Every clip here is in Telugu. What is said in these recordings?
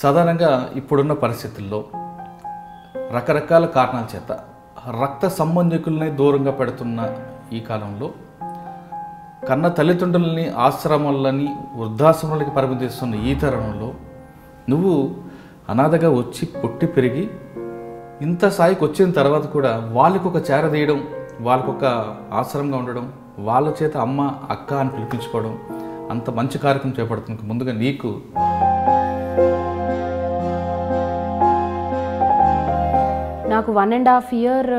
సాధారణంగా ఇప్పుడున్న పరిస్థితుల్లో రకరకాల కారణాల చేత రక్త సంబంధికులనే దూరంగా పెడుతున్న ఈ కాలంలో కన్న తల్లిదండ్రులని ఆశ్రమాలని వృద్ధాశ్రమాలకి పరిమితిస్తున్న ఈ తరుణంలో నువ్వు అనాథగా వచ్చి పుట్టి పెరిగి ఇంత స్థాయికి వచ్చిన తర్వాత కూడా వాళ్ళకు ఒక చేరదీయడం వాళ్ళకొక ఆశ్రమంగా ఉండడం వాళ్ళ చేత అమ్మ అక్క అని పిలిపించుకోవడం అంత మంచి కార్యక్రమం చేపడుతుంది ముందుగా నీకు నాకు one and half year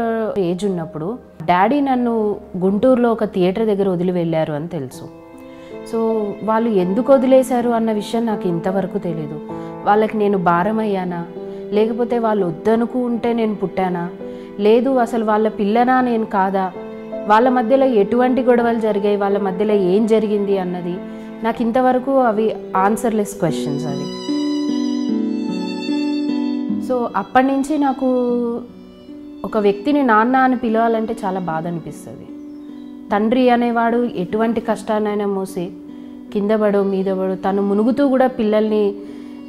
age ఉన్నప్పుడు డాడీ నన్ను గుంటూరులో ఒక థియేటర్ దగ్గర వదిలి వెళ్ళారు అని తెలుసు సో వాళ్ళు ఎందుకు వదిలేశారు అన్న విషయం నాకు ఇంతవరకు తెలీదు వాళ్ళకి నేను భారమయ్యానా లేకపోతే వాళ్ళు వద్దనుకుంటే నేను పుట్టానా లేదు అసలు వాళ్ళ పిల్లనా నేను కాదా వాళ్ళ మధ్యలో ఎటువంటి గొడవలు జరిగాయి వాళ్ళ మధ్యలో ఏం జరిగింది అన్నది నాకు ఇంతవరకు అవి ఆన్సర్లెస్ క్వశ్చన్స్ అవి సో అప్పటి నుంచి నాకు ఒక వ్యక్తిని నాన్న అని పిలవాలంటే చాలా బాధ అనిపిస్తుంది తండ్రి అనేవాడు ఎటువంటి కష్టాన్నైనా మోసి కింద పడో మీద పడో తను మునుగుతూ కూడా పిల్లల్ని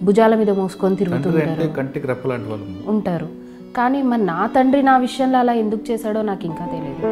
భుజాల మీద మోసుకొని తిరుగుతూ ఉంటారు ఉంటారు కానీ మరి నా తండ్రి నా విషయంలో అలా ఎందుకు చేశాడో నాకు ఇంకా తెలియదు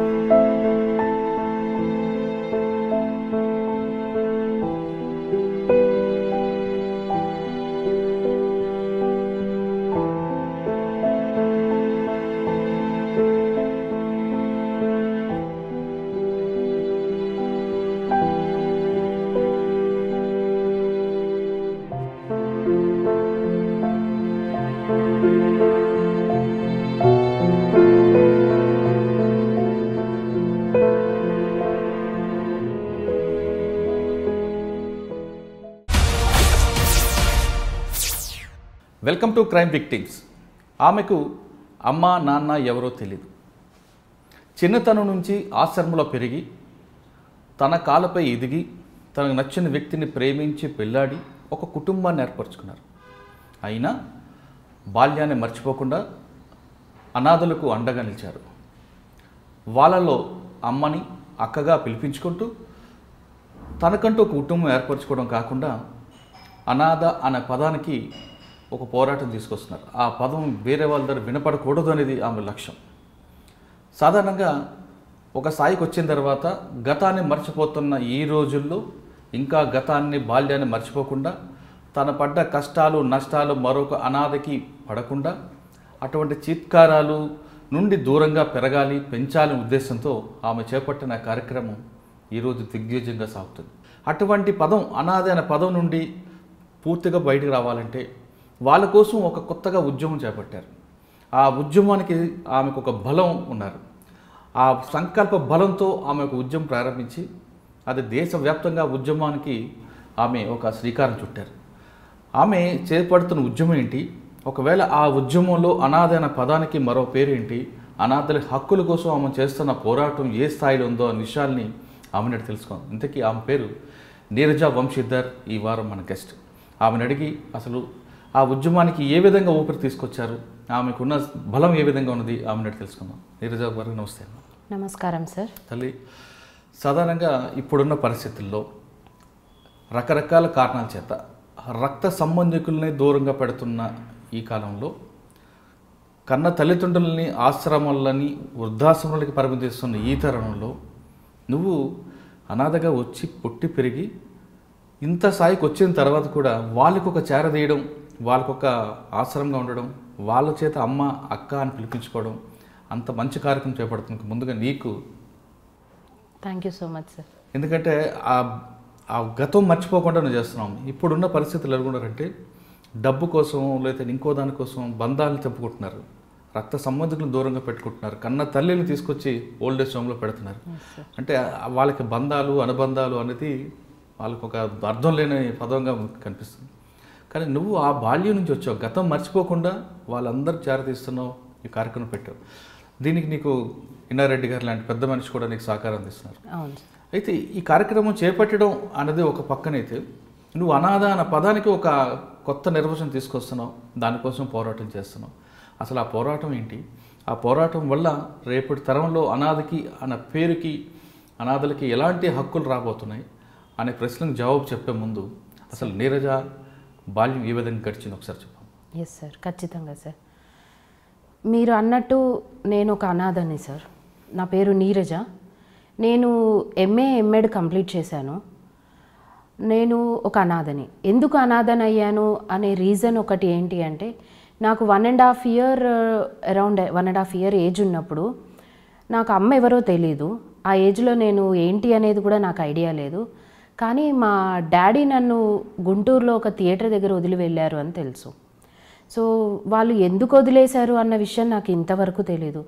వెల్కమ్ టు క్రైమ్ విక్టిమ్స్ ఆమెకు అమ్మ నాన్న ఎవరో తెలియదు చిన్నతనం నుంచి ఆశ్రమంలో పెరిగి తన కాలపై ఎదిగి తనకు నచ్చిన వ్యక్తిని ప్రేమించి పెళ్ళాడి ఒక కుటుంబాన్ని ఏర్పరచుకున్నారు అయినా బాల్యాన్ని మర్చిపోకుండా అనాథలకు అండగా నిలిచారు వాళ్ళలో అమ్మని అక్కగా పిలిపించుకుంటూ తనకంటూ ఒక కుటుంబం ఏర్పరచుకోవడం కాకుండా అనాథ అనే పదానికి ఒక పోరాటం తీసుకొస్తున్నారు ఆ పదం వేరే వాళ్ళ దగ్గర వినపడకూడదు అనేది ఆమె లక్ష్యం సాధారణంగా ఒక స్థాయికి వచ్చిన తర్వాత గతాన్ని మర్చిపోతున్న ఈ రోజుల్లో ఇంకా గతాన్ని బాల్యాన్ని మర్చిపోకుండా తన పడ్డ కష్టాలు నష్టాలు మరొక అనాథకి పడకుండా అటువంటి చిత్కారాలు నుండి దూరంగా పెరగాలి పెంచాలనే ఉద్దేశంతో ఆమె చేపట్టిన కార్యక్రమం ఈరోజు దిగ్విజయంగా సాగుతుంది అటువంటి పదం అనాథ అనే పదం నుండి పూర్తిగా బయటకు రావాలంటే వాళ్ళ కోసం ఒక కొత్తగా ఉద్యమం చేపట్టారు ఆ ఉద్యమానికి ఆమెకు ఒక బలం ఉన్నారు ఆ సంకల్ప బలంతో ఆమె ఒక ఉద్యమం ప్రారంభించి అది దేశవ్యాప్తంగా ఉద్యమానికి ఆమె ఒక శ్రీకారం చుట్టారు ఆమె చేపడుతున్న ఉద్యమం ఏంటి ఒకవేళ ఆ ఉద్యమంలో అనాథైన పదానికి మరో పేరేంటి అనాథల హక్కుల కోసం ఆమె చేస్తున్న పోరాటం ఏ స్థాయిలో ఉందో ఆ ఆమె ఆమెను తెలుసుకుంది ఇంతకీ ఆమె పేరు నీరజ వంశీధర్ ఈ వారం మన గెస్ట్ ఆమెను అడిగి అసలు ఆ ఉద్యమానికి ఏ విధంగా ఊపిరి తీసుకొచ్చారు ఆమెకున్న బలం ఏ విధంగా ఉన్నది ఆమెను తెలుసుకుందాం నీరజా గారు నమస్తే నమస్కారం సార్ తల్లి సాధారణంగా ఇప్పుడున్న పరిస్థితుల్లో రకరకాల కారణాల చేత రక్త సంబంధికులనే దూరంగా పెడుతున్న ఈ కాలంలో కన్న తల్లిదండ్రులని ఆశ్రమాలని వృద్ధాశ్రమాలకి పరిమితిస్తున్న ఈ తరుణంలో నువ్వు అనాథగా వచ్చి పుట్టి పెరిగి ఇంత స్థాయికి వచ్చిన తర్వాత కూడా వాళ్ళకు ఒక చేరదీయడం వాళ్ళకొక ఆశ్రమంగా ఉండడం వాళ్ళ చేత అమ్మ అక్క అని పిలిపించుకోవడం అంత మంచి కార్యక్రమం చేపడుతుంది ముందుగా నీకు thank you so much sir ఎందుకంటే ఆ ఆ గతం మర్చిపోకుండా నువ్వు చేస్తున్నాం ఇప్పుడున్న పరిస్థితులు ఎలాగున్నారంటే డబ్బు కోసం లేదా ఇంకో దానికోసం బంధాలను చెప్పుకుంటున్నారు రక్త సంబంధికులను దూరంగా పెట్టుకుంటున్నారు కన్న తల్లిని తీసుకొచ్చి ఓల్డ్ ఏజ్ హోమ్లో పెడుతున్నారు అంటే వాళ్ళకి బంధాలు అనుబంధాలు అనేది వాళ్ళకి ఒక అర్థం లేని పదంగా కనిపిస్తుంది కానీ నువ్వు ఆ బాల్యం నుంచి వచ్చావు గతం మర్చిపోకుండా వాళ్ళందరూ చేరతీస్తున్నావు ఈ కార్యక్రమం పెట్టావు దీనికి నీకు ఇన్నారెడ్డి గారు లాంటి పెద్ద మనిషి కూడా నీకు సహకారం అందిస్తున్నారు అయితే ఈ కార్యక్రమం చేపట్టడం అనేది ఒక పక్కనైతే నువ్వు అనాథ అన్న పదానికి ఒక కొత్త నిర్వచనం తీసుకొస్తున్నావు దానికోసం పోరాటం చేస్తున్నావు అసలు ఆ పోరాటం ఏంటి ఆ పోరాటం వల్ల రేపటి తరంలో అనాథకి అన్న పేరుకి అనాథలకి ఎలాంటి హక్కులు రాబోతున్నాయి అనే ప్రశ్నకు జవాబు చెప్పే ముందు అసలు నీరజ బాల్యం ఏ విధంగా గడిచింది ఒకసారి చెప్పండి ఎస్ సార్ ఖచ్చితంగా సార్ మీరు అన్నట్టు నేను ఒక అనాథని సార్ నా పేరు నీరజ నేను ఎంఏ ఎంఎడ్ కంప్లీట్ చేశాను నేను ఒక అనాథని ఎందుకు అనాథని అయ్యాను అనే రీజన్ ఒకటి ఏంటి అంటే నాకు one and half year around one and half year age ఉన్నప్పుడు నాకు అమ్మ ఎవరో తెలీదు ఆ ఏజ్లో నేను ఏంటి అనేది కూడా నాకు ఐడియా లేదు కానీ మా డాడీ నన్ను గుంటూరులో ఒక థియేటర్ దగ్గర వదిలి వెళ్ళారు అని తెలుసు సో వాళ్ళు ఎందుకు వదిలేశారు అన్న విషయం నాకు ఇంతవరకు తెలియదు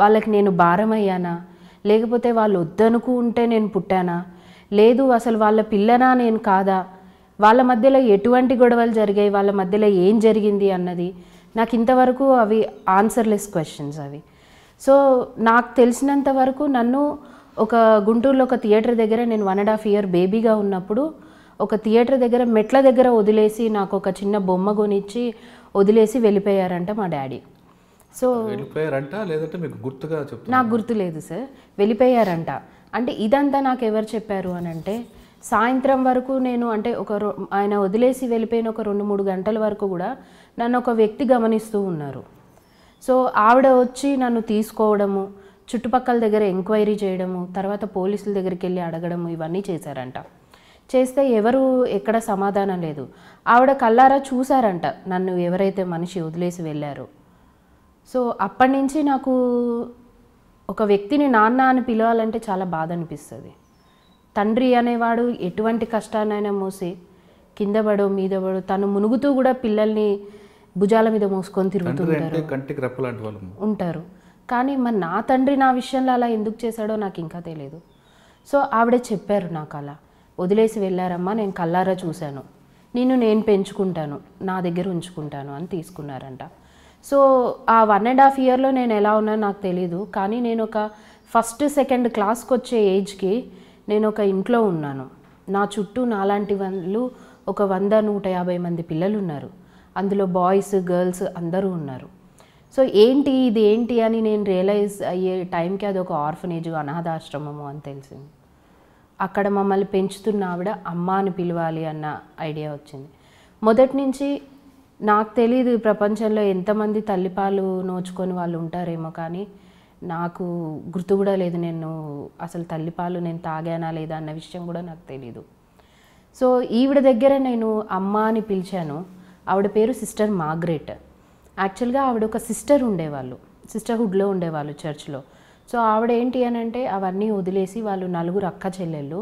వాళ్ళకి నేను భారమయ్యానా లేకపోతే వాళ్ళు వద్దనుకు ఉంటే నేను పుట్టానా లేదు అసలు వాళ్ళ పిల్లనా నేను కాదా వాళ్ళ మధ్యలో ఎటువంటి గొడవలు జరిగాయి వాళ్ళ మధ్యలో ఏం జరిగింది అన్నది నాకు ఇంతవరకు అవి ఆన్సర్లెస్ క్వశ్చన్స్ అవి సో నాకు తెలిసినంత వరకు నన్ను ఒక గుంటూరులో ఒక థియేటర్ దగ్గర నేను వన్ అండ్ హాఫ్ ఇయర్ బేబీగా ఉన్నప్పుడు ఒక థియేటర్ దగ్గర మెట్ల దగ్గర వదిలేసి నాకు ఒక చిన్న బొమ్మ కొనిచ్చి వదిలేసి వెళ్ళిపోయారంట మా డాడీ సో వెళ్ళిపోయారంట లేదంటే మీకు గుర్తుగా నాకు సార్ వెళ్ళిపోయారంట అంటే ఇదంతా నాకు ఎవరు చెప్పారు అని అంటే సాయంత్రం వరకు నేను అంటే ఒక ఆయన వదిలేసి వెళ్ళిపోయిన ఒక రెండు మూడు గంటల వరకు కూడా నన్ను ఒక వ్యక్తి గమనిస్తూ ఉన్నారు సో ఆవిడ వచ్చి నన్ను తీసుకోవడము చుట్టుపక్కల దగ్గర ఎంక్వైరీ చేయడము తర్వాత పోలీసుల దగ్గరికి వెళ్ళి అడగడము ఇవన్నీ చేశారంట చేస్తే ఎవరు ఎక్కడ సమాధానం లేదు ఆవిడ కల్లారా చూశారంట నన్ను ఎవరైతే మనిషి వదిలేసి వెళ్ళారో సో అప్పటి నుంచి నాకు ఒక వ్యక్తిని నాన్న అని పిలవాలంటే చాలా బాధ అనిపిస్తుంది తండ్రి అనేవాడు ఎటువంటి కష్టాన్నైనా మోసి కింద పడో మీద పడో తను మునుగుతూ కూడా పిల్లల్ని భుజాల మీద మోసుకొని తిరుగుతుంటారు ఉంటారు కానీ మరి నా తండ్రి నా విషయంలో అలా ఎందుకు చేశాడో నాకు ఇంకా తెలియదు సో ఆవిడే చెప్పారు నాకు అలా వదిలేసి వెళ్ళారమ్మా నేను కల్లారా చూశాను నేను నేను పెంచుకుంటాను నా దగ్గర ఉంచుకుంటాను అని తీసుకున్నారంట సో ఆ వన్ అండ్ హాఫ్ ఇయర్లో నేను ఎలా ఉన్నా నాకు తెలీదు కానీ నేను ఒక ఫస్ట్ సెకండ్ క్లాస్కి వచ్చే ఏజ్కి నేను ఒక ఇంట్లో ఉన్నాను నా చుట్టూ నాలాంటి వాళ్ళు ఒక వంద నూట యాభై మంది పిల్లలు ఉన్నారు అందులో బాయ్స్ గర్ల్స్ అందరూ ఉన్నారు సో ఏంటి ఇది ఏంటి అని నేను రియలైజ్ అయ్యే టైంకి అది ఒక ఆర్ఫనేజ్ అనాథాశ్రమము అని తెలిసింది అక్కడ మమ్మల్ని పెంచుతున్న ఆవిడ అమ్మ అని పిలవాలి అన్న ఐడియా వచ్చింది మొదటి నుంచి నాకు తెలియదు ప్రపంచంలో ఎంతమంది తల్లిపాలు నోచుకొని వాళ్ళు ఉంటారేమో కానీ నాకు గుర్తు కూడా లేదు నేను అసలు తల్లిపాలు నేను తాగానా లేదా అన్న విషయం కూడా నాకు తెలీదు సో ఈవిడ దగ్గర నేను అమ్మ అని పిలిచాను ఆవిడ పేరు సిస్టర్ మాగ్రెట్ యాక్చువల్గా ఆవిడ ఒక సిస్టర్ ఉండేవాళ్ళు సిస్టర్హుడ్లో ఉండేవాళ్ళు చర్చ్లో సో ఆవిడ ఏంటి అని అంటే అవన్నీ వదిలేసి వాళ్ళు నలుగురు అక్క చెల్లెళ్ళు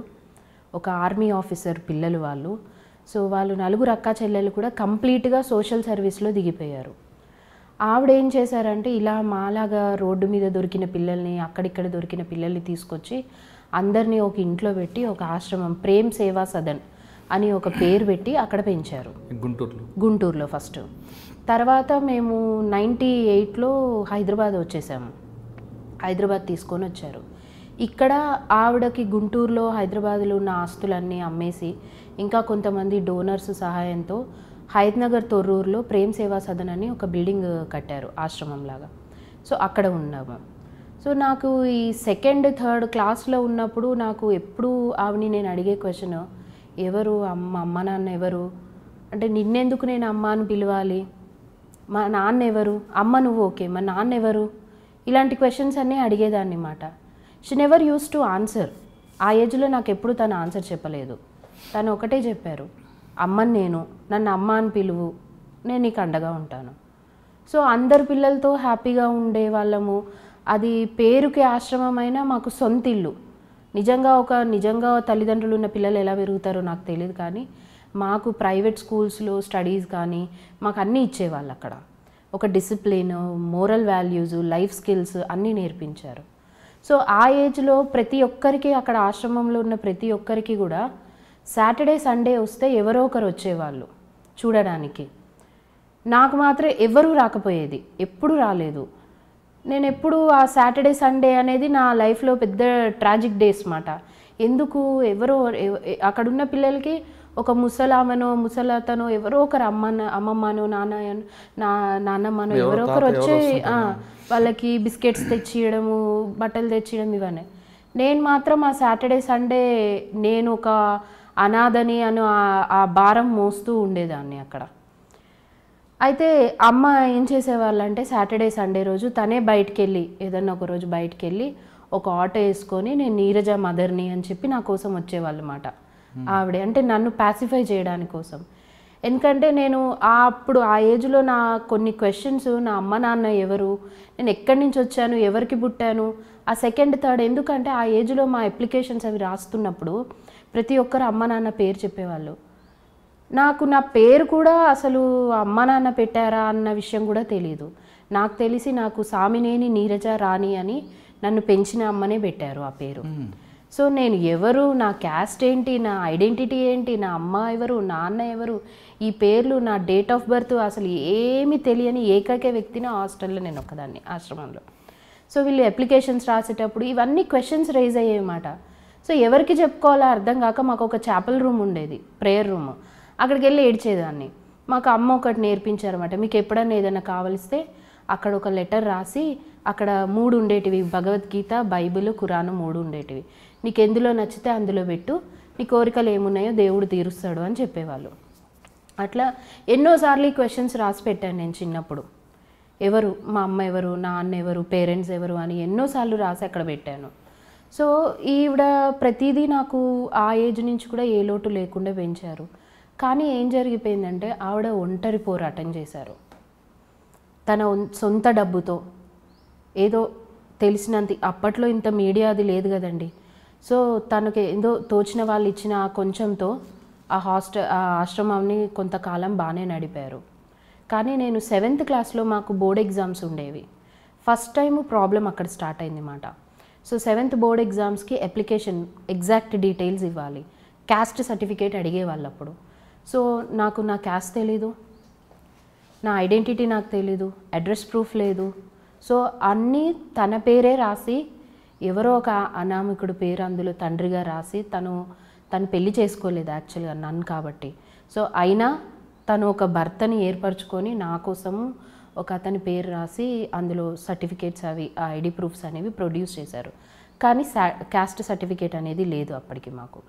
ఒక ఆర్మీ ఆఫీసర్ పిల్లలు వాళ్ళు సో వాళ్ళు నలుగురు అక్క చెల్లెలు కూడా కంప్లీట్గా సోషల్ సర్వీస్లో దిగిపోయారు ఆవిడ ఏం చేశారంటే ఇలా మాలాగా రోడ్డు మీద దొరికిన పిల్లల్ని అక్కడిక్కడ దొరికిన పిల్లల్ని తీసుకొచ్చి అందరినీ ఒక ఇంట్లో పెట్టి ఒక ఆశ్రమం ప్రేమ్ సేవా సదన్ అని ఒక పేరు పెట్టి అక్కడ పెంచారు గుంటూరులో గుంటూరులో ఫస్ట్ తర్వాత మేము నైంటీ ఎయిట్లో హైదరాబాద్ వచ్చేసాము హైదరాబాద్ తీసుకొని వచ్చారు ఇక్కడ ఆవిడకి గుంటూరులో హైదరాబాద్లో ఉన్న ఆస్తులన్నీ అమ్మేసి ఇంకా కొంతమంది డోనర్స్ సహాయంతో హైద్నగర్ తొర్రూరులో ప్రేమ్ సేవా సదన్ అని ఒక బిల్డింగ్ కట్టారు ఆశ్రమంలాగా సో అక్కడ ఉన్నాము సో నాకు ఈ సెకండ్ థర్డ్ క్లాస్లో ఉన్నప్పుడు నాకు ఎప్పుడు ఆవిని నేను అడిగే క్వశ్చన్ ఎవరు అమ్మ అమ్మ నాన్న ఎవరు అంటే నిన్నెందుకు నేను అమ్మ అని పిలవాలి మా నాన్న ఎవరు అమ్మ నువ్వు ఓకే మా నాన్న ఎవరు ఇలాంటి క్వశ్చన్స్ అన్నీ అడిగేదాన్ని మాట she never use to answer ఆ ఏజ్లో నాకు ఎప్పుడు తను ఆన్సర్ చెప్పలేదు తను ఒకటే చెప్పారు అమ్మని నేను నన్ను అమ్మ అని పిలువు నేను నీకు అండగా ఉంటాను సో అందరు పిల్లలతో హ్యాపీగా ఉండే వాళ్ళము అది పేరుకి ఆశ్రమమైన మాకు సొంత ఇల్లు నిజంగా ఒక నిజంగా తల్లిదండ్రులు ఉన్న పిల్లలు ఎలా పెరుగుతారో నాకు తెలియదు కానీ మాకు ప్రైవేట్ స్కూల్స్లో స్టడీస్ కానీ మాకు అన్నీ ఇచ్చేవాళ్ళు అక్కడ ఒక discipline moral values life skills అన్నీ నేర్పించారు సో ఆ ఏజ్లో ప్రతి ఒక్కరికి అక్కడ ఆశ్రమంలో ఉన్న ప్రతి ఒక్కరికి కూడా సాటర్డే సండే వస్తే ఎవరో ఒకరు వచ్చేవాళ్ళు చూడడానికి నాకు మాత్రం ఎవరూ రాకపోయేది ఎప్పుడు రాలేదు నేను ఎప్పుడు ఆ సాటర్డే సండే అనేది నా లైఫ్లో పెద్ద ట్రాజిక్ డేస్ మాట ఎందుకు ఎవరో అక్కడున్న పిల్లలకి ఒక ముసలామనో ముసలతనో ఎవరో ఒకరు అమ్మ అమ్మమ్మనో నాన్న నా నాన్నమ్మనో ఎవరో ఒకరు వచ్చి వాళ్ళకి బిస్కెట్స్ తెచ్చియడము బట్టలు తెచ్చియడం ఇవన్నీ నేను మాత్రం ఆ సాటర్డే సండే నేను ఒక అనాథని అని ఆ భారం మోస్తూ ఉండేదాన్ని అక్కడ అయితే అమ్మ ఏం చేసేవాళ్ళంటే సాటర్డే సండే రోజు తనే బయటికి వెళ్ళి ఏదన్నా ఒకరోజు బయటికి వెళ్ళి ఒక ఆటో వేసుకొని నేను నీరజ మదర్ని అని చెప్పి నా కోసం వచ్చేవాళ్ళు అన్నమాట Hmm. ఆవిడే అంటే నన్ను ప్యాసిఫై చేయడానికి కోసం ఎందుకంటే నేను అప్పుడు ఆ ఏజ్లో నా కొన్ని క్వశ్చన్స్ నా అమ్మ నాన్న ఎవరు నేను ఎక్కడి నుంచి వచ్చాను ఎవరికి పుట్టాను ఆ సెకండ్ థర్డ్ ఎందుకంటే ఆ ఏజ్లో మా అప్లికేషన్స్ అవి రాస్తున్నప్పుడు ప్రతి ఒక్కరు అమ్మ నాన్న పేరు చెప్పేవాళ్ళు నాకు నా పేరు కూడా అసలు అమ్మ నాన్న పెట్టారా అన్న విషయం కూడా తెలియదు నాకు తెలిసి నాకు సామినేని నీరజ రాణి అని నన్ను పెంచిన అమ్మనే పెట్టారు ఆ పేరు hmm. సో నేను ఎవరు నా క్యాస్ట్ ఏంటి నా ఐడెంటిటీ ఏంటి నా అమ్మ ఎవరు నాన్న ఎవరు ఈ పేర్లు నా డేట్ ఆఫ్ బర్త్ అసలు ఏమి తెలియని ఏకైక వ్యక్తిని హాస్టల్లో నేను ఒకదాన్ని ఆశ్రమంలో సో వీళ్ళు అప్లికేషన్స్ రాసేటప్పుడు ఇవన్నీ క్వశ్చన్స్ రైజ్ అయ్యాయన్నమాట సో ఎవరికి చెప్పుకోవాలో అర్థం కాక మాకు ఒక చేపల రూమ్ ఉండేది ప్రేయర్ రూమ్ అక్కడికి వెళ్ళి ఏడ్చేదాన్ని మాకు అమ్మ ఒకటి నేర్పించారన్నమాట మీకు ఎప్పుడన్నా ఏదైనా కావలిస్తే అక్కడ ఒక లెటర్ రాసి అక్కడ మూడు ఉండేటివి భగవద్గీత బైబిల్ ఖురాను మూడు ఉండేటివి నీకు ఎందులో నచ్చితే అందులో పెట్టు నీ కోరికలు ఏమున్నాయో దేవుడు తీరుస్తాడు అని చెప్పేవాళ్ళు అట్లా ఎన్నోసార్లు ఈ క్వశ్చన్స్ రాసి పెట్టాను నేను చిన్నప్పుడు ఎవరు మా అమ్మ ఎవరు నాన్న ఎవరు పేరెంట్స్ ఎవరు అని ఎన్నోసార్లు రాసి అక్కడ పెట్టాను సో ఈవిడ ప్రతిదీ నాకు ఆ ఏజ్ నుంచి కూడా ఏ లోటు లేకుండా పెంచారు కానీ ఏం జరిగిపోయిందంటే ఆవిడ ఒంటరి పోరాటం చేశారు తన సొంత డబ్బుతో ఏదో తెలిసినంత అప్పట్లో ఇంత మీడియా అది లేదు కదండి సో తనకి ఏదో తోచిన వాళ్ళు ఇచ్చిన కొంచెంతో ఆ హాస్ట ఆ ఆశ్రమాన్ని కొంతకాలం బాగానే నడిపారు కానీ నేను సెవెంత్ క్లాస్లో మాకు బోర్డ్ ఎగ్జామ్స్ ఉండేవి ఫస్ట్ టైము ప్రాబ్లం అక్కడ స్టార్ట్ అయింది అన్నమాట సో సెవెంత్ బోర్డ్ ఎగ్జామ్స్కి అప్లికేషన్ ఎగ్జాక్ట్ డీటెయిల్స్ ఇవ్వాలి క్యాస్ట్ సర్టిఫికేట్ అడిగేవాళ్ళు అప్పుడు సో నాకు నా క్యాస్ట్ తెలీదు నా ఐడెంటిటీ నాకు తెలీదు అడ్రస్ ప్రూఫ్ లేదు సో అన్నీ తన పేరే రాసి ఎవరో ఒక అనామికుడు పేరు అందులో తండ్రిగా రాసి తను తను పెళ్లి చేసుకోలేదు యాక్చువల్గా నన్ను కాబట్టి సో అయినా తను ఒక భర్తని ఏర్పరచుకొని నా కోసం ఒక అతని పేరు రాసి అందులో సర్టిఫికేట్స్ అవి ఆ ఐడి ప్రూఫ్స్ అనేవి ప్రొడ్యూస్ చేశారు కానీ సా క్యాస్ట్ సర్టిఫికేట్ అనేది లేదు అప్పటికి మాకు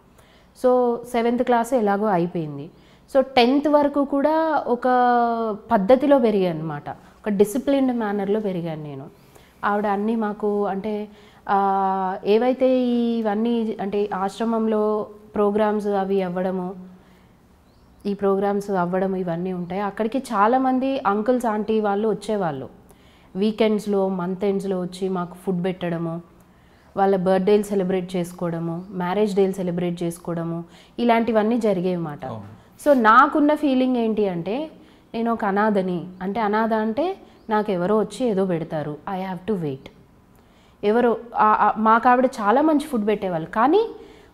సో సెవెంత్ క్లాస్ ఎలాగో అయిపోయింది సో టెన్త్ వరకు కూడా ఒక పద్ధతిలో పెరిగాను అనమాట ఒక డిసిప్లిన్డ్ మేనర్లో పెరిగాను నేను ఆవిడ అన్నీ మాకు అంటే ఏవైతే ఇవన్నీ అంటే ఆశ్రమంలో ప్రోగ్రామ్స్ అవి అవ్వడము ఈ ప్రోగ్రామ్స్ అవ్వడం ఇవన్నీ ఉంటాయి అక్కడికి చాలామంది అంకుల్స్ ఆంటీ వాళ్ళు వచ్చేవాళ్ళు వీకెండ్స్లో మంత్ ఎండ్స్లో వచ్చి మాకు ఫుడ్ పెట్టడము వాళ్ళ బర్త్డేలు సెలబ్రేట్ చేసుకోవడము మ్యారేజ్ డేలు సెలబ్రేట్ చేసుకోవడము ఇలాంటివన్నీ జరిగేవి మాట సో నాకున్న ఫీలింగ్ ఏంటి అంటే నేను ఒక అనాథని అంటే అనాథ అంటే నాకు ఎవరో వచ్చి ఏదో పెడతారు ఐ హ్యావ్ టు వెయిట్ ఎవరు మాకావిడ చాలా మంచి ఫుడ్ పెట్టేవాళ్ళు కానీ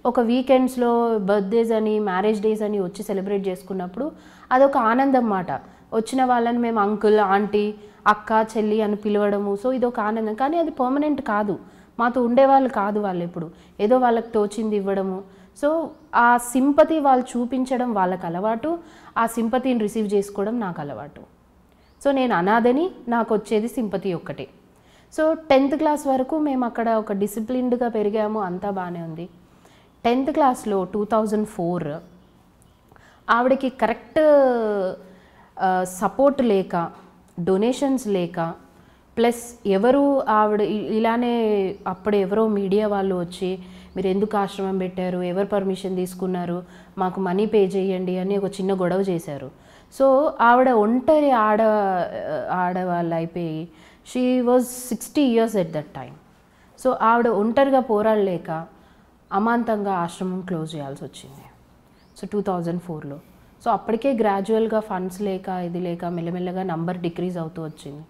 ఒక వీకెండ్స్లో బర్త్డేస్ అని మ్యారేజ్ డేస్ అని వచ్చి సెలబ్రేట్ చేసుకున్నప్పుడు అదొక ఆనందం మాట వచ్చిన వాళ్ళని మేము అంకుల్ ఆంటీ అక్క చెల్లి అని పిలవడము సో ఇదొక ఆనందం కానీ అది పర్మనెంట్ కాదు మాతో ఉండేవాళ్ళు కాదు వాళ్ళు ఎప్పుడు ఏదో వాళ్ళకి తోచింది ఇవ్వడము సో ఆ సింపతి వాళ్ళు చూపించడం వాళ్ళకి అలవాటు ఆ సింపతిని రిసీవ్ చేసుకోవడం నాకు అలవాటు సో నేను అనాథని నాకు వచ్చేది సింపతి ఒక్కటే సో టెన్త్ క్లాస్ వరకు మేము అక్కడ ఒక డిసిప్లిన్డ్గా పెరిగాము అంతా బాగానే ఉంది టెన్త్ క్లాస్లో టూ థౌజండ్ ఫోర్ ఆవిడకి కరెక్ట్ సపోర్ట్ లేక డొనేషన్స్ లేక ప్లస్ ఎవరు ఆవిడ ఇలానే అప్పుడు ఎవరో మీడియా వాళ్ళు వచ్చి మీరు ఎందుకు ఆశ్రమం పెట్టారు ఎవరు పర్మిషన్ తీసుకున్నారు మాకు మనీ పే చేయండి అని ఒక చిన్న గొడవ చేశారు సో ఆవిడ ఒంటరి ఆడ ఆడవాళ్ళు అయిపోయి she was sixty years at that time so ఆవిడ ఒంటరిగా పోరాడలేక అమాంతంగా ఆశ్రమం క్లోజ్ చేయాల్సి వచ్చింది సో టూ థౌజండ్ ఫోర్లో సో అప్పటికే గ్రాడ్యువల్గా ఫండ్స్ లేక ఇది లేక మెల్లమెల్లగా నంబర్ డిక్రీజ్ అవుతూ వచ్చింది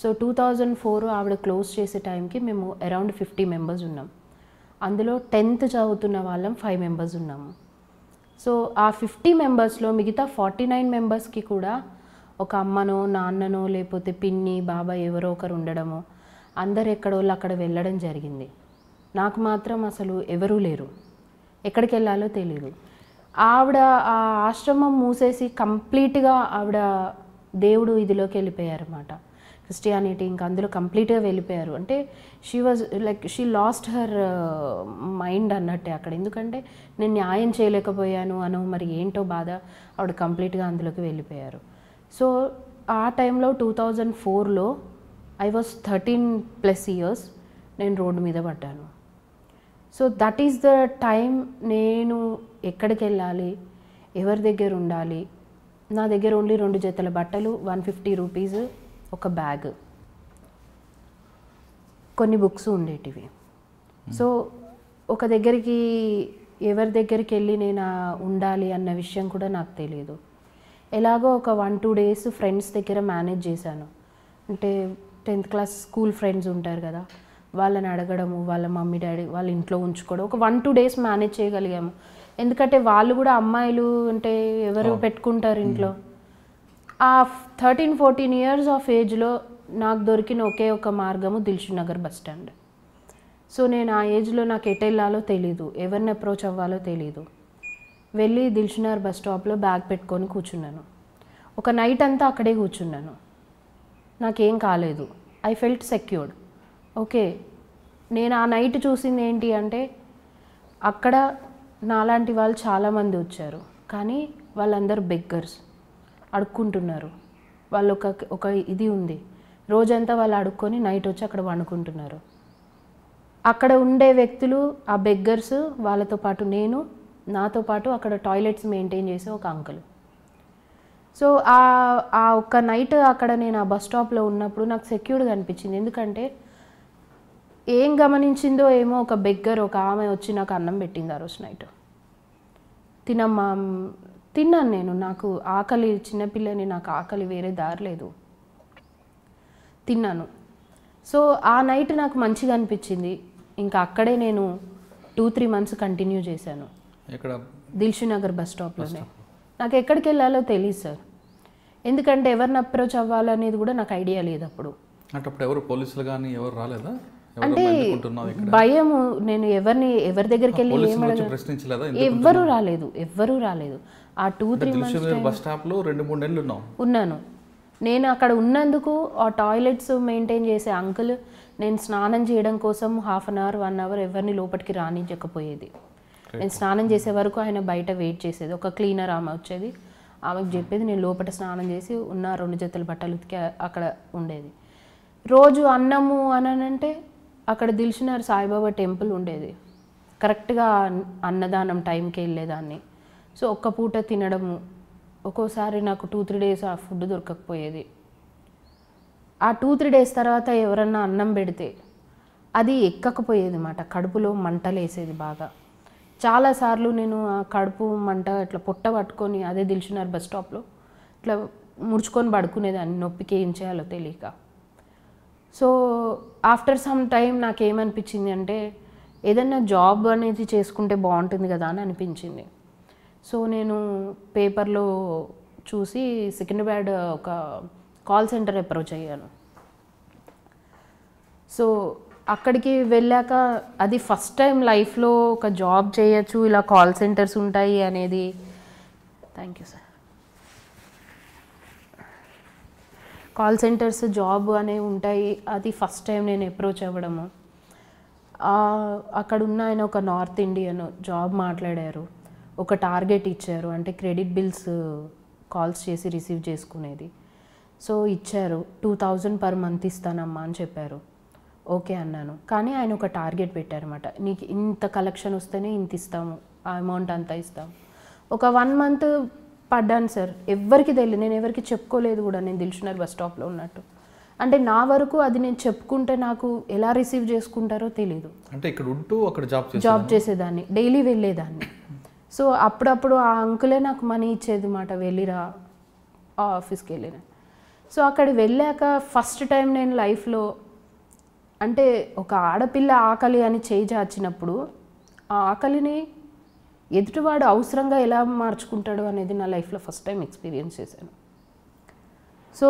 సో టూ థౌజండ్ ఫోర్ ఆవిడ క్లోజ్ చేసే టైంకి మేము అరౌండ్ ఫిఫ్టీ మెంబర్స్ ఉన్నాం అందులో టెన్త్ చదువుతున్న వాళ్ళం ఫైవ్ మెంబర్స్ ఉన్నాము సో ఆ ఫిఫ్టీ మెంబర్స్లో మిగతా ఫార్టీ నైన్ మెంబర్స్కి కూడా ఒక అమ్మనో నాన్ననో లేకపోతే పిన్ని బాబాయ్ ఎవరో ఒకరు ఉండడమో అందరు ఎక్కడోళ్ళు అక్కడ వెళ్ళడం జరిగింది నాకు మాత్రం అసలు ఎవరూ లేరు ఎక్కడికి వెళ్ళాలో తెలియదు ఆవిడ ఆ ఆశ్రమం మూసేసి కంప్లీట్గా ఆవిడ దేవుడు ఇదిలోకి వెళ్ళిపోయారన్నమాట క్రిస్టియానిటీ ఇంకా అందులో కంప్లీట్గా వెళ్ళిపోయారు అంటే she was like she lost her mind అన్నట్టే అక్కడ ఎందుకంటే నేను న్యాయం చేయలేకపోయాను అనో మరి ఏంటో బాధ ఆవిడ కంప్లీట్గా అందులోకి వెళ్ళిపోయారు సో ఆ టైంలో టూ థౌజండ్ ఫోర్లో I was thirteen plus years నేను రోడ్డు మీద పడ్డాను so that is the time నేను ఎక్కడికి వెళ్ళాలి ఎవరి దగ్గర ఉండాలి నా దగ్గర ఓన్లీ రెండు జతల బట్టలు వన్ ఫిఫ్టీ రూపీస్ ఒక బ్యాగ్ కొన్ని బుక్స్ ఉండేటివి hmm. సో ఒక దగ్గరికి ఎవరి దగ్గరికి వెళ్ళి నేను ఉండాలి అన్న విషయం కూడా నాకు తెలియదు ఎలాగో ఒక వన్ టూ డేస్ ఫ్రెండ్స్ దగ్గర మేనేజ్ చేశాను అంటే టెన్త్ క్లాస్ స్కూల్ ఫ్రెండ్స్ ఉంటారు కదా వాళ్ళని అడగడము వాళ్ళ మమ్మీ డాడీ వాళ్ళ ఇంట్లో ఉంచుకోవడం ఒక వన్ టూ డేస్ మేనేజ్ చేయగలిగాము ఎందుకంటే వాళ్ళు కూడా అమ్మాయిలు అంటే ఎవరు పెట్టుకుంటారు ఇంట్లో ఆ థర్టీన్ ఫోర్టీన్ ఇయర్స్ ఆఫ్ ఏజ్లో నాకు దొరికిన ఒకే ఒక మార్గము దిల్షునగర్ బస్ స్టాండ్ సో నేను ఆ ఏజ్లో నాకు ఎటు వెళ్ళాలో తెలీదు ఎవరిని అప్రోచ్ అవ్వాలో తెలీదు వెళ్ళి దిల్షనార్ బస్ స్టాప్లో బ్యాగ్ పెట్టుకొని కూర్చున్నాను ఒక నైట్ అంతా అక్కడే కూర్చున్నాను నాకేం కాలేదు ఐ ఫెల్ట్ సెక్యూర్డ్ ఓకే నేను ఆ నైట్ చూసింది ఏంటి అంటే అక్కడ నాలాంటి వాళ్ళు చాలామంది వచ్చారు కానీ వాళ్ళందరూ బెగ్గర్స్ అడుక్కుంటున్నారు వాళ్ళు ఒక ఒక ఇది ఉంది రోజంతా వాళ్ళు అడుక్కొని నైట్ వచ్చి అక్కడ వండుకుంటున్నారు అక్కడ ఉండే వ్యక్తులు ఆ బెగ్గర్స్ వాళ్ళతో పాటు నేను నాతో పాటు అక్కడ టాయిలెట్స్ మెయింటైన్ చేసే ఒక అంకుల్ సో ఆ ఒక్క నైట్ అక్కడ నేను ఆ బస్ స్టాప్లో ఉన్నప్పుడు నాకు సెక్యూర్డ్గా అనిపించింది ఎందుకంటే ఏం గమనించిందో ఏమో ఒక బెగ్గర్ ఒక ఆమె వచ్చి నాకు అన్నం పెట్టింది ఆ రోజు నైట్ తినమ్మా తిన్నాను నేను నాకు ఆకలి చిన్నపిల్లని నాకు ఆకలి వేరే దారలేదు తిన్నాను సో ఆ నైట్ నాకు మంచిగా అనిపించింది ఇంకా అక్కడే నేను టూ త్రీ మంత్స్ కంటిన్యూ చేశాను దిల్షు నగర్ బస్ స్టాప్లోనే నాకు ఎక్కడికి వెళ్ళాలో తెలియదు సార్ ఎందుకంటే ఎవరిని అప్రోచ్ అవ్వాలనేది కూడా నాకు ఐడియా లేదు అప్పుడు అంటే ఎవరు పోలీసులు కానీ ఎవరు రాలేదా అంటే భయము నేను ఎవరిని ఎవరి దగ్గరికి వెళ్ళి ఎవరు రాలేదు ఎవ్వరూ రాలేదు ఆ టూ త్రీ బస్ స్టాప్లో రెండు మూడు నెలలు ఉన్నాం ఉన్నాను నేను అక్కడ ఉన్నందుకు ఆ టాయిలెట్స్ మెయింటైన్ చేసే అంకుల్ నేను స్నానం చేయడం కోసం half an hour one hour ఎవరిని లోపలికి రానిచ్చకపోయేది నేను స్నానం చేసే hmm. వరకు ఆయన బయట వెయిట్ చేసేది ఒక క్లీనర్ ఆమె వచ్చేది ఆమెకు చెప్పేది నేను లోపల స్నానం చేసి ఉన్న రెండు జతల బట్టలు ఉతికి అక్కడ ఉండేది రోజు అన్నము అని అంటే అక్కడ దిల్షినార్ సాయిబాబా టెంపుల్ ఉండేది కరెక్ట్గా అన్నదానం టైంకి వెళ్ళేదాన్ని సో ఒక్క పూట తినడము ఒక్కోసారి నాకు టూ త్రీ డేస్ ఆ ఫుడ్ దొరకకపోయేది ఆ టూ త్రీ డేస్ తర్వాత ఎవరన్నా అన్నం పెడితే అది ఎక్కకపోయేది మాట కడుపులో మంటలేసేది బాగా చాలాసార్లు నేను కడుపు మంట ఇట్లా పొట్ట పట్టుకొని అదే దిల్చున్నారు బస్ స్టాప్లో ఇట్లా ముడుచుకొని పడుకునేదాన్ని నొప్పికి ఏం చేయాలో తెలియక సో ఆఫ్టర్ సమ్ టైం నాకేమనిపించింది అంటే ఏదైనా జాబ్ అనేది చేసుకుంటే బాగుంటుంది కదా అని అనిపించింది సో నేను పేపర్లో చూసి సెకండ్ బ్యాడ్ ఒక కాల్ సెంటర్ అప్రోచ్ అయ్యాను సో అక్కడికి వెళ్ళాక అది ఫస్ట్ టైం లైఫ్లో ఒక జాబ్ చేయొచ్చు ఇలా కాల్ సెంటర్స్ ఉంటాయి అనేది thank you sir call centers job అనేవి ఉంటాయి అది ఫస్ట్ టైం నేను అప్రోచ్ అవ్వడము అక్కడ ఉన్న ఆయన ఒక నార్త్ ఇండియన్ జాబ్ మాట్లాడారు ఒక టార్గెట్ ఇచ్చారు అంటే క్రెడిట్ బిల్స్ కాల్స్ చేసి రిసీవ్ చేసుకునేది సో ఇచ్చారు టూ థౌజండ్ పర్ మంత్ ఇస్తానమ్మా అని చెప్పారు ఓకే అన్నాను కానీ ఆయన ఒక టార్గెట్ పెట్టారనమాట నీకు ఇంత కలెక్షన్ వస్తేనే ఇంత ఇస్తాము ఆ అమౌంట్ అంతా ఇస్తాం ఒక వన్ మంత్ పడ్డాను సార్ ఎవరికి తెలియదు నేను ఎవరికి చెప్పుకోలేదు కూడా నేను దిల్చున్నారు బస్ స్టాప్లో ఉన్నట్టు అంటే నా వరకు అది నేను చెప్పుకుంటే నాకు ఎలా రిసీవ్ చేసుకుంటారో తెలియదు అంటే ఇక్కడ ఉంటూ అక్కడ జాబ్ జాబ్ చేసేదాన్ని డైలీ వెళ్ళేదాన్ని సో అప్పుడప్పుడు ఆ అంకులే నాకు మనీ ఇచ్చేది మాట వెళ్ళిరా ఆఫీస్కి వెళ్ళిన సో అక్కడ వెళ్ళాక ఫస్ట్ టైం నేను లైఫ్లో అంటే ఒక ఆడపిల్ల ఆకలి అని చేయి ఆ ఆకలిని ఎదుటివాడు అవసరంగా ఎలా మార్చుకుంటాడు అనేది నా లైఫ్లో ఫస్ట్ టైం ఎక్స్పీరియన్స్ చేశాను so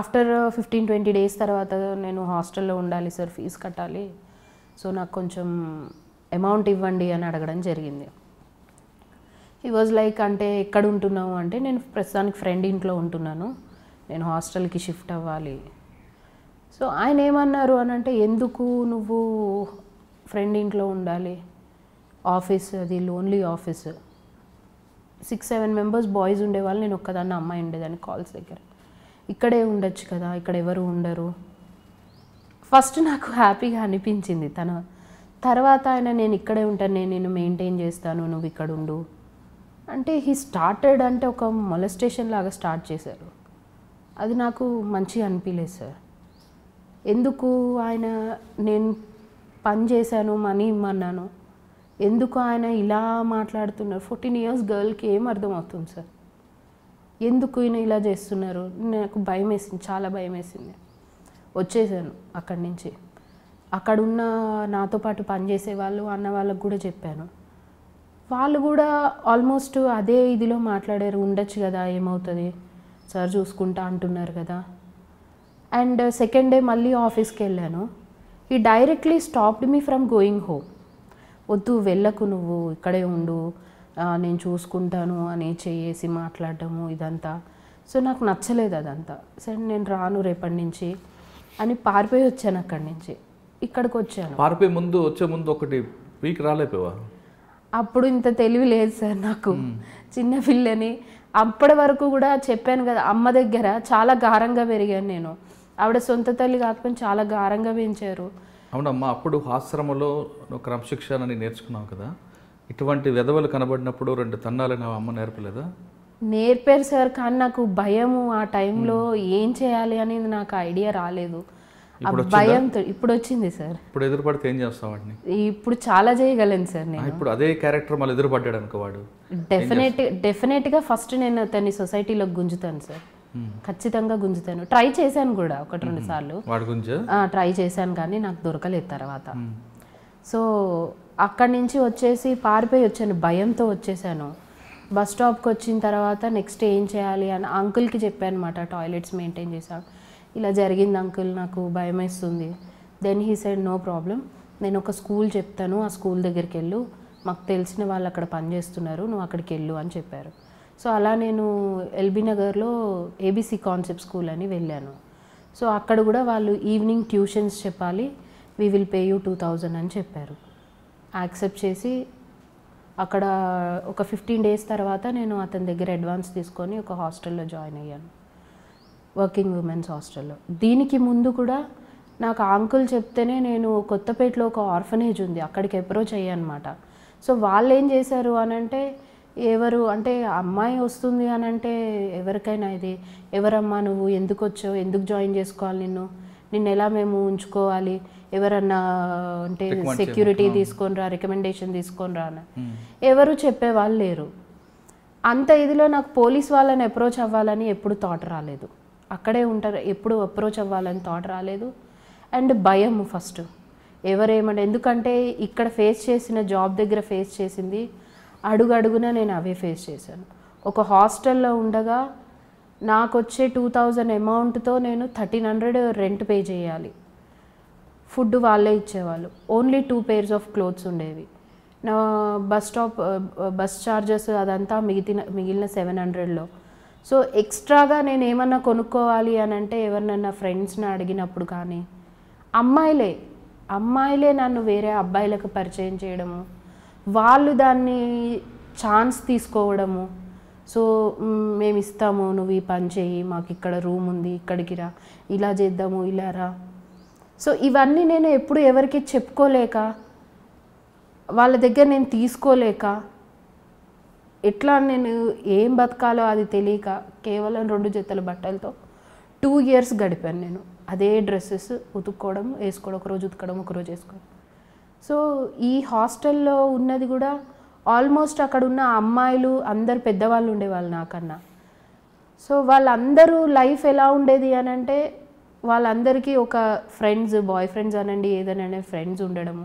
after fifteen twenty days తర్వాత నేను హాస్టల్లో ఉండాలి సార్ ఫీజు కట్టాలి సో నాకు కొంచెం అమౌంట్ ఇవ్వండి అని అడగడం జరిగింది ఈ వాజ్ లైక్ అంటే ఎక్కడ ఉంటున్నావు అంటే నేను ప్రస్తుతానికి ఫ్రెండ్ ఇంట్లో ఉంటున్నాను నేను హాస్టల్కి షిఫ్ట్ అవ్వాలి సో ఆయన ఏమన్నారు అని అంటే ఎందుకు నువ్వు ఫ్రెండ్ ఇంట్లో ఉండాలి ఆఫీస్ అది lonely office six seven members boys ఉండేవాళ్ళు నేను ఒక్కదాన్ని అమ్మాయి ఉండేదాన్ని కాల్స్ దగ్గర ఇక్కడే ఉండొచ్చు కదా ఇక్కడ ఎవరు ఉండరు ఫస్ట్ నాకు హ్యాపీగా అనిపించింది తన తర్వాత ఆయన నేను ఇక్కడే ఉంటాను నేను నేను మెయింటైన్ చేస్తాను నువ్వు ఇక్కడ ఉండు అంటే హీ స్టార్టెడ్ అంటే ఒక మొలస్టేషన్ లాగా స్టార్ట్ చేశారు అది నాకు మంచిగా అనిపించలేదు సార్ ఎందుకు ఆయన నేను పని చేశాను మనీ ఇమ్మన్నాను ఎందుకు ఆయన ఇలా మాట్లాడుతున్నారు ఫోర్టీన్ ఇయర్స్ గర్ల్కి ఏం అర్థమవుతుంది సార్ ఎందుకు ఈయన ఇలా చేస్తున్నారు నాకు భయం వేసింది చాలా భయం వేసింది వచ్చేసాను అక్కడి నుంచి అక్కడున్న నాతో పాటు పనిచేసే వాళ్ళు అన్న వాళ్ళకు కూడా చెప్పాను వాళ్ళు కూడా ఆల్మోస్ట్ అదే ఇదిలో మాట్లాడారు ఉండొచ్చు కదా ఏమవుతుంది సార్ చూసుకుంటా అంటున్నారు కదా అండ్ సెకండ్ డే మళ్ళీ ఆఫీస్కి వెళ్ళాను ఈ directly stopped me from going home వద్దు వెళ్ళకు నువ్వు ఇక్కడే ఉండు నేను చూసుకుంటాను అని చేసి మాట్లాడటము ఇదంతా సో నాకు నచ్చలేదు అదంతా సరే నేను రాను రేపటి నుంచి అని పారిపోయి వచ్చాను అక్కడి నుంచి ఇక్కడికి వచ్చాను పారిపోయి ముందు వచ్చే ముందు ఒకటి వీక్ రాలేపోవా అప్పుడు ఇంత తెలివి లేదు సార్ నాకు చిన్న పిల్లని అప్పటి వరకు కూడా చెప్పాను కదా అమ్మ దగ్గర చాలా ఘారంగా పెరిగాను నేను ఆవిడ సొంత తల్లి కాకపోయినా చాలా గారంగా పెంచారు అవునమ్మా అప్పుడు ఆశ్రమంలో క్రమశిక్షణ అని నేర్చుకున్నావు కదా ఇటువంటి వెధవలు కనబడినప్పుడు రెండు నా అమ్మ నేర్పలేదా నేర్పారు సార్ కానీ నాకు భయము ఆ టైంలో ఏం చేయాలి అనేది నాకు ఐడియా రాలేదు భయంతో ఇప్పుడు వచ్చింది సార్ ఇప్పుడు ఎదురుపడితే ఏం చేస్తావు వాడిని ఇప్పుడు చాలా చేయగలను సార్ నేను ఇప్పుడు అదే క్యారెక్టర్ మళ్ళీ ఎదురుపడ్డాడు అనుకో వాడు డెఫినెట్ డెఫినెట్ గా ఫస్ట్ నేను తన సొసైటీలోకి గుంజుతాను సార్ ఖచ్చితంగా గుంజుతాను ట్రై చేశాను కూడా ఒకటి రెండు సార్లు ట్రై చేశాను కానీ నాకు దొరకలేదు తర్వాత సో అక్కడి నుంచి వచ్చేసి పారిపోయి వచ్చాను భయంతో వచ్చేసాను బస్ స్టాప్కి వచ్చిన తర్వాత నెక్స్ట్ ఏం చేయాలి అని అంకుల్కి చెప్పాను అనమాట టాయిలెట్స్ మెయింటైన్ చేశాను ఇలా జరిగింది అంకుల్ నాకు భయం వేస్తుంది then he said no problem నేను ఒక స్కూల్ చెప్తాను ఆ స్కూల్ దగ్గరికి వెళ్ళు మాకు తెలిసిన వాళ్ళు అక్కడ పనిచేస్తున్నారు నువ్వు అక్కడికి వెళ్ళు అని చెప్పారు సో అలా నేను ఎల్బీ నగర్లో ఏబీసీ కాన్సెప్ట్ స్కూల్ అని వెళ్ళాను సో అక్కడ కూడా వాళ్ళు ఈవినింగ్ ట్యూషన్స్ చెప్పాలి we will pay you two thousand అని చెప్పారు యాక్సెప్ట్ చేసి అక్కడ ఒక ఫిఫ్టీన్ డేస్ తర్వాత నేను అతని దగ్గర అడ్వాన్స్ తీసుకొని ఒక హాస్టల్లో జాయిన్ అయ్యాను వర్కింగ్ ఉమెన్స్ హాస్టల్లో దీనికి ముందు కూడా నాకు అంకుల్ చెప్తేనే నేను కొత్తపేటలో ఒక ఆర్ఫనేజ్ ఉంది అక్కడికి అప్రోచ్ అనమాట సో వాళ్ళు ఏం చేశారు అని అంటే ఎవరు అంటే అమ్మాయి వస్తుంది అని అంటే ఎవరికైనా ఇది ఎవరమ్మా నువ్వు ఎందుకు వచ్చావు ఎందుకు జాయిన్ చేసుకోవాలి నిన్ను నిన్ను ఎలా మేము ఉంచుకోవాలి ఎవరన్నా అంటే సెక్యూరిటీ తీసుకొనిరా రికమెండేషన్ రా అని hmm. ఎవరు చెప్పేవాళ్ళు లేరు అంత ఇదిలో నాకు పోలీస్ వాళ్ళని అప్రోచ్ అవ్వాలని ఎప్పుడు థాట్ రాలేదు అక్కడే ఉంటారు ఎప్పుడు అప్రోచ్ అవ్వాలని థాట్ రాలేదు అండ్ భయం ఫస్ట్ ఎవరేమంటే ఎందుకంటే ఇక్కడ ఫేస్ చేసిన జాబ్ దగ్గర ఫేస్ చేసింది అడుగడుగున నేను అవే ఫేస్ చేశాను ఒక హాస్టల్లో ఉండగా నాకు వచ్చే టూ థౌజండ్ అమౌంట్తో నేను థర్టీన్ హండ్రెడ్ రెంట్ పే చేయాలి ఫుడ్ వాళ్ళే ఇచ్చేవాళ్ళు only two pairs of clothes ఉండేవి నా బస్ స్టాప్ బస్ ఛార్జెస్ అదంతా మిగిలిన మిగిలిన సెవెన్ హండ్రెడ్లో సో ఎక్స్ట్రాగా నేను ఏమన్నా కొనుక్కోవాలి అని అంటే ఎవరినన్నా ఫ్రెండ్స్ని అడిగినప్పుడు కానీ అమ్మాయిలే అమ్మాయిలే నన్ను వేరే అబ్బాయిలకు పరిచయం చేయడము వాళ్ళు దాన్ని ఛాన్స్ తీసుకోవడము సో మేము ఇస్తాము నువ్వు ఈ పని చేయి మాకు ఇక్కడ రూమ్ ఉంది ఇక్కడికి రా ఇలా చేద్దాము ఇలా రా సో ఇవన్నీ నేను ఎప్పుడు ఎవరికి చెప్పుకోలేక వాళ్ళ దగ్గర నేను తీసుకోలేక ఎట్లా నేను ఏం బతకాలో అది తెలియక కేవలం రెండు జతల బట్టలతో టూ ఇయర్స్ గడిపాను నేను అదే డ్రెస్సెస్ ఉతుక్కోవడం వేసుకోవడం ఒకరోజు ఉతకడం ఒకరోజు వేసుకోవడం సో ఈ హాస్టల్లో ఉన్నది కూడా ఆల్మోస్ట్ అక్కడ ఉన్న అమ్మాయిలు అందరు పెద్దవాళ్ళు ఉండేవాళ్ళు నాకన్నా సో వాళ్ళందరూ లైఫ్ ఎలా ఉండేది అని అంటే వాళ్ళందరికీ ఒక ఫ్రెండ్స్ బాయ్ ఫ్రెండ్స్ అనండి ఏదైనా ఫ్రెండ్స్ ఉండడము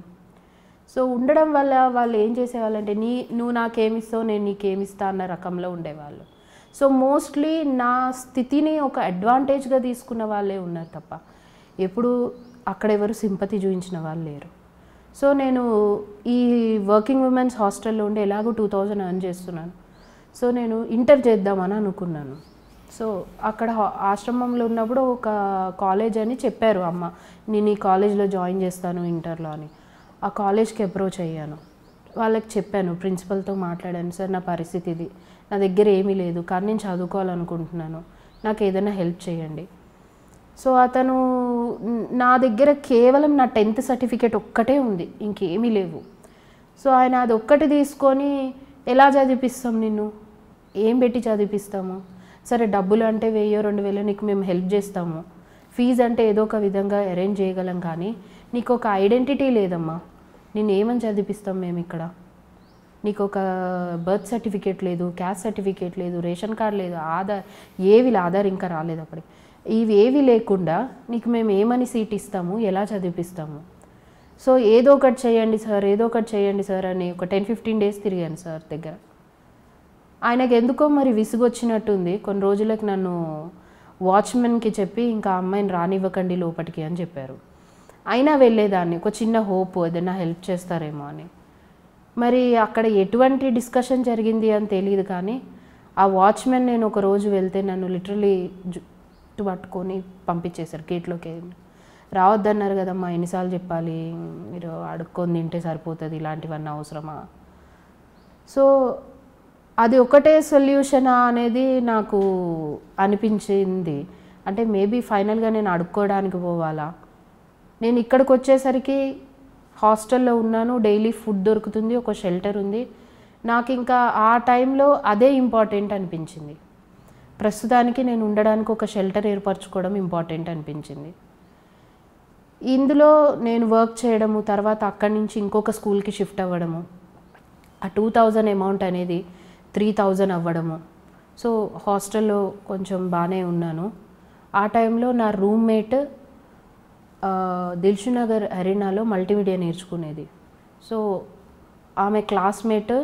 సో ఉండడం వల్ల వాళ్ళు ఏం చేసేవాళ్ళంటే నీ నువ్వు నాకేమిస్తావు నేను నీకేమిస్తా అన్న రకంలో ఉండేవాళ్ళు సో మోస్ట్లీ నా స్థితిని ఒక అడ్వాంటేజ్గా తీసుకున్న వాళ్ళే ఉన్నారు తప్ప ఎప్పుడు అక్కడెవరు సింపతి చూపించిన వాళ్ళు లేరు సో నేను ఈ వర్కింగ్ ఉమెన్స్ హాస్టల్లో ఉండి ఎలాగో టూ థౌజండ్ అర్న్ చేస్తున్నాను సో నేను ఇంటర్ చేద్దామని అనుకున్నాను సో అక్కడ ఆశ్రమంలో ఉన్నప్పుడు ఒక కాలేజ్ అని చెప్పారు అమ్మ నేను ఈ కాలేజ్లో జాయిన్ చేస్తాను ఇంటర్లో అని ఆ కాలేజ్కి అప్రోచ్ అయ్యాను వాళ్ళకి చెప్పాను ప్రిన్సిపల్తో మాట్లాడాను సార్ నా పరిస్థితి ఇది నా దగ్గర ఏమీ లేదు కానీ నేను చదువుకోవాలనుకుంటున్నాను నాకు ఏదైనా హెల్ప్ చేయండి సో అతను నా దగ్గర కేవలం నా టెన్త్ సర్టిఫికేట్ ఒక్కటే ఉంది ఇంకేమీ లేవు సో ఆయన అది ఒక్కటి తీసుకొని ఎలా చదివిస్తాం నిన్ను ఏం పెట్టి చదివిస్తాము సరే డబ్బులు అంటే వెయ్యో రెండు వేలు నీకు మేము హెల్ప్ చేస్తాము ఫీజు అంటే ఏదో ఒక విధంగా అరేంజ్ చేయగలం కానీ నీకు ఒక ఐడెంటిటీ లేదమ్మా నేను ఏమని చదివిస్తాం మేము ఇక్కడ నీకు ఒక బర్త్ సర్టిఫికేట్ లేదు క్యాస్ట్ సర్టిఫికేట్ లేదు రేషన్ కార్డు లేదు ఆధార్ ఏవి ఆధార్ ఇంకా రాలేదు అప్పటికి ఇవేవి లేకుండా నీకు మేము ఏమని సీట్ ఇస్తాము ఎలా చదివిపిస్తాము సో ఏదో ఒకటి చేయండి సార్ ఏదో ఒకటి చేయండి సార్ అని ఒక టెన్ ఫిఫ్టీన్ డేస్ తిరిగాను సార్ దగ్గర ఆయనకు ఎందుకో మరి విసుగొచ్చినట్టుంది కొన్ని రోజులకు నన్ను వాచ్మెన్కి చెప్పి ఇంకా అమ్మాయిని రానివ్వకండి లోపలికి అని చెప్పారు అయినా వెళ్ళేదాన్ని ఒక చిన్న హోప్ ఏదైనా హెల్ప్ చేస్తారేమో అని మరి అక్కడ ఎటువంటి డిస్కషన్ జరిగింది అని తెలియదు కానీ ఆ వాచ్మెన్ నేను ఒక రోజు వెళ్తే నన్ను లిటరలీ జుట్టు పట్టుకొని పంపించేశారు గేట్లోకి రావద్దన్నారు కదమ్మా ఎన్నిసార్లు చెప్పాలి మీరు అడుక్కొని తింటే సరిపోతుంది ఇలాంటివన్నీ అవసరమా సో అది ఒకటే సొల్యూషనా అనేది నాకు అనిపించింది అంటే మేబీ ఫైనల్గా నేను అడుక్కోవడానికి పోవాలా నేను ఇక్కడికి వచ్చేసరికి హాస్టల్లో ఉన్నాను డైలీ ఫుడ్ దొరుకుతుంది ఒక షెల్టర్ ఉంది నాకు ఇంకా ఆ టైంలో అదే ఇంపార్టెంట్ అనిపించింది ప్రస్తుతానికి నేను ఉండడానికి ఒక షెల్టర్ ఏర్పరచుకోవడం ఇంపార్టెంట్ అనిపించింది ఇందులో నేను వర్క్ చేయడము తర్వాత అక్కడి నుంచి ఇంకొక స్కూల్కి షిఫ్ట్ అవ్వడము ఆ టూ థౌజండ్ అమౌంట్ అనేది త్రీ థౌజండ్ అవ్వడము సో హాస్టల్లో కొంచెం బాగానే ఉన్నాను ఆ టైంలో నా రూమ్మేట్ దిల్షునగర్ అరీనాలో మల్టీమీడియా నేర్చుకునేది సో ఆమె క్లాస్మేట్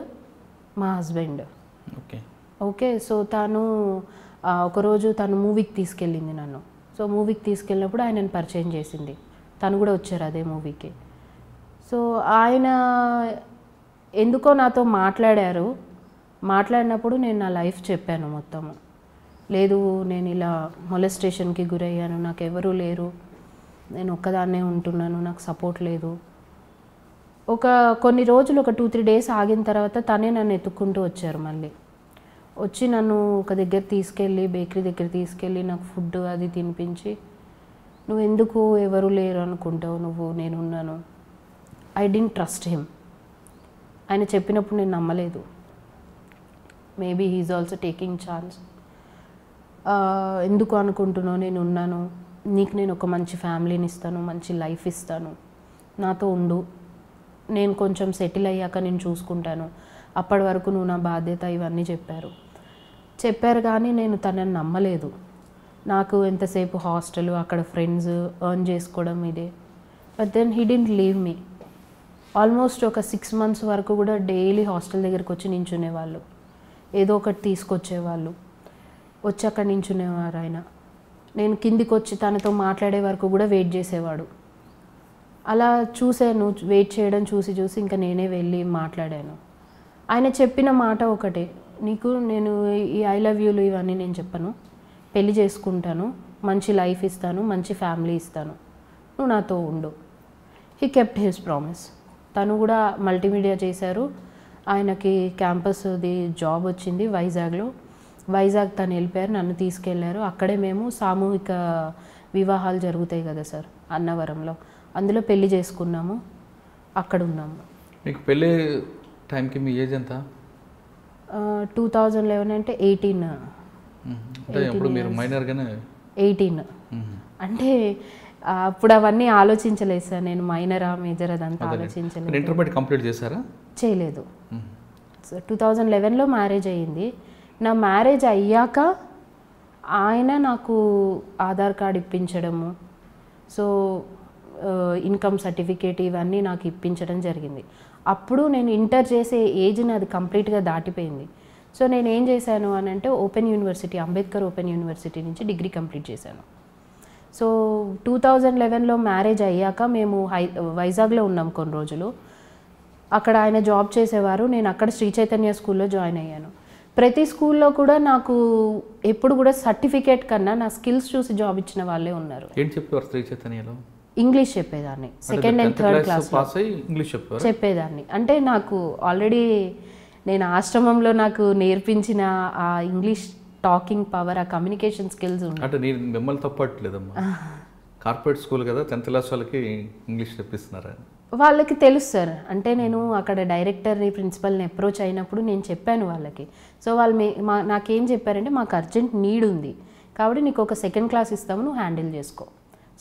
మా హస్బెండ్ ఓకే ఓకే సో తాను ఒకరోజు తను మూవీకి తీసుకెళ్ళింది నన్ను సో మూవీకి తీసుకెళ్ళినప్పుడు ఆయనను పరిచయం చేసింది తను కూడా వచ్చారు అదే మూవీకి సో ఆయన ఎందుకో నాతో మాట్లాడారు మాట్లాడినప్పుడు నేను నా లైఫ్ చెప్పాను మొత్తము లేదు నేను ఇలా మొలెస్టేషన్కి గురయ్యాను నాకు ఎవరూ లేరు నేను ఒక్కదాన్నే ఉంటున్నాను నాకు సపోర్ట్ లేదు ఒక కొన్ని రోజులు ఒక టూ త్రీ డేస్ ఆగిన తర్వాత తనే నన్ను ఎత్తుక్కుంటూ వచ్చారు మళ్ళీ వచ్చి నన్ను ఒక దగ్గర తీసుకెళ్ళి బేకరీ దగ్గర తీసుకెళ్ళి నాకు ఫుడ్ అది తినిపించి నువ్వు ఎందుకు ఎవరు లేరు అనుకుంటావు నువ్వు నేనున్నాను ఐ డింట్ ట్రస్ట్ హిమ్ ఆయన చెప్పినప్పుడు నేను నమ్మలేదు maybe he's also taking chance ఎందుకు అనుకుంటున్నావు నేను ఉన్నాను నీకు నేను ఒక మంచి ఫ్యామిలీని ఇస్తాను మంచి లైఫ్ ఇస్తాను నాతో ఉండు నేను కొంచెం సెటిల్ అయ్యాక నేను చూసుకుంటాను అప్పటి వరకు నువ్వు నా బాధ్యత ఇవన్నీ చెప్పారు చెప్పారు కానీ నేను తనని నమ్మలేదు నాకు ఎంతసేపు హాస్టల్ అక్కడ ఫ్రెండ్స్ ఎర్న్ చేసుకోవడం ఇదే but then he didn't leave me almost ఒక సిక్స్ మంత్స్ వరకు కూడా డైలీ హాస్టల్ దగ్గరికి వచ్చి నించునేవాళ్ళు ఏదో ఒకటి తీసుకొచ్చేవాళ్ళు వచ్చి అక్కడ నించునేవారు ఆయన నేను కిందికి వచ్చి తనతో మాట్లాడే వరకు కూడా వెయిట్ చేసేవాడు అలా చూశాను వెయిట్ చేయడం చూసి చూసి ఇంకా నేనే వెళ్ళి మాట్లాడాను ఆయన చెప్పిన మాట ఒకటే నీకు నేను ఈ ఐ లవ్ యూలు ఇవన్నీ నేను చెప్పను పెళ్లి చేసుకుంటాను మంచి లైఫ్ ఇస్తాను మంచి ఫ్యామిలీ ఇస్తాను నువ్వు నాతో ఉండు హీ కెప్ట్ హిస్ ప్రామిస్ తను కూడా మల్టీమీడియా చేశారు ఆయనకి క్యాంపస్ది జాబ్ వచ్చింది వైజాగ్లో వైజాగ్ తను వెళ్ళిపోయారు నన్ను తీసుకెళ్లారు అక్కడే మేము సామూహిక వివాహాలు జరుగుతాయి కదా సార్ అన్నవరంలో అందులో పెళ్ళి చేసుకున్నాము అక్కడ ఉన్నాము మీకు పెళ్ళి టైంకి మీ ఏజ్ ఎంత టూ థౌజండ్ లెవెన్ అంటే ఎయిటీన్ ఎయిటీన్ అంటే అప్పుడు అవన్నీ ఆలోచించలేదు సార్ నేను మైనరా మేజర్ అదంతా ఆలోచించలేదు ఇంటర్మీడియట్ కంప్లీట్ చేశారా చేయలేదు టూ థౌజండ్ లెవెన్లో మ్యారేజ్ అయ్యింది నా మ్యారేజ్ అయ్యాక ఆయన నాకు ఆధార్ కార్డ్ ఇప్పించడము సో ఇన్కమ్ సర్టిఫికేట్ ఇవన్నీ నాకు ఇప్పించడం జరిగింది అప్పుడు నేను ఇంటర్ చేసే ఏజ్ నాది కంప్లీట్గా దాటిపోయింది సో నేను ఏం చేశాను అని అంటే open university Ambedkar open university నుంచి డిగ్రీ కంప్లీట్ చేశాను సో టూ థౌజండ్ లెవెన్లో మ్యారేజ్ అయ్యాక మేము హై వైజాగ్లో ఉన్నాం కొన్ని రోజులు అక్కడ ఆయన జాబ్ చేసేవారు నేను అక్కడ శ్రీ చైతన్య స్కూల్లో జాయిన్ అయ్యాను ప్రతి స్కూల్లో కూడా నాకు ఎప్పుడు కూడా సర్టిఫికేట్ కన్నా నా స్కిల్స్ చూసి జాబ్ ఇచ్చిన వాళ్ళే ఉన్నారు ఏం చెప్పేవారు శ్రీ చైతన్యలో ఇంగ్లీష్ చెప్పేదాన్ని second and third class English చెప్పేదాన్ని అంటే నాకు ఆల్రెడీ నేను ఆశ్రమంలో నాకు నేర్పించిన ఆ ఇంగ్లీష్ టాకింగ్ పవర్ ఆ కమ్యూనికేషన్ స్కిల్స్ అంటే నేను మిమ్మల్ని తప్పట్లేదమ్మా కార్పొరేట్ స్కూల్ కదా టెన్త్ క్లాస్ వాళ్ళకి ఇంగ్లీష్ చెప్పిస్తున్నారా వాళ్ళకి తెలుసు సార్ అంటే నేను అక్కడ డైరెక్టర్ని ప్రిన్సిపల్ని అప్రోచ్ అయినప్పుడు నేను చెప్పాను వాళ్ళకి సో వాళ్ళు మే మా నాకేం చెప్పారంటే మాకు అర్జెంట్ నీడ్ ఉంది కాబట్టి నీకు ఒక సెకండ్ క్లాస్ ఇస్తాము నువ్వు హ్యాండిల్ చేసుకో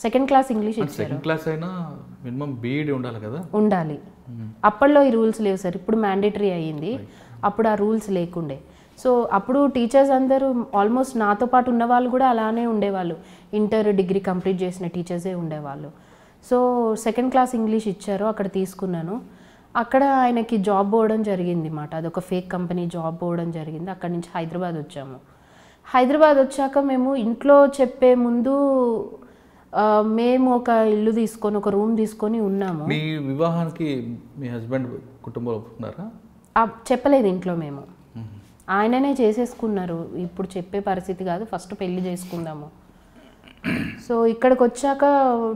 second class English second class అయినా మినిమం బీఈడి ఉండాలి కదా ఉండాలి hmm. అప్పట్లో ఈ రూల్స్ లేవు సార్ ఇప్పుడు మ్యాండేటరీ అయ్యింది అప్పుడు ఆ రూల్స్ లేకుండే సో అప్పుడు టీచర్స్ అందరూ ఆల్మోస్ట్ నాతో పాటు ఉన్న వాళ్ళు కూడా అలానే ఉండేవాళ్ళు ఇంటర్ డిగ్రీ కంప్లీట్ చేసిన టీచర్సే ఉండేవాళ్ళు సో సెకండ్ క్లాస్ ఇంగ్లీష్ ఇచ్చారు అక్కడ తీసుకున్నాను అక్కడ ఆయనకి జాబ్ పోవడం జరిగింది మాట అదొక ఫేక్ కంపెనీ జాబ్ పోవడం జరిగింది అక్కడి నుంచి హైదరాబాద్ వచ్చాము హైదరాబాద్ వచ్చాక మేము ఇంట్లో చెప్పే ముందు మేము ఒక ఇల్లు తీసుకొని ఒక రూమ్ తీసుకొని ఉన్నాము మీ వివాహానికి మీ హస్బెండ్ కుటుంబంలో ఒప్పుకున్నారా చెప్పలేదు ఇంట్లో మేము ఆయననే చేసేసుకున్నారు ఇప్పుడు చెప్పే పరిస్థితి కాదు ఫస్ట్ పెళ్లి చేసుకుందాము సో ఇక్కడికి వచ్చాక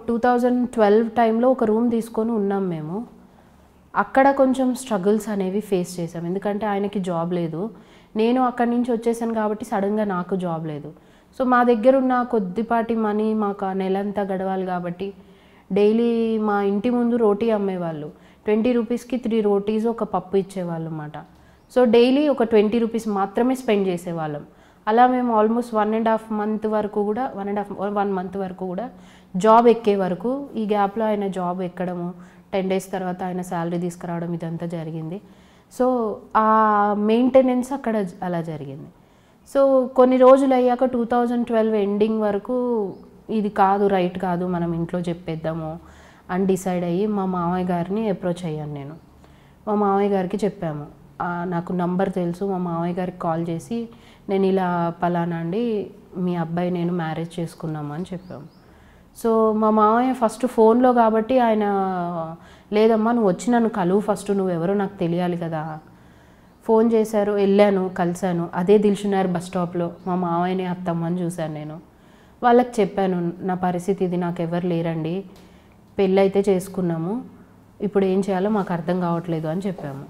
టూ థౌజండ్ ట్వెల్వ్ టైంలో ఒక రూమ్ తీసుకొని ఉన్నాం మేము అక్కడ కొంచెం స్ట్రగుల్స్ అనేవి ఫేస్ చేసాం ఎందుకంటే ఆయనకి జాబ్ లేదు నేను అక్కడి నుంచి వచ్చేసాను కాబట్టి సడన్గా నాకు జాబ్ లేదు సో మా దగ్గర ఉన్న కొద్దిపాటి మనీ మాకు ఆ నెలంతా గడవాలి కాబట్టి డైలీ మా ఇంటి ముందు రోటీ అమ్మేవాళ్ళు ట్వంటీ రూపీస్కి త్రీ రోటీస్ ఒక పప్పు ఇచ్చేవాళ్ళు అనమాట సో డైలీ ఒక ట్వంటీ రూపీస్ మాత్రమే స్పెండ్ చేసేవాళ్ళం అలా మేము almost one and half month వరకు కూడా one and half one month వరకు కూడా జాబ్ ఎక్కే వరకు ఈ గ్యాప్లో ఆయన జాబ్ ఎక్కడము టెన్ డేస్ తర్వాత ఆయన శాలరీ తీసుకురావడం ఇదంతా జరిగింది సో ఆ మెయింటెనెన్స్ అక్కడ అలా జరిగింది సో కొన్ని రోజులు అయ్యాక టూ థౌజండ్ ట్వెల్వ్ ఎండింగ్ వరకు ఇది కాదు రైట్ కాదు మనం ఇంట్లో చెప్పేద్దాము అని డిసైడ్ అయ్యి మా మామయ్య గారిని అప్రోచ్ అయ్యాను నేను మా మామయ్య గారికి చెప్పాము నాకు నంబర్ తెలుసు మా మామయ్య గారికి కాల్ చేసి నేను ఇలా పలానా అండి మీ అబ్బాయి నేను మ్యారేజ్ చేసుకున్నాము అని చెప్పాము సో మా మామయ్య ఫస్ట్ ఫోన్లో కాబట్టి ఆయన లేదమ్మా నువ్వు వచ్చి నన్ను కలువు ఫస్ట్ నువ్వెవరో నాకు తెలియాలి కదా ఫోన్ చేశారు వెళ్ళాను కలిశాను అదే దిల్షునార్ బస్ స్టాప్లో మా మావయ్యని అత్తమ్మని చూశాను నేను వాళ్ళకి చెప్పాను నా పరిస్థితి ఇది నాకు ఎవరు లేరండి పెళ్ళి అయితే చేసుకున్నాము ఇప్పుడు ఏం చేయాలో మాకు అర్థం కావట్లేదు అని చెప్పాము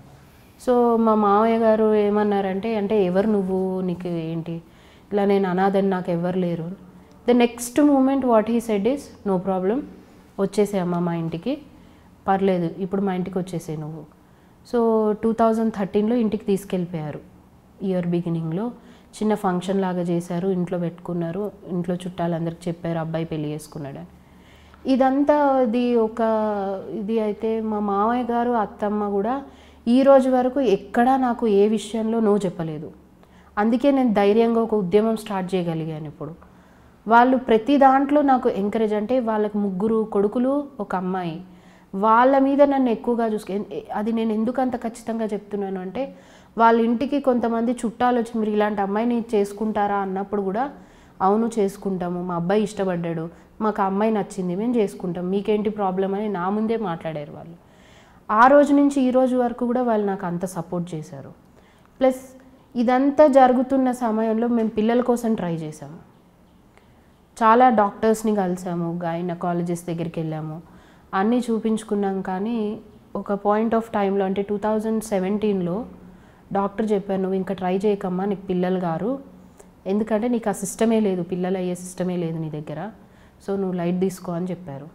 సో మా మావయ్య గారు ఏమన్నారంటే అంటే ఎవరు నువ్వు నీకు ఏంటి ఇట్లా నేను అనాథని నాకు ఎవరు లేరు the next moment what he said is no problem అమ్మ మా ఇంటికి పర్లేదు ఇప్పుడు మా ఇంటికి వచ్చేసే నువ్వు సో టూ థౌజండ్ థర్టీన్లో ఇంటికి తీసుకెళ్ళిపోయారు ఇయర్ బిగినింగ్లో చిన్న ఫంక్షన్ లాగా చేశారు ఇంట్లో పెట్టుకున్నారు ఇంట్లో చుట్టాలందరికి చెప్పారు అబ్బాయి పెళ్లి చేసుకున్నాడని ఇదంతా అది ఒక ఇది అయితే మా మామయ్య గారు అత్తమ్మ కూడా ఈ రోజు వరకు ఎక్కడా నాకు ఏ విషయంలో నో చెప్పలేదు అందుకే నేను ధైర్యంగా ఒక ఉద్యమం స్టార్ట్ చేయగలిగాను ఇప్పుడు వాళ్ళు ప్రతి దాంట్లో నాకు ఎంకరేజ్ అంటే వాళ్ళకి ముగ్గురు కొడుకులు ఒక అమ్మాయి వాళ్ళ మీద నన్ను ఎక్కువగా చూసుకు అది నేను ఎందుకు అంత ఖచ్చితంగా చెప్తున్నాను అంటే వాళ్ళ ఇంటికి కొంతమంది చుట్టాలు వచ్చి మీరు ఇలాంటి అమ్మాయిని చేసుకుంటారా అన్నప్పుడు కూడా అవును చేసుకుంటాము మా అబ్బాయి ఇష్టపడ్డాడు మాకు అమ్మాయి నచ్చింది మేము చేసుకుంటాం మీకేంటి ప్రాబ్లం అని నా ముందే మాట్లాడారు వాళ్ళు ఆ రోజు నుంచి ఈ రోజు వరకు కూడా వాళ్ళు నాకు అంత సపోర్ట్ చేశారు ప్లస్ ఇదంతా జరుగుతున్న సమయంలో మేము పిల్లల కోసం ట్రై చేసాము చాలా డాక్టర్స్ని కలిసాము గైనకాలజిస్ట్ దగ్గరికి వెళ్ళాము అన్నీ చూపించుకున్నాం కానీ ఒక పాయింట్ ఆఫ్ టైంలో అంటే టూ థౌజండ్ సెవెంటీన్లో డాక్టర్ చెప్పారు నువ్వు ఇంకా ట్రై చేయకమ్మా నీకు పిల్లలు గారు ఎందుకంటే నీకు ఆ సిస్టమే లేదు పిల్లలు అయ్యే సిస్టమే లేదు నీ దగ్గర సో నువ్వు లైట్ తీసుకో అని చెప్పారు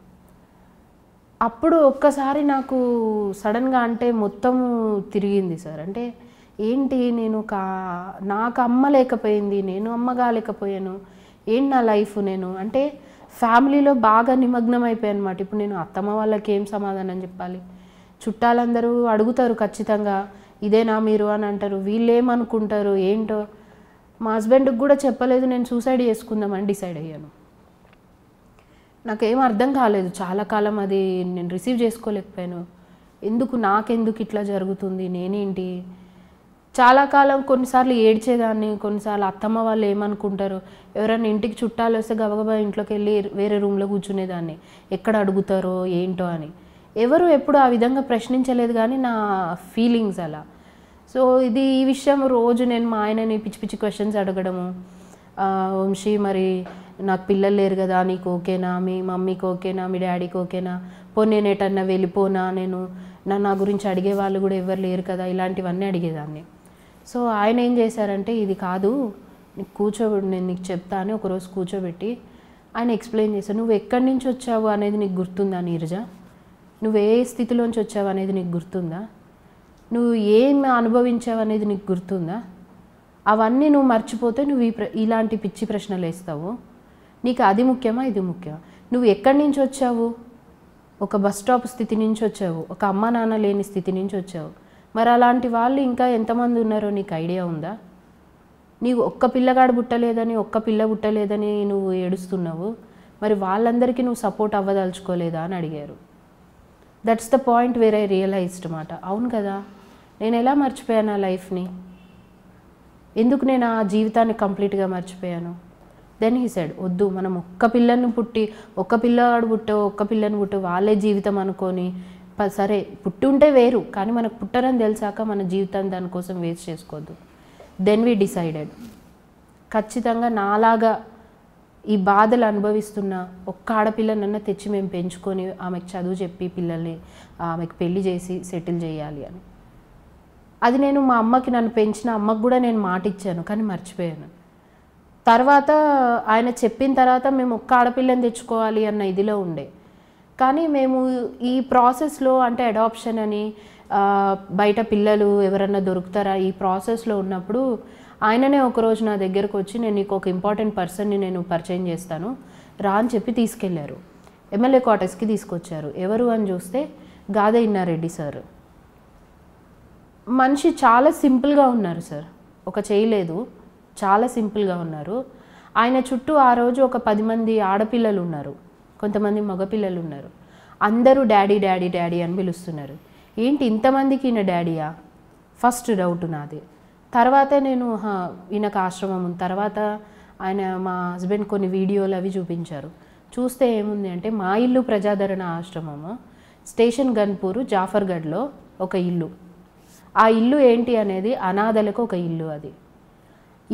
అప్పుడు ఒక్కసారి నాకు సడన్గా అంటే మొత్తము తిరిగింది సార్ అంటే ఏంటి నేను ఒక నాకు అమ్మ లేకపోయింది నేను అమ్మ కాలేకపోయాను ఏంటి నా లైఫ్ నేను అంటే ఫ్యామిలీలో బాగా నిమగ్నం అయిపోయాను అనమాట ఇప్పుడు నేను అత్తమ్మ వాళ్ళకి ఏం సమాధానం చెప్పాలి చుట్టాలందరూ అడుగుతారు ఖచ్చితంగా ఇదేనా మీరు అని అంటారు వీళ్ళేమనుకుంటారు ఏంటో మా హస్బెండ్కి కూడా చెప్పలేదు నేను సూసైడ్ చేసుకుందామని డిసైడ్ అయ్యాను నాకేం అర్థం కాలేదు చాలా కాలం అది నేను రిసీవ్ చేసుకోలేకపోయాను ఎందుకు నాకెందుకు ఇట్లా జరుగుతుంది నేనేంటి చాలా కాలం కొన్నిసార్లు ఏడ్చేదాన్ని కొన్నిసార్లు అత్తమ్మ వాళ్ళు ఏమనుకుంటారు ఎవరైనా ఇంటికి చుట్టాలు వస్తే గబగబా ఇంట్లోకి వెళ్ళి వేరే రూమ్లో కూర్చునేదాన్ని ఎక్కడ అడుగుతారో ఏంటో అని ఎవరు ఎప్పుడు ఆ విధంగా ప్రశ్నించలేదు కానీ నా ఫీలింగ్స్ అలా సో ఇది ఈ విషయం రోజు నేను మా ఆయనని పిచ్చి పిచ్చి క్వశ్చన్స్ అడగడము వంశీ మరి నాకు పిల్లలు లేరు కదా నీకు ఓకేనా మీ మమ్మీకి ఓకేనా మీ డాడీకి ఓకేనా పో నేను ఎటన్నా వెళ్ళిపోనా నేను నా నా గురించి అడిగే వాళ్ళు కూడా ఎవరు లేరు కదా ఇలాంటివన్నీ అడిగేదాన్ని సో ఆయన ఏం చేశారంటే ఇది కాదు నీకు కూర్చోబెట్టి నేను నీకు చెప్తా అని ఒకరోజు కూర్చోబెట్టి ఆయన ఎక్స్ప్లెయిన్ చేశాను నువ్వు ఎక్కడి నుంచి వచ్చావు అనేది నీకు గుర్తుందా నీరజ నువ్వు ఏ స్థితిలోంచి వచ్చావు అనేది నీకు గుర్తుందా నువ్వు ఏం అనుభవించావు అనేది నీకు గుర్తుందా అవన్నీ నువ్వు మర్చిపోతే నువ్వు ఈ ఇలాంటి పిచ్చి ప్రశ్నలు వేస్తావు నీకు అది ముఖ్యమా ఇది ముఖ్యమా నువ్వు ఎక్కడి నుంచి వచ్చావు ఒక బస్ స్టాప్ స్థితి నుంచి వచ్చావు ఒక అమ్మ నాన్న లేని స్థితి నుంచి వచ్చావు మరి అలాంటి వాళ్ళు ఇంకా ఎంతమంది ఉన్నారో నీకు ఐడియా ఉందా నీవు ఒక్క పిల్లగాడు పుట్టలేదని ఒక్క పిల్ల పుట్టలేదని నువ్వు ఏడుస్తున్నావు మరి వాళ్ళందరికీ నువ్వు సపోర్ట్ అవ్వదలుచుకోలేదా అని అడిగారు that's the point where I realized అన్నమాట అవును కదా నేను ఎలా మర్చిపోయాను ఆ లైఫ్ని ఎందుకు నేను ఆ జీవితాన్ని కంప్లీట్గా మర్చిపోయాను దెన్ హీ సెడ్ వద్దు మనం ఒక్క పిల్లని పుట్టి ఒక్క పిల్లవాడు పుట్టో ఒక్క పిల్లని పుట్టో వాళ్ళే జీవితం అనుకొని సరే పుట్టుంటే వేరు కానీ మనకు పుట్టరని తెలిసాక మన జీవితం దానికోసం వేస్ట్ చేసుకోవద్దు దెన్ వి డిసైడెడ్ ఖచ్చితంగా నాలాగా ఈ బాధలు అనుభవిస్తున్న ఒక్క ఆడపిల్లనన్నా తెచ్చి మేము పెంచుకొని ఆమెకు చదువు చెప్పి పిల్లల్ని ఆమెకు పెళ్లి చేసి సెటిల్ చేయాలి అని అది నేను మా అమ్మకి నన్ను పెంచిన అమ్మకు కూడా నేను మాట ఇచ్చాను కానీ మర్చిపోయాను తర్వాత ఆయన చెప్పిన తర్వాత మేము ఒక్క ఆడపిల్లని తెచ్చుకోవాలి అన్న ఇదిలో ఉండే కానీ మేము ఈ ప్రాసెస్లో అంటే అడాప్షన్ అని బయట పిల్లలు ఎవరన్నా దొరుకుతారా ఈ ప్రాసెస్లో ఉన్నప్పుడు ఆయననే ఒకరోజు నా దగ్గరకు వచ్చి నేను నీకు ఒక ఇంపార్టెంట్ పర్సన్ని నేను పరిచయం చేస్తాను రా అని చెప్పి తీసుకెళ్లారు ఎమ్మెల్యే క్వార్టర్స్కి తీసుకొచ్చారు ఎవరు అని చూస్తే గాదయ్యన్నారెడ్డి ఇన్నారెడ్డి సార్ మనిషి చాలా సింపుల్గా ఉన్నారు సార్ ఒక చేయలేదు చాలా సింపుల్గా ఉన్నారు ఆయన చుట్టూ ఆ రోజు ఒక పది మంది ఆడపిల్లలు ఉన్నారు కొంతమంది మగపిల్లలు ఉన్నారు అందరూ డాడీ డాడీ డాడీ అని పిలుస్తున్నారు ఏంటి ఇంతమందికి ఈయన డాడీయా ఫస్ట్ డౌట్ నాది తర్వాత నేను ఈయనకు ఆశ్రమం తర్వాత ఆయన మా హస్బెండ్ కొన్ని వీడియోలు అవి చూపించారు చూస్తే ఏముంది అంటే మా ఇల్లు ప్రజాదరణ ఆశ్రమము స్టేషన్ గన్పూర్ జాఫర్గఢ్లో ఒక ఇల్లు ఆ ఇల్లు ఏంటి అనేది అనాథలకు ఒక ఇల్లు అది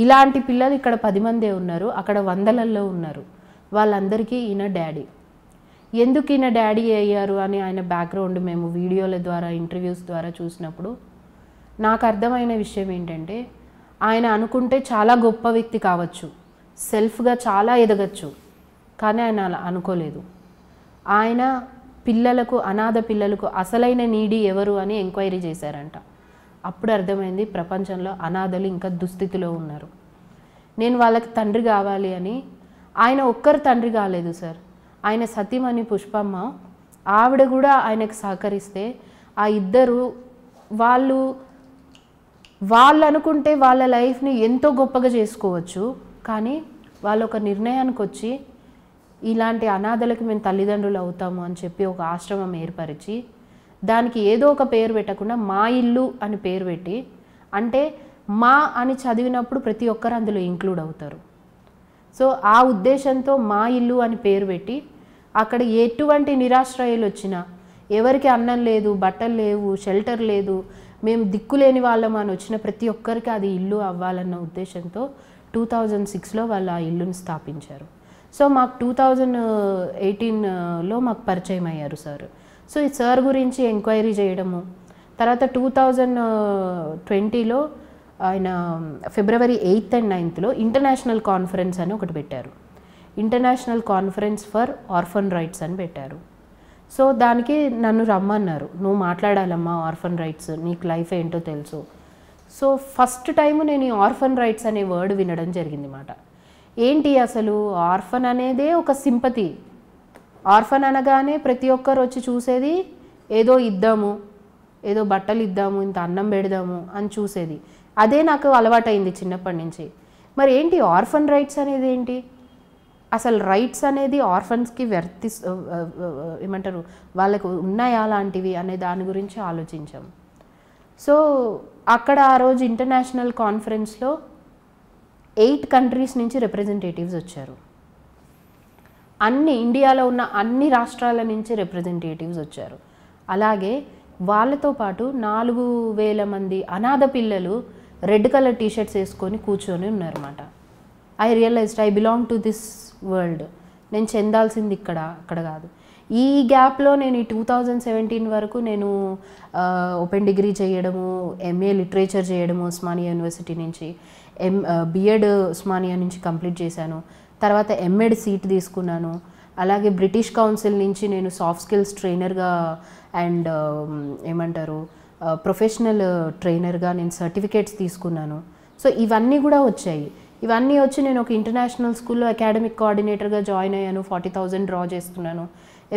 ఇలాంటి పిల్లలు ఇక్కడ పది మందే ఉన్నారు అక్కడ వందలల్లో ఉన్నారు వాళ్ళందరికీ ఈయన డాడీ ఎందుకు ఈయన డాడీ అయ్యారు అని ఆయన బ్యాక్గ్రౌండ్ మేము వీడియోల ద్వారా ఇంటర్వ్యూస్ ద్వారా చూసినప్పుడు నాకు అర్థమైన విషయం ఏంటంటే ఆయన అనుకుంటే చాలా గొప్ప వ్యక్తి కావచ్చు సెల్ఫ్గా చాలా ఎదగచ్చు కానీ ఆయన అలా అనుకోలేదు ఆయన పిల్లలకు అనాథ పిల్లలకు అసలైన నీడి ఎవరు అని ఎంక్వైరీ చేశారంట అప్పుడు అర్థమైంది ప్రపంచంలో అనాథలు ఇంకా దుస్థితిలో ఉన్నారు నేను వాళ్ళకి తండ్రి కావాలి అని ఆయన ఒక్కరు తండ్రి కాలేదు సార్ ఆయన సతీమణి పుష్పమ్మ ఆవిడ కూడా ఆయనకు సహకరిస్తే ఆ ఇద్దరు వాళ్ళు వాళ్ళు అనుకుంటే వాళ్ళ లైఫ్ని ఎంతో గొప్పగా చేసుకోవచ్చు కానీ వాళ్ళు ఒక నిర్ణయానికి వచ్చి ఇలాంటి అనాథలకు మేము తల్లిదండ్రులు అవుతాము అని చెప్పి ఒక ఆశ్రమం ఏర్పరిచి దానికి ఏదో ఒక పేరు పెట్టకుండా మా ఇల్లు అని పేరు పెట్టి అంటే మా అని చదివినప్పుడు ప్రతి ఒక్కరు అందులో ఇంక్లూడ్ అవుతారు సో ఆ ఉద్దేశంతో మా ఇల్లు అని పేరు పెట్టి అక్కడ ఎటువంటి నిరాశ్రయాలు వచ్చినా ఎవరికి అన్నం లేదు బట్టలు లేవు షెల్టర్ లేదు మేము దిక్కులేని వాళ్ళం అని వచ్చిన ప్రతి ఒక్కరికి అది ఇల్లు అవ్వాలన్న ఉద్దేశంతో టూ థౌజండ్ సిక్స్లో వాళ్ళు ఆ ఇల్లును స్థాపించారు సో మాకు టూ థౌజండ్ ఎయిటీన్లో మాకు పరిచయం అయ్యారు సార్ సో ఈ సార్ గురించి ఎంక్వైరీ చేయడము తర్వాత టూ థౌజండ్ ట్వంటీలో ఆయన ఫిబ్రవరి ఎయిత్ అండ్ నైన్త్లో ఇంటర్నేషనల్ కాన్ఫరెన్స్ అని ఒకటి పెట్టారు international conference for orphan rights అని పెట్టారు సో దానికి నన్ను రమ్మన్నారు నువ్వు మాట్లాడాలమ్మా ఆర్ఫన్ రైట్స్ నీకు లైఫ్ ఏంటో తెలుసు సో ఫస్ట్ టైం నేను ఈ ఆర్ఫన్ రైట్స్ అనే వర్డ్ వినడం జరిగింది మాట ఏంటి అసలు ఆర్ఫన్ అనేదే ఒక సింపతి ఆర్ఫన్ అనగానే ప్రతి ఒక్కరు వచ్చి చూసేది ఏదో ఇద్దాము ఏదో బట్టలు ఇద్దాము ఇంత అన్నం పెడదాము అని చూసేది అదే నాకు అలవాటైంది చిన్నప్పటి నుంచి మరి ఏంటి ఆర్ఫన్ రైట్స్ అనేది ఏంటి అసలు రైట్స్ అనేది ఆర్ఫన్స్కి వ్యర్థి ఏమంటారు వాళ్ళకు ఉన్నాయా అలాంటివి అనే దాని గురించి ఆలోచించాం సో అక్కడ ఆ రోజు ఇంటర్నేషనల్ కాన్ఫరెన్స్లో ఎయిట్ కంట్రీస్ నుంచి రిప్రజెంటేటివ్స్ వచ్చారు అన్ని ఇండియాలో ఉన్న అన్ని రాష్ట్రాల నుంచి రిప్రజెంటేటివ్స్ వచ్చారు అలాగే వాళ్ళతో పాటు నాలుగు వేల మంది అనాథ పిల్లలు రెడ్ కలర్ టీషర్ట్స్ వేసుకొని కూర్చొని ఉన్నారన్నమాట I realized I belong to this world నేను చెందాల్సింది ఇక్కడ అక్కడ కాదు ఈ గ్యాప్లో నేను ఈ టూ థౌజండ్ సెవెంటీన్ వరకు నేను ఓపెన్ డిగ్రీ చేయడము ఎంఏ లిటరేచర్ చేయడము ఉస్మానియా యూనివర్సిటీ నుంచి ఎం బిఎడ్ ఉస్మానియా నుంచి కంప్లీట్ చేశాను తర్వాత ఎంఎడ్ సీట్ తీసుకున్నాను అలాగే బ్రిటిష్ కౌన్సిల్ నుంచి నేను సాఫ్ట్ స్కిల్స్ ట్రైనర్గా అండ్ ఏమంటారు ప్రొఫెషనల్ ట్రైనర్గా నేను సర్టిఫికేట్స్ తీసుకున్నాను సో ఇవన్నీ కూడా వచ్చాయి ఇవన్నీ వచ్చి నేను ఒక ఇంటర్నేషనల్ స్కూల్లో అకాడమిక్ కోఆర్డినేటర్గా జాయిన్ అయ్యాను ఫార్టీ థౌజండ్ డ్రా చేస్తున్నాను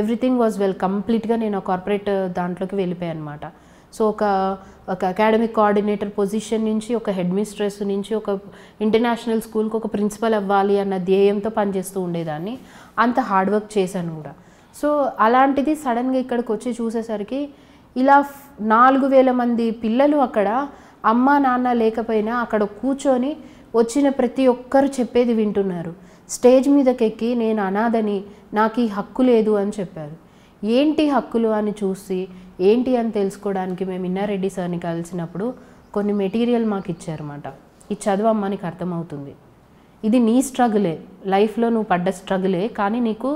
ఎవ్రీథింగ్ వాజ్ వెల్ కంప్లీట్గా నేను కార్పొరేట్ uh, దాంట్లోకి వెళ్ళిపోయాను అనమాట సో ఒక ఒక అకాడమిక్ కోఆర్డినేటర్ పొజిషన్ నుంచి ఒక హెడ్ మిస్ట్రెస్ నుంచి ఒక ఇంటర్నేషనల్ స్కూల్కి ఒక ప్రిన్సిపల్ అవ్వాలి అన్న ధ్యేయంతో పనిచేస్తూ ఉండేదాన్ని అంత హార్డ్ వర్క్ చేశాను కూడా సో అలాంటిది సడన్గా ఇక్కడికి వచ్చి చూసేసరికి ఇలా నాలుగు వేల మంది పిల్లలు అక్కడ అమ్మ నాన్న లేకపోయినా అక్కడ కూర్చొని వచ్చిన ప్రతి ఒక్కరు చెప్పేది వింటున్నారు స్టేజ్ మీదకెక్కి నేను అనాథని నాకు ఈ హక్కు లేదు అని చెప్పారు ఏంటి హక్కులు అని చూసి ఏంటి అని తెలుసుకోవడానికి మేము ఇన్నారెడ్డి సార్ని కలిసినప్పుడు కొన్ని మెటీరియల్ మాకు ఇచ్చారన్నమాట ఇది చదవమ్మ నీకు అర్థమవుతుంది ఇది నీ స్ట్రగులే లైఫ్లో నువ్వు పడ్డ స్ట్రగులే కానీ నీకు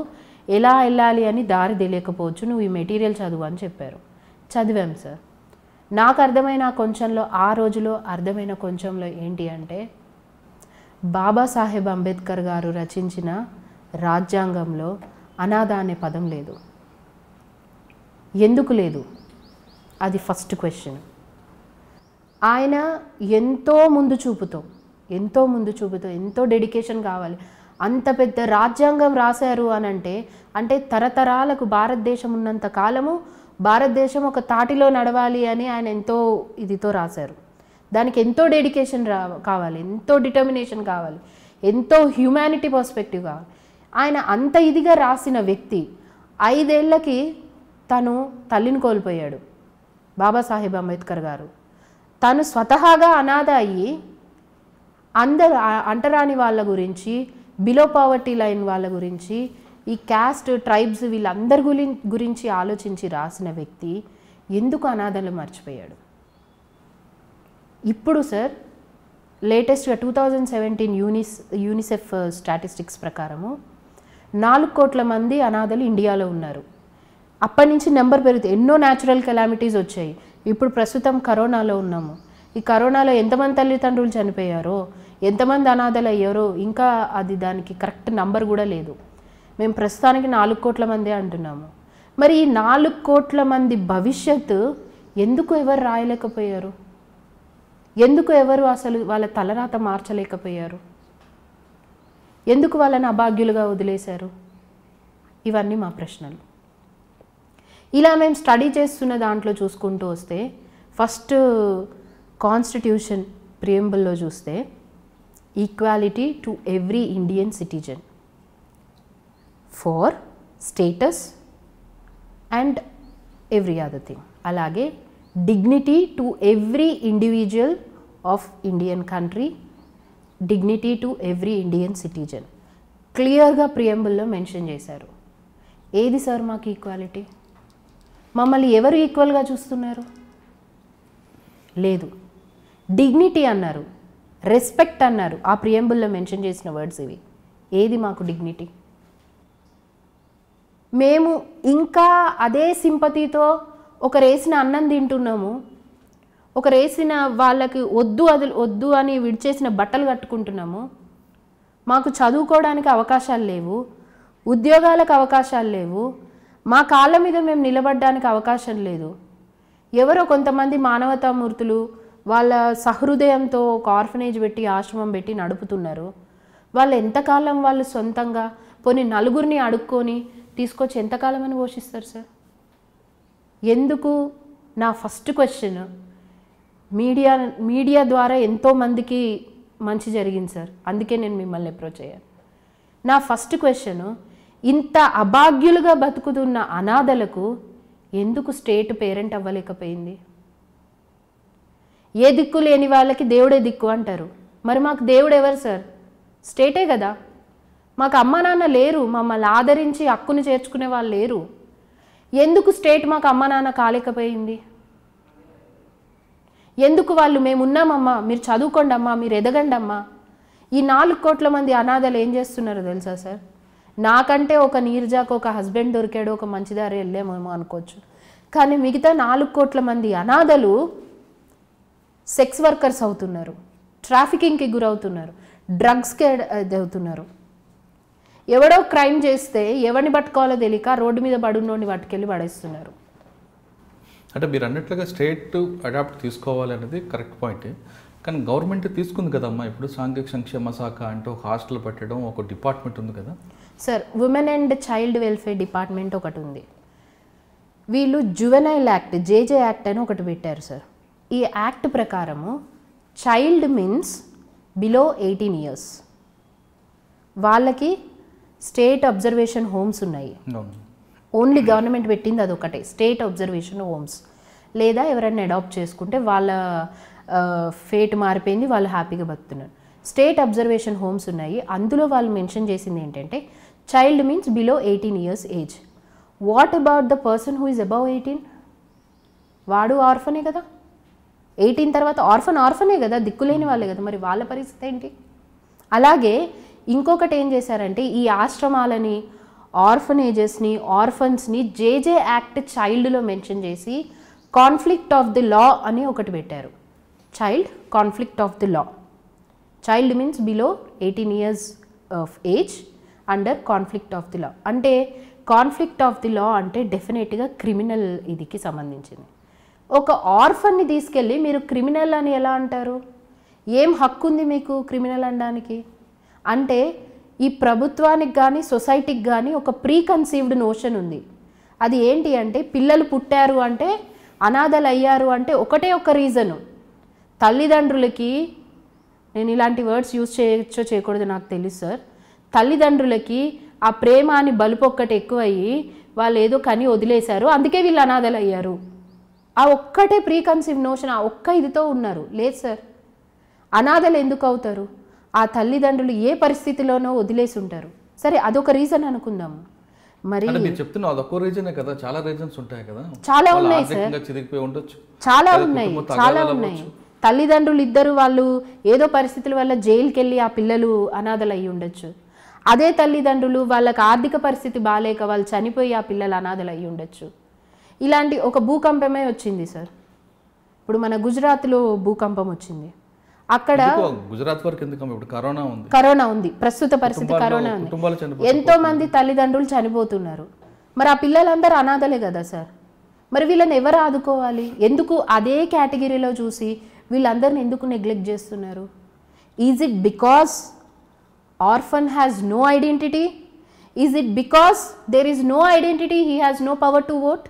ఎలా వెళ్ళాలి అని దారి తెలియకపోవచ్చు నువ్వు ఈ మెటీరియల్ చదువు అని చెప్పారు చదివాం సార్ నాకు అర్థమైన కొంచెంలో ఆ రోజులో అర్థమైన కొంచెంలో ఏంటి అంటే బాబాసాహెబ్ అంబేద్కర్ గారు రచించిన రాజ్యాంగంలో అనాథ అనే పదం లేదు ఎందుకు లేదు అది ఫస్ట్ క్వశ్చన్ ఆయన ఎంతో ముందు చూపుతో ఎంతో ముందు చూపుతో ఎంతో డెడికేషన్ కావాలి అంత పెద్ద రాజ్యాంగం రాశారు అని అంటే అంటే తరతరాలకు భారతదేశం ఉన్నంత కాలము భారతదేశం ఒక తాటిలో నడవాలి అని ఆయన ఎంతో ఇదితో రాశారు దానికి ఎంతో డెడికేషన్ రా కావాలి ఎంతో డిటర్మినేషన్ కావాలి ఎంతో హ్యుమానిటీ పర్స్పెక్టివ్ కావాలి ఆయన అంత ఇదిగా రాసిన వ్యక్తి ఐదేళ్లకి తను తల్లిని కోల్పోయాడు బాబాసాహెబ్ అంబేద్కర్ గారు తను స్వతహాగా అనాథ అయ్యి అందరు అంటరాని వాళ్ళ గురించి బిలో పావర్టీ లైన్ వాళ్ళ గురించి ఈ క్యాస్ట్ ట్రైబ్స్ వీళ్ళందరి గురించి ఆలోచించి రాసిన వ్యక్తి ఎందుకు అనాథలు మర్చిపోయాడు ఇప్పుడు సార్ లేటెస్ట్గా టూ థౌజండ్ సెవెంటీన్ యూనిస్ యూనిసెఫ్ స్టాటిస్టిక్స్ uh, ప్రకారము నాలుగు కోట్ల మంది అనాథలు ఇండియాలో ఉన్నారు అప్పటి నుంచి నెంబర్ పెరుగుతాయి ఎన్నో న్యాచురల్ కెలామిటీస్ వచ్చాయి ఇప్పుడు ప్రస్తుతం కరోనాలో ఉన్నాము ఈ కరోనాలో ఎంతమంది తల్లిదండ్రులు చనిపోయారో ఎంతమంది అనాథలు అయ్యారో ఇంకా అది దానికి కరెక్ట్ నంబర్ కూడా లేదు మేము ప్రస్తుతానికి నాలుగు కోట్ల మందే అంటున్నాము మరి ఈ నాలుగు కోట్ల మంది భవిష్యత్తు ఎందుకు ఎవరు రాయలేకపోయారు ఎందుకు ఎవరు అసలు వాళ్ళ తలరాత మార్చలేకపోయారు ఎందుకు వాళ్ళని అభాగ్యులుగా వదిలేశారు ఇవన్నీ మా ప్రశ్నలు ఇలా మేము స్టడీ చేస్తున్న దాంట్లో చూసుకుంటూ వస్తే ఫస్ట్ కాన్స్టిట్యూషన్ ప్రియంబుల్లో చూస్తే equality to every Indian citizen for status and every other thing అలాగే dignity to every individual of Indian country dignity to every Indian citizen క్లియర్గా ప్రియంబుల్లో మెన్షన్ చేశారు ఏది సార్ మాకు ఈక్వాలిటీ మమ్మల్ని ఎవరు ఈక్వల్గా చూస్తున్నారు లేదు డిగ్నిటీ అన్నారు రెస్పెక్ట్ అన్నారు ఆ ప్రియంబుల్లో మెన్షన్ చేసిన వర్డ్స్ ఇవి ఏది మాకు డిగ్నిటీ మేము ఇంకా అదే సింపతితో ఒక రేసిన అన్నం తింటున్నాము ఒక రేసిన వాళ్ళకి వద్దు అది వద్దు అని విడిచేసిన బట్టలు కట్టుకుంటున్నాము మాకు చదువుకోవడానికి అవకాశాలు లేవు ఉద్యోగాలకు అవకాశాలు లేవు మా కాళ్ళ మీద మేము నిలబడడానికి అవకాశం లేదు ఎవరో కొంతమంది మానవతామూర్తులు వాళ్ళ సహృదయంతో ఒక ఆర్ఫనేజ్ పెట్టి ఆశ్రమం పెట్టి నడుపుతున్నారు వాళ్ళు ఎంతకాలం వాళ్ళు సొంతంగా పోనీ నలుగురిని అడుక్కొని తీసుకొచ్చి ఎంతకాలం అని పోషిస్తారు సార్ ఎందుకు నా ఫస్ట్ క్వశ్చన్ మీడియా మీడియా ద్వారా ఎంతోమందికి మంచి జరిగింది సార్ అందుకే నేను మిమ్మల్ని అప్రోచ్ అయ్యాను నా ఫస్ట్ క్వశ్చన్ ఇంత అభాగ్యులుగా బతుకుతున్న అనాథలకు ఎందుకు స్టేట్ పేరెంట్ అవ్వలేకపోయింది ఏ దిక్కు లేని వాళ్ళకి దేవుడే దిక్కు అంటారు మరి మాకు దేవుడు ఎవరు సార్ స్టేటే కదా మాకు అమ్మ నాన్న లేరు మమ్మల్ని ఆదరించి హక్కును చేర్చుకునే వాళ్ళు లేరు ఎందుకు స్టేట్ మాకు అమ్మ నాన్న కాలేకపోయింది ఎందుకు వాళ్ళు మేము ఉన్నామమ్మా మీరు చదువుకోండి అమ్మా మీరు ఎదగండి అమ్మా ఈ నాలుగు కోట్ల మంది అనాథలు ఏం చేస్తున్నారో తెలుసా సార్ నాకంటే ఒక నీర్జాకు ఒక హస్బెండ్ దొరికాడు ఒక మంచిదారి దారి వెళ్ళేమేమో అనుకోవచ్చు కానీ మిగతా నాలుగు కోట్ల మంది అనాథలు సెక్స్ వర్కర్స్ అవుతున్నారు ట్రాఫికింగ్కి గురవుతున్నారు డ్రగ్స్కి అవుతున్నారు ఎవడో క్రైమ్ చేస్తే ఎవరిని పట్టుకోవాలో తెలియక రోడ్డు మీద పడున్నోడిని పట్టుకెళ్ళి పడేస్తున్నారు అంటే మీరు అన్నట్లుగా స్టేట్ అడాప్ట్ తీసుకోవాలనేది కరెక్ట్ పాయింట్ కానీ గవర్నమెంట్ తీసుకుంది కదమ్మా ఇప్పుడు సాంఘిక సంక్షేమ శాఖ అంటూ ఒక హాస్టల్ పెట్టడం ఒక డిపార్ట్మెంట్ ఉంది కదా sir women and child welfare department ఒకటి ఉంది వీళ్ళు జువెనైల్ యాక్ట్ జేజే యాక్ట్ అని ఒకటి పెట్టారు సార్ ఈ యాక్ట్ ప్రకారము child means below eighteen years వాళ్ళకి స్టేట్ అబ్జర్వేషన్ హోమ్స్ ఉన్నాయి ఓన్లీ గవర్నమెంట్ పెట్టింది అది ఒకటే స్టేట్ అబ్జర్వేషన్ హోమ్స్ లేదా ఎవరైనా అడాప్ట్ చేసుకుంటే వాళ్ళ ఫేట్ మారిపోయింది వాళ్ళు హ్యాపీగా బతుకుతున్నారు స్టేట్ అబ్జర్వేషన్ హోమ్స్ ఉన్నాయి అందులో వాళ్ళు మెన్షన్ చేసింది ఏంటంటే child means below eighteen years age what about the person who is above eighteen వాడు ఆర్ఫనే కదా ఎయిటీన్ తర్వాత ఆర్ఫన్ ఆర్ఫనే కదా దిక్కులేని వాళ్ళే కదా మరి వాళ్ళ పరిస్థితి ఏంటి అలాగే ఇంకొకటి ఏం చేశారంటే ఈ ఆశ్రమాలని ఆర్ఫనేజెస్ని ఆర్ఫన్స్ని జేజే యాక్ట్ చైల్డ్లో మెన్షన్ చేసి కాన్ఫ్లిక్ట్ ఆఫ్ ది లా అని ఒకటి పెట్టారు child conflict of the law child means below eighteen years of age under conflict of the law అంటే కాన్ఫ్లిక్ట్ ఆఫ్ ది లా అంటే డెఫినెట్గా క్రిమినల్ ఇదికి సంబంధించింది ఒక ఆర్ఫన్ని తీసుకెళ్ళి మీరు క్రిమినల్ అని ఎలా అంటారు ఏం హక్కు ఉంది మీకు క్రిమినల్ అనడానికి అంటే ఈ ప్రభుత్వానికి కానీ సొసైటీకి కానీ ఒక ప్రీ కన్సీవ్డ్ నోషన్ ఉంది అది ఏంటి అంటే పిల్లలు పుట్టారు అంటే అనాథలు అయ్యారు అంటే ఒకటే ఒక రీజను తల్లిదండ్రులకి నేను ఇలాంటి వర్డ్స్ యూజ్ చేయొచ్చో చేయకూడదు నాకు తెలుసు సార్ తల్లిదండ్రులకి ఆ ప్రేమ అని బలుపు ఒక్కటి ఎక్కువయ్యి వాళ్ళు ఏదో కని వదిలేశారు అందుకే వీళ్ళు అనాథలు అయ్యారు ఆ ఒక్కటే ప్రీ కన్సీవ్ నోషన్ ఆ ఒక్క ఇదితో ఉన్నారు లేదు సార్ అనాథలు ఎందుకు అవుతారు ఆ తల్లిదండ్రులు ఏ పరిస్థితిలోనో వదిలేసి ఉంటారు సరే అదొక రీజన్ అనుకుందాము మరి చెప్తున్నా అదొక కదా చాలా రీజన్స్ ఉంటాయి కదా చాలా ఉన్నాయి సార్ ఉండొచ్చు చాలా ఉన్నాయి చాలా ఉన్నాయి తల్లిదండ్రులు ఇద్దరు వాళ్ళు ఏదో పరిస్థితుల వల్ల జైలుకి వెళ్ళి ఆ పిల్లలు అనాథలు అయి ఉండొచ్చు అదే తల్లిదండ్రులు వాళ్ళకి ఆర్థిక పరిస్థితి బాగాలేక వాళ్ళు చనిపోయి ఆ పిల్లలు అనాథలు అయి ఉండొచ్చు ఇలాంటి ఒక భూకంపమే వచ్చింది సార్ ఇప్పుడు మన గుజరాత్లో భూకంపం వచ్చింది అక్కడ గుజరాత్ వరకు కరోనా ఉంది కరోనా ఉంది ప్రస్తుత పరిస్థితి కరోనా ఉంది ఎంతో మంది తల్లిదండ్రులు చనిపోతున్నారు మరి ఆ పిల్లలందరూ అనాథలే కదా సార్ మరి వీళ్ళని ఎవరు ఆదుకోవాలి ఎందుకు అదే కేటగిరీలో చూసి వీళ్ళందరిని ఎందుకు నెగ్లెక్ట్ చేస్తున్నారు is it because orphan has no identity is it because there is no identity he has no power to vote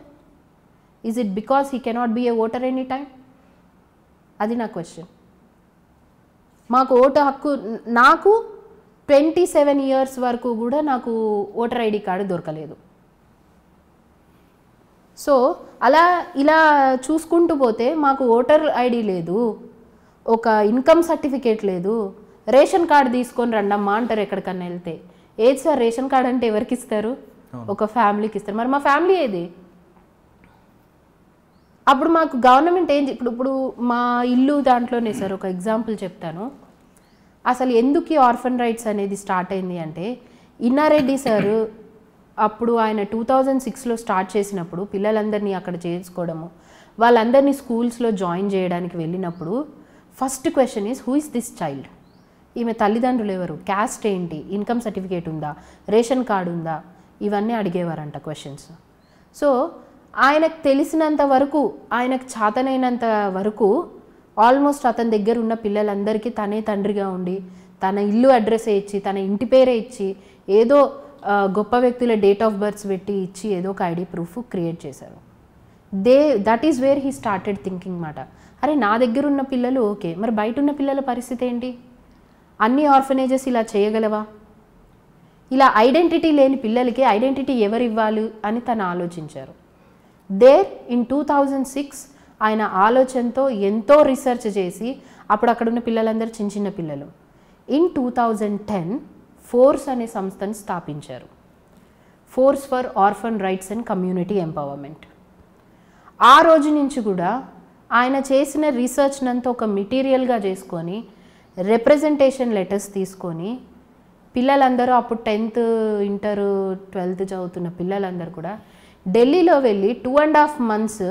is it because he cannot be a voter any time అది నా క్వశ్చన్ మాకు ఓటు హక్కు నాకు ట్వంటీ సెవెన్ ఇయర్స్ వరకు కూడా నాకు ఓటర్ ఐడి కార్డు దొరకలేదు సో అలా ఇలా చూసుకుంటూ పోతే మాకు ఓటర్ ఐడి లేదు ఒక ఇన్కమ్ సర్టిఫికేట్ లేదు రేషన్ కార్డు తీసుకొని రండమ్మా అంటారు ఎక్కడికన్నా వెళ్తే ఏది సార్ రేషన్ కార్డు అంటే ఎవరికి ఇస్తారు ఒక ఫ్యామిలీకి ఇస్తారు మరి మా ఫ్యామిలీ ఏది అప్పుడు మాకు గవర్నమెంట్ ఏం ఇప్పుడు ఇప్పుడు మా ఇల్లు దాంట్లోనే సార్ ఒక ఎగ్జాంపుల్ చెప్తాను అసలు ఎందుకు ఆర్ఫన్ రైట్స్ అనేది స్టార్ట్ అయింది అంటే ఇన్నారెడ్డి సారు అప్పుడు ఆయన టూ థౌజండ్ సిక్స్లో స్టార్ట్ చేసినప్పుడు పిల్లలందరినీ అక్కడ చేర్చుకోవడము వాళ్ళందరినీ స్కూల్స్లో జాయిన్ చేయడానికి వెళ్ళినప్పుడు first question is who is this child ఈమె తల్లిదండ్రులు ఎవరు క్యాస్ట్ ఏంటి ఇన్కమ్ సర్టిఫికేట్ ఉందా రేషన్ కార్డు ఉందా ఇవన్నీ అడిగేవారంట క్వశ్చన్స్ సో ఆయనకు తెలిసినంత వరకు ఆయనకు చాతనైనంత వరకు ఆల్మోస్ట్ అతని దగ్గర ఉన్న పిల్లలందరికీ తనే తండ్రిగా ఉండి తన ఇల్లు అడ్రస్ ఇచ్చి తన ఇంటి పేరే ఇచ్చి ఏదో గొప్ప వ్యక్తుల డేట్ ఆఫ్ బర్త్స్ పెట్టి ఇచ్చి ఏదో ఒక ఐడి ప్రూఫ్ క్రియేట్ చేశారు they that is where he started thinking మాట అరే నా దగ్గర ఉన్న పిల్లలు ఓకే మరి బయట ఉన్న పిల్లల పరిస్థితి ఏంటి అన్ని ఆర్ఫనేజెస్ ఇలా చేయగలవా ఇలా ఐడెంటిటీ లేని పిల్లలకి ఐడెంటిటీ ఎవరు ఇవ్వాలి అని తను ఆలోచించారు there in two thousand six ఆయన ఆలోచనతో ఎంతో రీసెర్చ్ చేసి అప్పుడు అక్కడున్న పిల్లలందరూ చిన్న చిన్న పిల్లలు in two thousand ten force అనే సంస్థను స్థాపించారు force for orphan rights and community empowerment ఆ రోజు నుంచి కూడా ఆయన చేసిన రీసెర్చ్నంతా ఒక మెటీరియల్గా చేసుకొని రిప్రజెంటేషన్ లెటర్స్ తీసుకొని పిల్లలందరూ అప్పుడు టెన్త్ ఇంటర్ ట్వెల్త్ చదువుతున్న పిల్లలందరూ కూడా ఢిల్లీలో వెళ్ళి two and half months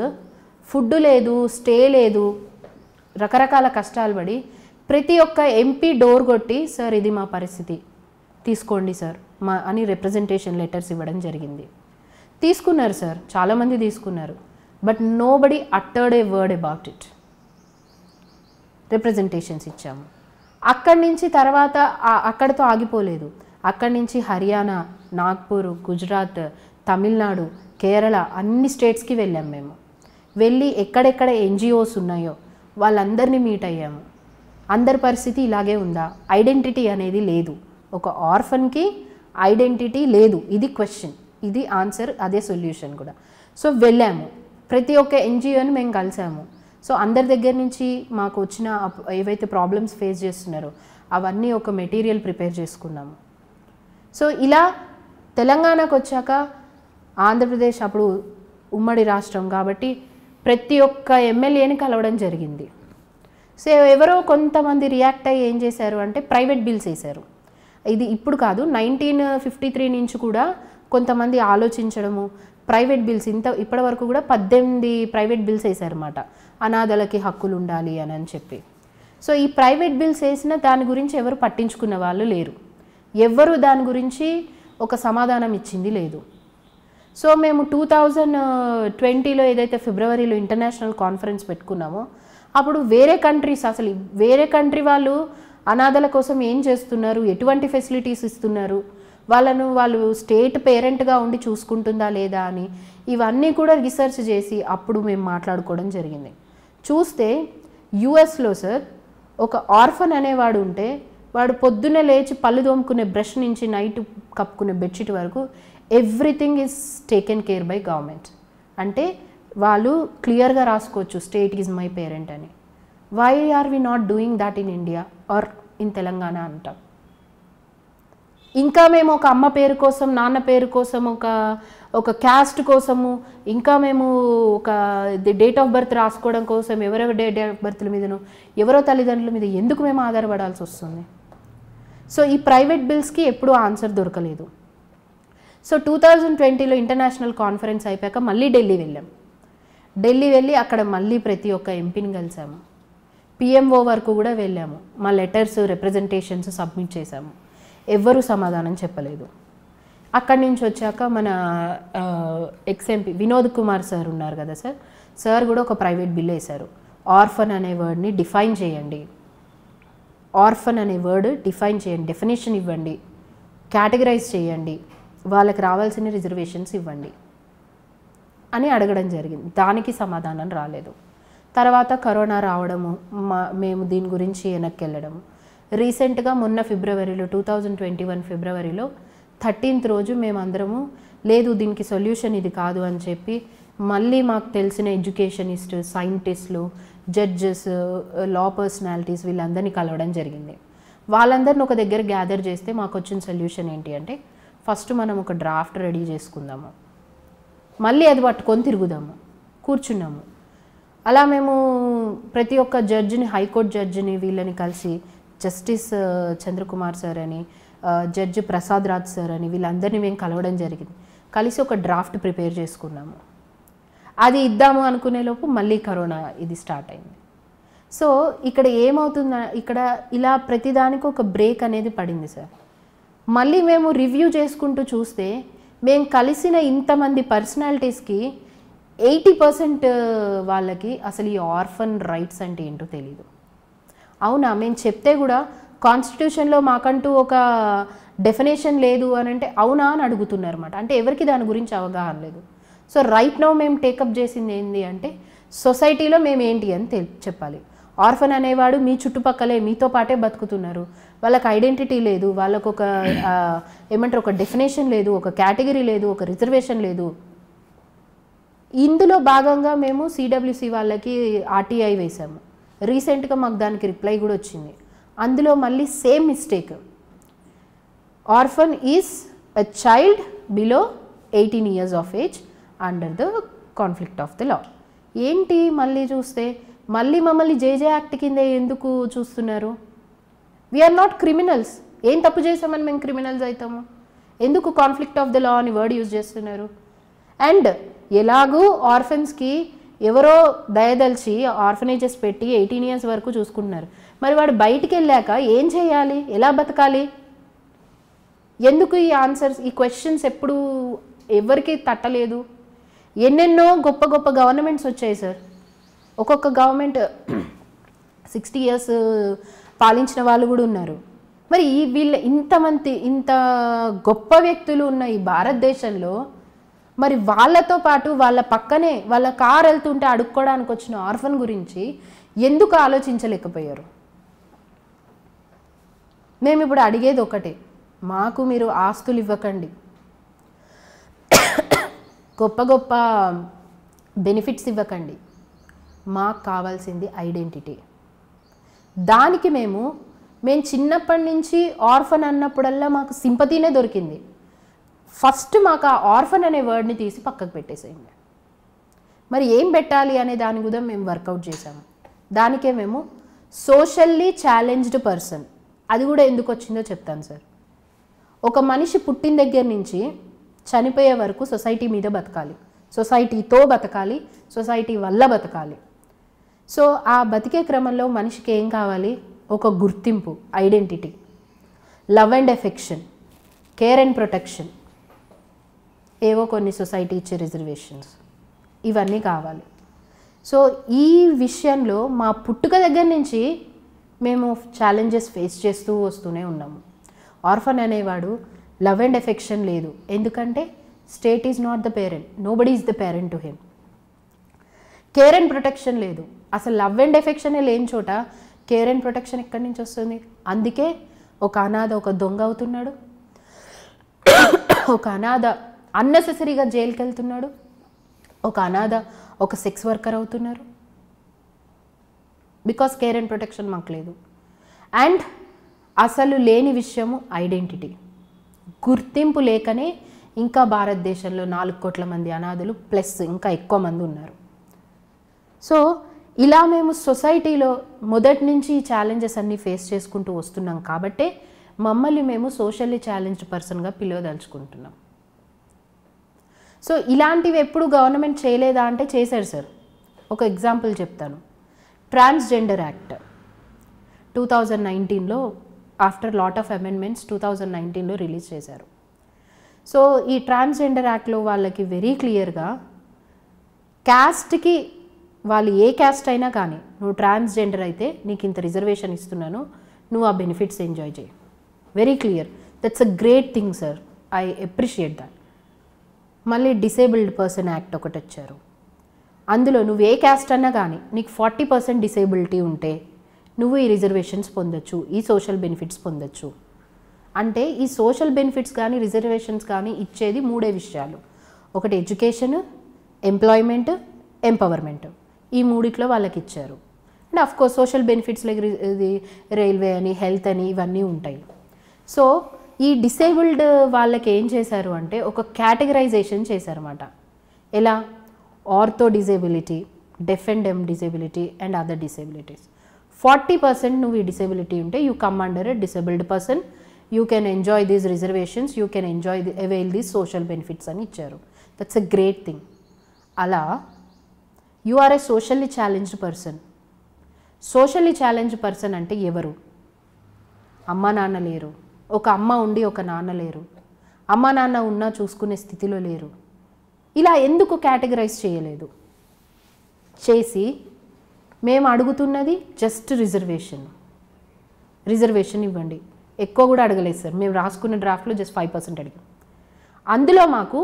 food లేదు స్టే లేదు రకరకాల కష్టాలు పడి ప్రతి ఒక్క ఎంపీ డోర్ కొట్టి సార్ ఇది మా పరిస్థితి తీసుకోండి సార్ మా అని రిప్రజెంటేషన్ లెటర్స్ ఇవ్వడం జరిగింది తీసుకున్నారు సార్ చాలామంది తీసుకున్నారు but nobody uttered a word about it representations ఇచ్చాము అక్కడి నుంచి తర్వాత అక్కడితో ఆగిపోలేదు అక్కడి నుంచి హర్యానా నాగ్పూర్ గుజరాత్ తమిళనాడు కేరళ అన్ని స్టేట్స్కి వెళ్ళాం మేము వెళ్ళి ఎక్కడెక్కడ ఎన్జిఓస్ ఉన్నాయో వాళ్ళందరినీ మీట్ అయ్యాము అందరి పరిస్థితి ఇలాగే ఉందా ఐడెంటిటీ అనేది లేదు ఒక ఆర్ఫన్కి ఐడెంటిటీ లేదు ఇది క్వశ్చన్ ఇది ఆన్సర్ అదే సొల్యూషన్ కూడా సో వెళ్ళాము ప్రతి ఒక్క ఎన్జిఓని మేము కలిసాము సో అందరి దగ్గర నుంచి మాకు వచ్చిన ఏవైతే ప్రాబ్లమ్స్ ఫేస్ చేస్తున్నారో అవన్నీ ఒక మెటీరియల్ ప్రిపేర్ చేసుకున్నాము సో ఇలా తెలంగాణకు వచ్చాక ఆంధ్రప్రదేశ్ అప్పుడు ఉమ్మడి రాష్ట్రం కాబట్టి ప్రతి ఒక్క ఎమ్మెల్యేని కలవడం జరిగింది సో ఎవరో కొంతమంది రియాక్ట్ అయ్యి ఏం చేశారు అంటే ప్రైవేట్ బిల్స్ వేశారు ఇది ఇప్పుడు కాదు నైన్టీన్ ఫిఫ్టీ త్రీ నుంచి కూడా కొంతమంది ఆలోచించడము ప్రైవేట్ బిల్స్ ఇంత ఇప్పటి వరకు కూడా పద్దెనిమిది ప్రైవేట్ బిల్స్ వేశారన్నమాట అనాథలకి హక్కులు ఉండాలి అని అని చెప్పి సో ఈ ప్రైవేట్ బిల్స్ వేసిన దాని గురించి ఎవరు పట్టించుకున్న వాళ్ళు లేరు ఎవరు దాని గురించి ఒక సమాధానం ఇచ్చింది లేదు సో మేము టూ థౌజండ్ ట్వంటీలో ఏదైతే ఫిబ్రవరిలో ఇంటర్నేషనల్ కాన్ఫరెన్స్ పెట్టుకున్నామో అప్పుడు వేరే కంట్రీస్ అసలు వేరే కంట్రీ వాళ్ళు అనాథల కోసం ఏం చేస్తున్నారు ఎటువంటి ఫెసిలిటీస్ ఇస్తున్నారు వాళ్ళను వాళ్ళు స్టేట్ పేరెంట్గా ఉండి చూసుకుంటుందా లేదా అని ఇవన్నీ కూడా రీసెర్చ్ చేసి అప్పుడు మేము మాట్లాడుకోవడం జరిగింది చూస్తే యుఎస్లో సార్ ఒక ఆర్ఫన్ అనేవాడు ఉంటే వాడు పొద్దున్నే లేచి పళ్ళు తోముకునే బ్రష్ నుంచి నైట్ కప్పుకునే బెడ్షీట్ వరకు everything is taken care by government అంటే వాళ్ళు క్లియర్గా రాసుకోవచ్చు స్టేట్ ఈజ్ మై పేరెంట్ అని why are we not doing that in India or in Telangana అంటాం ఇంకా మేము ఒక అమ్మ పేరు కోసం నాన్న పేరు కోసం ఒక ఒక క్యాస్ట్ కోసము ఇంకా మేము ఒక డేట్ ఆఫ్ బర్త్ రాసుకోవడం కోసం ఎవరెవరి డేట్ ఆఫ్ బర్త్ల మీదను ఎవరో తల్లిదండ్రుల మీద ఎందుకు మేము ఆధారపడాల్సి వస్తుంది సో ఈ ప్రైవేట్ బిల్స్కి ఎప్పుడూ ఆన్సర్ దొరకలేదు సో టూ థౌజండ్ ట్వంటీలో ఇంటర్నేషనల్ కాన్ఫరెన్స్ అయిపోయాక మళ్ళీ ఢిల్లీ వెళ్ళాం ఢిల్లీ వెళ్ళి అక్కడ మళ్ళీ ప్రతి ఒక్క ఎంపీని కలిసాము పిఎంఓ వరకు కూడా వెళ్ళాము మా లెటర్స్ రిప్రజెంటేషన్స్ సబ్మిట్ చేశాము ఎవ్వరూ సమాధానం చెప్పలేదు అక్కడి నుంచి వచ్చాక మన ఎక్స్ఎంపీ వినోద్ కుమార్ సార్ ఉన్నారు కదా సార్ సార్ కూడా ఒక ప్రైవేట్ బిల్ వేశారు ఆర్ఫన్ అనే వర్డ్ని డిఫైన్ చేయండి ఆర్ఫన్ అనే వర్డ్ డిఫైన్ చేయండి డెఫినేషన్ ఇవ్వండి కేటగరైజ్ చేయండి వాళ్ళకి రావాల్సిన రిజర్వేషన్స్ ఇవ్వండి అని అడగడం జరిగింది దానికి సమాధానం రాలేదు తర్వాత కరోనా రావడము మా మేము దీని గురించి వెనక్కి వెళ్ళడము రీసెంట్గా మొన్న ఫిబ్రవరిలో టూ థౌజండ్ ట్వంటీ వన్ ఫిబ్రవరిలో థర్టీన్త్ రోజు మేమందరము లేదు దీనికి సొల్యూషన్ ఇది కాదు అని చెప్పి మళ్ళీ మాకు తెలిసిన ఎడ్యుకేషనిస్ట్ సైంటిస్టులు జడ్జెస్ లా పర్సనాలిటీస్ వీళ్ళందరినీ కలవడం జరిగింది వాళ్ళందరిని ఒక దగ్గర గ్యాదర్ చేస్తే మాకు వచ్చిన సొల్యూషన్ ఏంటి అంటే ఫస్ట్ మనం ఒక డ్రాఫ్ట్ రెడీ చేసుకుందాము మళ్ళీ అది పట్టుకొని తిరుగుదాము కూర్చున్నాము అలా మేము ప్రతి ఒక్క జడ్జిని హైకోర్టు జడ్జిని వీళ్ళని కలిసి జస్టిస్ చంద్రకుమార్ సార్ అని జడ్జి ప్రసాద్ రాజ్ సార్ అని వీళ్ళందరినీ మేము కలవడం జరిగింది కలిసి ఒక డ్రాఫ్ట్ ప్రిపేర్ చేసుకున్నాము అది ఇద్దాము అనుకునే లోపు మళ్ళీ కరోనా ఇది స్టార్ట్ అయింది సో ఇక్కడ ఏమవుతుందా ఇక్కడ ఇలా ప్రతిదానికి ఒక బ్రేక్ అనేది పడింది సార్ మళ్ళీ మేము రివ్యూ చేసుకుంటూ చూస్తే మేము కలిసిన ఇంతమంది పర్సనాలిటీస్కి ఎయిటీ పర్సెంట్ వాళ్ళకి అసలు ఈ ఆర్ఫన్ రైట్స్ అంటే ఏంటో తెలీదు అవునా మేము చెప్తే కూడా కాన్స్టిట్యూషన్లో మాకంటూ ఒక డెఫినేషన్ లేదు అని అంటే అవునా అని అడుగుతున్నారు అనమాట అంటే ఎవరికి దాని గురించి అవగాహన లేదు సో రైట్ నో మేము టేకప్ చేసింది ఏంటి అంటే సొసైటీలో మేము ఏంటి అని చెప్పాలి ఆర్ఫన్ అనేవాడు మీ చుట్టుపక్కలే మీతో పాటే బతుకుతున్నారు వాళ్ళకి ఐడెంటిటీ లేదు వాళ్ళకు ఒక ఏమంటారు ఒక డెఫినేషన్ లేదు ఒక కేటగిరీ లేదు ఒక రిజర్వేషన్ లేదు ఇందులో భాగంగా మేము సిడబ్ల్యూసి వాళ్ళకి ఆర్టీఐ వేసాము రీసెంట్గా మాకు దానికి రిప్లై కూడా వచ్చింది అందులో మళ్ళీ same mistake orphan is a child below eighteen years of age under the conflict of the law ఏంటి మళ్ళీ చూస్తే మళ్ళీ మమ్మల్ని జేజే యాక్ట్ కింద ఎందుకు చూస్తున్నారు వీఆర్ నాట్ క్రిమినల్స్ ఏం తప్పు చేసామని మేము క్రిమినల్స్ అవుతాము ఎందుకు కాన్ఫ్లిక్ట్ ఆఫ్ ద లా అని వర్డ్ యూజ్ చేస్తున్నారు అండ్ ఎలాగూ ఆర్ఫెన్స్కి ఎవరో దయదలిచి ఆర్ఫనేజెస్ పెట్టి ఎయిటీన్ ఇయర్స్ వరకు చూసుకుంటున్నారు మరి వాడు బయటికి వెళ్ళాక ఏం చేయాలి ఎలా బతకాలి ఎందుకు ఈ ఆన్సర్స్ ఈ క్వశ్చన్స్ ఎప్పుడు ఎవరికి తట్టలేదు ఎన్నెన్నో గొప్ప గొప్ప గవర్నమెంట్స్ వచ్చాయి సార్ ఒక్కొక్క గవర్నమెంట్ సిక్స్టీ ఇయర్స్ పాలించిన వాళ్ళు కూడా ఉన్నారు మరి వీళ్ళ ఇంతమంది ఇంత గొప్ప వ్యక్తులు ఉన్న ఈ భారతదేశంలో మరి వాళ్ళతో పాటు వాళ్ళ పక్కనే వాళ్ళ కారు వెళ్తుంటే అడుక్కోవడానికి వచ్చిన ఆర్ఫన్ గురించి ఎందుకు ఆలోచించలేకపోయారు మేము ఇప్పుడు అడిగేది ఒకటే మాకు మీరు ఆస్తులు ఇవ్వకండి గొప్ప గొప్ప బెనిఫిట్స్ ఇవ్వకండి మాకు కావాల్సింది ఐడెంటిటీ దానికి మేము మేము చిన్నప్పటి నుంచి ఆర్ఫన్ అన్నప్పుడల్లా మాకు సింపతినే దొరికింది ఫస్ట్ మాకు ఆ ఆర్ఫన్ అనే వర్డ్ని తీసి పక్కకు పెట్టేసేయండి మరి ఏం పెట్టాలి అనే దాని కూడా మేము వర్కౌట్ చేసాము దానికే మేము సోషల్లీ ఛాలెంజ్డ్ పర్సన్ అది కూడా ఎందుకు వచ్చిందో చెప్తాను సార్ ఒక మనిషి పుట్టిన దగ్గర నుంచి చనిపోయే వరకు సొసైటీ మీద బతకాలి సొసైటీతో బతకాలి సొసైటీ వల్ల బతకాలి సో ఆ బతికే క్రమంలో మనిషికి ఏం కావాలి ఒక గుర్తింపు identity love and affection care and protection ఏవో కొన్ని సొసైటీ ఇచ్చే రిజర్వేషన్స్ ఇవన్నీ కావాలి సో ఈ విషయంలో మా పుట్టుక దగ్గర నుంచి మేము ఛాలెంజెస్ ఫేస్ చేస్తూ వస్తూనే ఉన్నాము ఆర్ఫన్ అనేవాడు లవ్ అండ్ ఎఫెక్షన్ లేదు ఎందుకంటే state is not the parent nobody is the parent to him care and protection లేదు అసలు లవ్ అండ్ ఎఫెక్షన్ లేని చోట కేర్ అండ్ ప్రొటెక్షన్ ఎక్కడి నుంచి వస్తుంది అందుకే ఒక అనాథ ఒక దొంగ అవుతున్నాడు ఒక అనాథ అన్నెసెసరీగా జైలుకి వెళ్తున్నాడు ఒక అనాథ ఒక సెక్స్ వర్కర్ అవుతున్నారు బికాస్ కేర్ అండ్ ప్రొటెక్షన్ మాకు లేదు అండ్ అసలు లేని విషయము ఐడెంటిటీ గుర్తింపు లేకనే ఇంకా భారతదేశంలో నాలుగు కోట్ల మంది అనాథులు ప్లస్ ఇంకా ఎక్కువ మంది ఉన్నారు సో ఇలా మేము సొసైటీలో మొదటి నుంచి ఈ ఛాలెంజెస్ అన్నీ ఫేస్ చేసుకుంటూ వస్తున్నాం కాబట్టే మమ్మల్ని మేము సోషల్లీ ఛాలెంజ్డ్ పర్సన్గా పిలువదలుచుకుంటున్నాం సో ఇలాంటివి ఎప్పుడు గవర్నమెంట్ చేయలేదా అంటే చేశారు సార్ ఒక ఎగ్జాంపుల్ చెప్తాను ట్రాన్స్జెండర్ యాక్ట్ టూ థౌజండ్ నైన్టీన్లో after lot of amendments two thousand నైన్టీన్లో రిలీజ్ చేశారు సో ఈ ట్రాన్స్జెండర్ యాక్ట్లో వాళ్ళకి వెరీ క్లియర్గా క్యాస్ట్కి వాళ్ళు ఏ క్యాస్ట్ అయినా కానీ నువ్వు ట్రాన్స్జెండర్ అయితే నీకు ఇంత రిజర్వేషన్ ఇస్తున్నాను నువ్వు ఆ బెనిఫిట్స్ ఎంజాయ్ చేయి very clear that's a great thing sir I appreciate that మళ్ళీ డిసేబుల్డ్ పర్సన్ యాక్ట్ ఒకటి వచ్చారు అందులో నువ్వు ఏ క్యాస్ట్ అన్నా కానీ నీకు ఫార్టీ పర్సెంట్ డిసేబిలిటీ ఉంటే నువ్వు ఈ రిజర్వేషన్స్ పొందొచ్చు ఈ సోషల్ బెనిఫిట్స్ పొందొచ్చు అంటే ఈ సోషల్ బెనిఫిట్స్ కానీ రిజర్వేషన్స్ కానీ ఇచ్చేది మూడే విషయాలు ఒకటి ఎడ్యుకేషన్ ఎంప్లాయ్మెంట్ ఎంపవర్మెంట్ ఈ మూడిట్లో వాళ్ళకి ఇచ్చారు and of course social benefits like ఇది రైల్వే అని హెల్త్ అని ఇవన్నీ ఉంటాయి సో ఈ డిసేబుల్డ్ వాళ్ళకి ఏం చేశారు అంటే ఒక కేటగరైజేషన్ చేశారన్నమాట ఎలా ortho disability deaf and dumb disability and other disabilities forty percent నువ్వు ఈ డిసేబిలిటీ ఉంటే you come under a disabled person you can enjoy these reservations you can enjoy avail these social benefits అని ఇచ్చారు దట్స్ అ గ్రేట్ థింగ్ అలా you are a socially challenged person socially challenge person అంటే ఎవరు అమ్మ నాన్న లేరు ఒక అమ్మ ఉండి ఒక నాన్న లేరు అమ్మ నాన్న ఉన్నా చూసుకునే స్థితిలో లేరు ఇలా ఎందుకు కేటగరైజ్ చేయలేదు చేసి మేము అడుగుతున్నది జస్ట్ రిజర్వేషన్ రిజర్వేషన్ ఇవ్వండి ఎక్కువ కూడా అడగలేదు సార్ మేము రాసుకున్న డ్రాఫ్ట్లో జస్ట్ ఫైవ్ పర్సెంట్ అడిగాం అందులో మాకు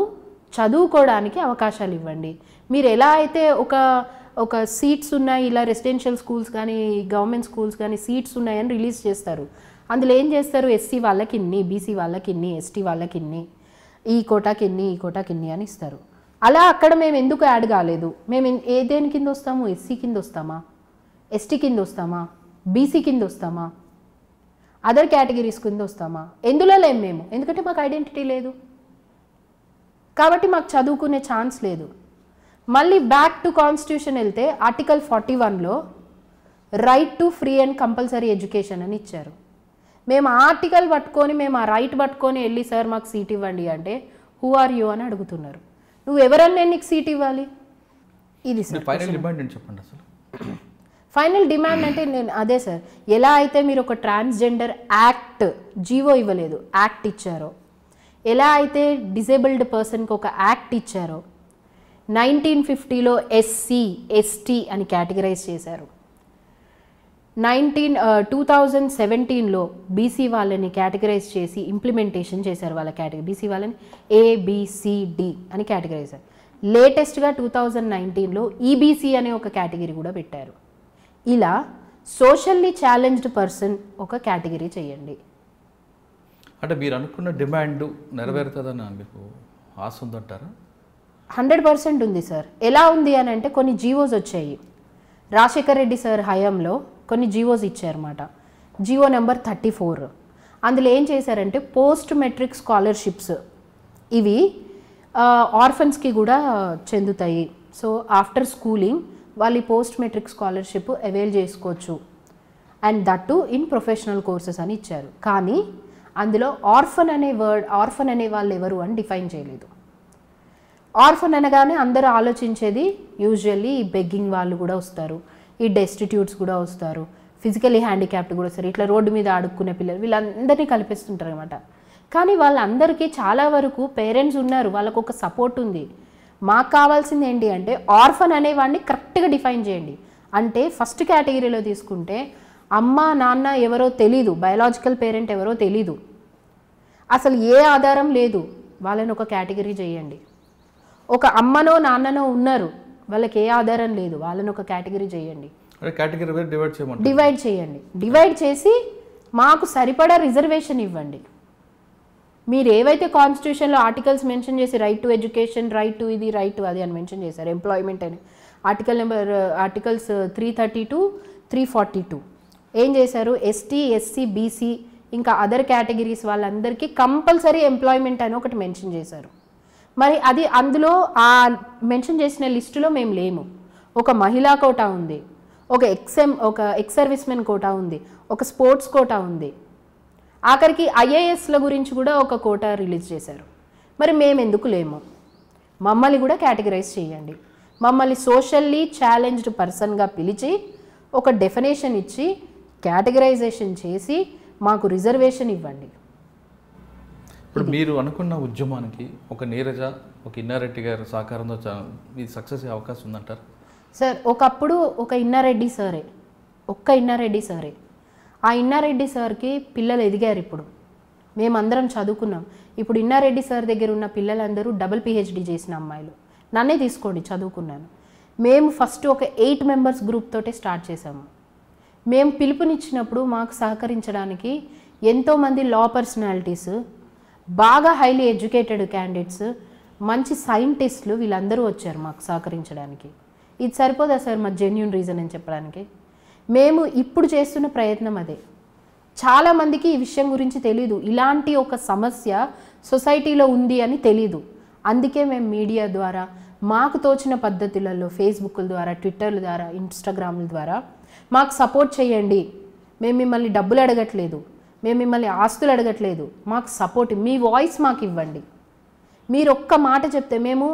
చదువుకోవడానికి అవకాశాలు ఇవ్వండి మీరు ఎలా అయితే ఒక ఒక సీట్స్ ఉన్నాయి ఇలా రెసిడెన్షియల్ స్కూల్స్ కానీ గవర్నమెంట్ స్కూల్స్ కానీ సీట్స్ ఉన్నాయని రిలీజ్ చేస్తారు అందులో ఏం చేస్తారు ఎస్సీ వాళ్ళకి ఇన్ని బీసీ వాళ్ళకి ఇన్ని ఎస్టీ వాళ్ళకి ఇన్ని ఈ కోటాకి ఇన్ని ఈ కోటాకి ఇన్ని అని ఇస్తారు అలా అక్కడ మేము ఎందుకు యాడ్ కాలేదు మేము ఏ దేని కింద వస్తాము ఎస్సీ కింద వస్తామా ఎస్టీ కింద వస్తామా బీసీ కింద వస్తామా అదర్ కేటగిరీస్ కింద వస్తామా ఎందులో లేము మేము ఎందుకంటే మాకు ఐడెంటిటీ లేదు కాబట్టి మాకు చదువుకునే ఛాన్స్ లేదు మళ్ళీ బ్యాక్ టు కాన్స్టిట్యూషన్ వెళ్తే ఆర్టికల్ ఫార్టీ వన్లో right to free and compulsory education అని ఇచ్చారు మేము ఆర్టికల్ పట్టుకొని మేము ఆ రైట్ పట్టుకొని వెళ్ళి సార్ మాకు సీట్ ఇవ్వండి అంటే హూ ఆర్ యూ అని అడుగుతున్నారు నువ్వు ఎవరన్నా నేను నీకు సీట్ ఇవ్వాలి ఇది సార్ ఫైనల్ డిమాండ్ చెప్పండి ఫైనల్ డిమాండ్ అంటే నేను అదే సార్ ఎలా అయితే మీరు ఒక ట్రాన్స్జెండర్ యాక్ట్ జీవో ఇవ్వలేదు యాక్ట్ ఇచ్చారో ఎలా అయితే డిజేబుల్డ్ పర్సన్కి ఒక యాక్ట్ ఇచ్చారో నైన్టీన్ ఫిఫ్టీలో ఎస్సీ ఎస్టీ అని కేటగిరైజ్ చేశారు నైన్టీన్ టూ థౌజండ్ సెవెంటీన్లో బీసీ వాళ్ళని కేటగరైజ్ చేసి ఇంప్లిమెంటేషన్ చేశారు వాళ్ళ కేటగిరీ బీసీ వాళ్ళని ఏబిసిడి అని చేశారు లేటెస్ట్గా టూ థౌజండ్ నైన్టీన్లో ఈబీసీ అనే ఒక కేటగిరీ కూడా పెట్టారు ఇలా సోషల్లీ ఛాలెంజ్డ్ పర్సన్ ఒక కేటగిరీ చేయండి అంటే మీరు అనుకున్న డిమాండ్ నెరవేరుతుందని మీకు ఆశ ఉందంటారా హండ్రెడ్ పర్సెంట్ ఉంది సార్ ఎలా ఉంది అని అంటే కొన్ని జీవోస్ వచ్చాయి రాజశేఖర రెడ్డి సార్ హయాంలో కొన్ని జీవోస్ ఇచ్చారన్నమాట జీవో నెంబర్ థర్టీ ఫోర్ అందులో ఏం చేశారంటే పోస్ట్ మెట్రిక్ స్కాలర్షిప్స్ ఇవి ఆర్ఫన్స్కి కూడా చెందుతాయి సో ఆఫ్టర్ స్కూలింగ్ వాళ్ళు పోస్ట్ మెట్రిక్ స్కాలర్షిప్ అవైల్ చేసుకోవచ్చు and that in professional courses అని ఇచ్చారు కానీ అందులో ఆర్ఫన్ అనే వర్డ్ ఆర్ఫన్ అనే వాళ్ళు ఎవరు అని డిఫైన్ చేయలేదు ఆర్ఫన్ అనగానే అందరూ ఆలోచించేది యూజువల్లీ ఈ బెగ్గింగ్ వాళ్ళు కూడా వస్తారు ఈ డెస్టిట్యూట్స్ కూడా వస్తారు ఫిజికలీ హ్యాండిక్యాప్డ్ కూడా వస్తారు ఇట్లా రోడ్డు మీద ఆడుకునే పిల్లలు వీళ్ళందరినీ కల్పిస్తుంటారు అనమాట కానీ వాళ్ళందరికీ చాలా వరకు పేరెంట్స్ ఉన్నారు వాళ్ళకు ఒక సపోర్ట్ ఉంది మాకు కావాల్సింది ఏంటి అంటే ఆర్ఫన్ అనేవాడిని కరెక్ట్గా డిఫైన్ చేయండి అంటే ఫస్ట్ కేటగిరీలో తీసుకుంటే అమ్మ నాన్న ఎవరో తెలీదు బయలాజికల్ పేరెంట్ ఎవరో తెలీదు అసలు ఏ ఆధారం లేదు వాళ్ళని ఒక కేటగిరీ చేయండి ఒక అమ్మనో నాన్ననో ఉన్నారు వాళ్ళకి ఏ ఆధారం లేదు వాళ్ళని ఒక కేటగిరీ చేయండి డివైడ్ చేయండి డివైడ్ చేసి మాకు సరిపడా రిజర్వేషన్ ఇవ్వండి మీరు ఏవైతే కాన్స్టిట్యూషన్లో ఆర్టికల్స్ మెన్షన్ చేసి right to education right to ఇది రైట్ టు అది అని మెన్షన్ చేశారు ఎంప్లాయ్మెంట్ అని article number articles three thirty two three forty two ఏం చేశారు ఎస్టీ ఎస్సీ బీసీ ఇంకా అదర్ కేటగిరీస్ వాళ్ళందరికీ కంపల్సరీ ఎంప్లాయ్మెంట్ అని ఒకటి మెన్షన్ చేశారు మరి అది అందులో ఆ మెన్షన్ చేసిన లిస్టులో మేము లేము ఒక మహిళా కోటా ఉంది ఒక ఎక్స్ఎం ఒక ఎక్స్ సర్వీస్మెన్ కోటా ఉంది ఒక స్పోర్ట్స్ కోటా ఉంది ఆఖరికి ఐఏఎస్ల గురించి కూడా ఒక కోటా రిలీజ్ చేశారు మరి మేము ఎందుకు లేము మమ్మల్ని కూడా కేటగిరైజ్ చేయండి మమ్మల్ని సోషల్లీ ఛాలెంజ్డ్ పర్సన్గా పిలిచి ఒక డెఫినేషన్ ఇచ్చి కేటగిరైజేషన్ చేసి మాకు రిజర్వేషన్ ఇవ్వండి ఇప్పుడు మీరు అనుకున్న ఉద్యమానికి ఒక నీరజ ఒక ఇన్నారెడ్డి గారు సహకారంతో ఇది సక్సెస్ అయ్యే అవకాశం ఉందంటారు సార్ ఒకప్పుడు ఒక ఇన్నారెడ్డి సారే ఒక్క ఇన్నారెడ్డి సారే ఆ ఇన్నారెడ్డి సార్కి పిల్లలు ఎదిగారు ఇప్పుడు మేమందరం చదువుకున్నాం ఇప్పుడు ఇన్నారెడ్డి సార్ దగ్గర ఉన్న పిల్లలందరూ డబుల్ పిహెచ్డి చేసిన అమ్మాయిలు నన్నే తీసుకోండి చదువుకున్నాను మేము ఫస్ట్ ఒక ఎయిట్ మెంబర్స్ గ్రూప్ తోటే స్టార్ట్ చేసాము మేము పిలుపునిచ్చినప్పుడు మాకు సహకరించడానికి ఎంతోమంది లా పర్సనాలిటీస్ బాగా హైలీ ఎడ్యుకేటెడ్ క్యాండిడేట్స్ మంచి సైంటిస్టులు వీళ్ళందరూ వచ్చారు మాకు సహకరించడానికి ఇది సరిపోదా సార్ మా జెన్యున్ రీజన్ అని చెప్పడానికి మేము ఇప్పుడు చేస్తున్న ప్రయత్నం అదే చాలామందికి ఈ విషయం గురించి తెలీదు ఇలాంటి ఒక సమస్య సొసైటీలో ఉంది అని తెలీదు అందుకే మేము మీడియా ద్వారా మాకు తోచిన పద్ధతులలో ఫేస్బుక్ల ద్వారా ట్విట్టర్ల ద్వారా ఇన్స్టాగ్రామ్ల ద్వారా మాకు సపోర్ట్ చేయండి మేము మిమ్మల్ని డబ్బులు అడగట్లేదు మేము మిమ్మల్ని ఆస్తులు అడగట్లేదు మాకు సపోర్ట్ మీ వాయిస్ మాకు ఇవ్వండి మీరు ఒక్క మాట చెప్తే మేము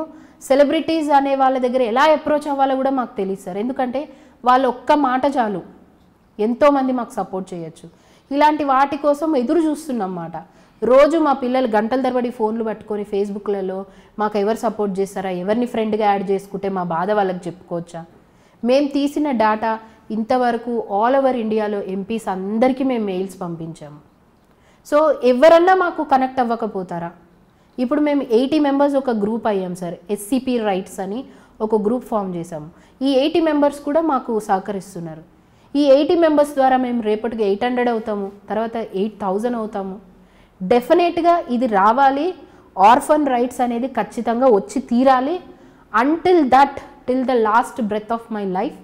సెలబ్రిటీస్ అనే వాళ్ళ దగ్గర ఎలా అప్రోచ్ అవ్వాలో కూడా మాకు తెలియదు సార్ ఎందుకంటే వాళ్ళు ఒక్క మాట చాలు ఎంతోమంది మాకు సపోర్ట్ చేయొచ్చు ఇలాంటి వాటి కోసం ఎదురు చూస్తున్నాం మాట రోజు మా పిల్లలు గంటల తరబడి ఫోన్లు పట్టుకొని ఫేస్బుక్లలో మాకు ఎవరు సపోర్ట్ చేస్తారా ఎవరిని ఫ్రెండ్గా యాడ్ చేసుకుంటే మా బాధ వాళ్ళకి చెప్పుకోవచ్చా మేము తీసిన డాటా ఇంతవరకు ఆల్ ఓవర్ ఇండియాలో ఎంపీస్ అందరికీ మేము మెయిల్స్ పంపించాము సో ఎవరన్నా మాకు కనెక్ట్ అవ్వకపోతారా ఇప్పుడు మేము ఎయిటీ మెంబర్స్ ఒక గ్రూప్ అయ్యాం సార్ ఎస్సీపీ రైట్స్ అని ఒక గ్రూప్ ఫామ్ చేశాము ఈ ఎయిటీ మెంబర్స్ కూడా మాకు సహకరిస్తున్నారు ఈ ఎయిటీ మెంబర్స్ ద్వారా మేము రేపటికి ఎయిట్ హండ్రెడ్ అవుతాము తర్వాత ఎయిట్ థౌజండ్ అవుతాము డెఫినెట్గా ఇది రావాలి ఆర్ఫన్ రైట్స్ అనేది ఖచ్చితంగా వచ్చి తీరాలి until that till the last breath of my life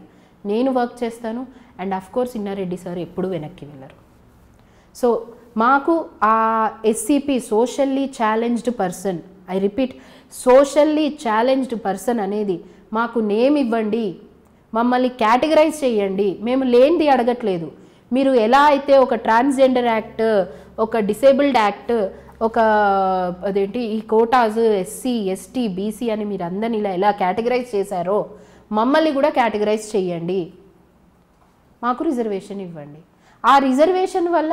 నేను వర్క్ చేస్తాను and of course Innareddy sir ఎప్పుడు వెనక్కి వెళ్ళరు సో మాకు ఆ SCP socially challenged person I repeat socially challenged person అనేది మాకు నేమ్ ఇవ్వండి మమ్మల్ని క్యాటగరైజ్ చేయండి మేము లేనిది అడగట్లేదు మీరు ఎలా అయితే ఒక ట్రాన్స్జెండర్ యాక్ట్ ఒక డిసేబుల్డ్ యాక్ట్ ఒక అదేంటి ఈ కోటాస్ ఎస్సీ ఎస్టీ బీసీ అని మీరు అందరిని ఇలా ఎలా క్యాటగరైజ్ చేశారో మమ్మల్ని కూడా కేటగరైజ్ చేయండి మాకు రిజర్వేషన్ ఇవ్వండి ఆ రిజర్వేషన్ వల్ల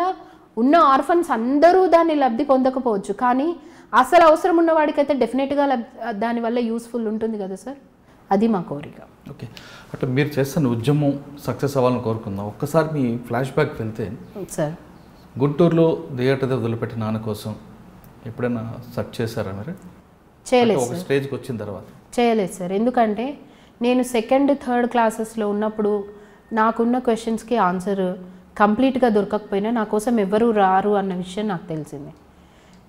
ఉన్న ఆర్ఫన్స్ అందరూ దాన్ని లబ్ధి పొందకపోవచ్చు కానీ అసలు అవసరం ఉన్నవాడికైతే డెఫినెట్గా లబ్ దానివల్ల యూస్ఫుల్ ఉంటుంది కదా సార్ అది మా కోరిక ఓకే అంటే మీరు చేస్తున్న ఉద్యమం సక్సెస్ అవ్వాలని కోరుకుందాం ఒక్కసారి మీ ఫ్లాష్ బ్యాక్ వెళ్తే సార్ గుంటూరులో థియేటర్ వదిలిపెట్టిన నాన్న కోసం ఎప్పుడైనా సెర్చ్ చేశారా మీరు చేయలేదు స్టేజ్కి వచ్చిన తర్వాత చేయలేదు సార్ ఎందుకంటే నేను సెకండ్ థర్డ్ క్లాసెస్లో ఉన్నప్పుడు నాకున్న క్వశ్చన్స్కి ఆన్సర్ కంప్లీట్గా దొరకకపోయినా నా కోసం ఎవరు రారు అన్న విషయం నాకు తెలిసింది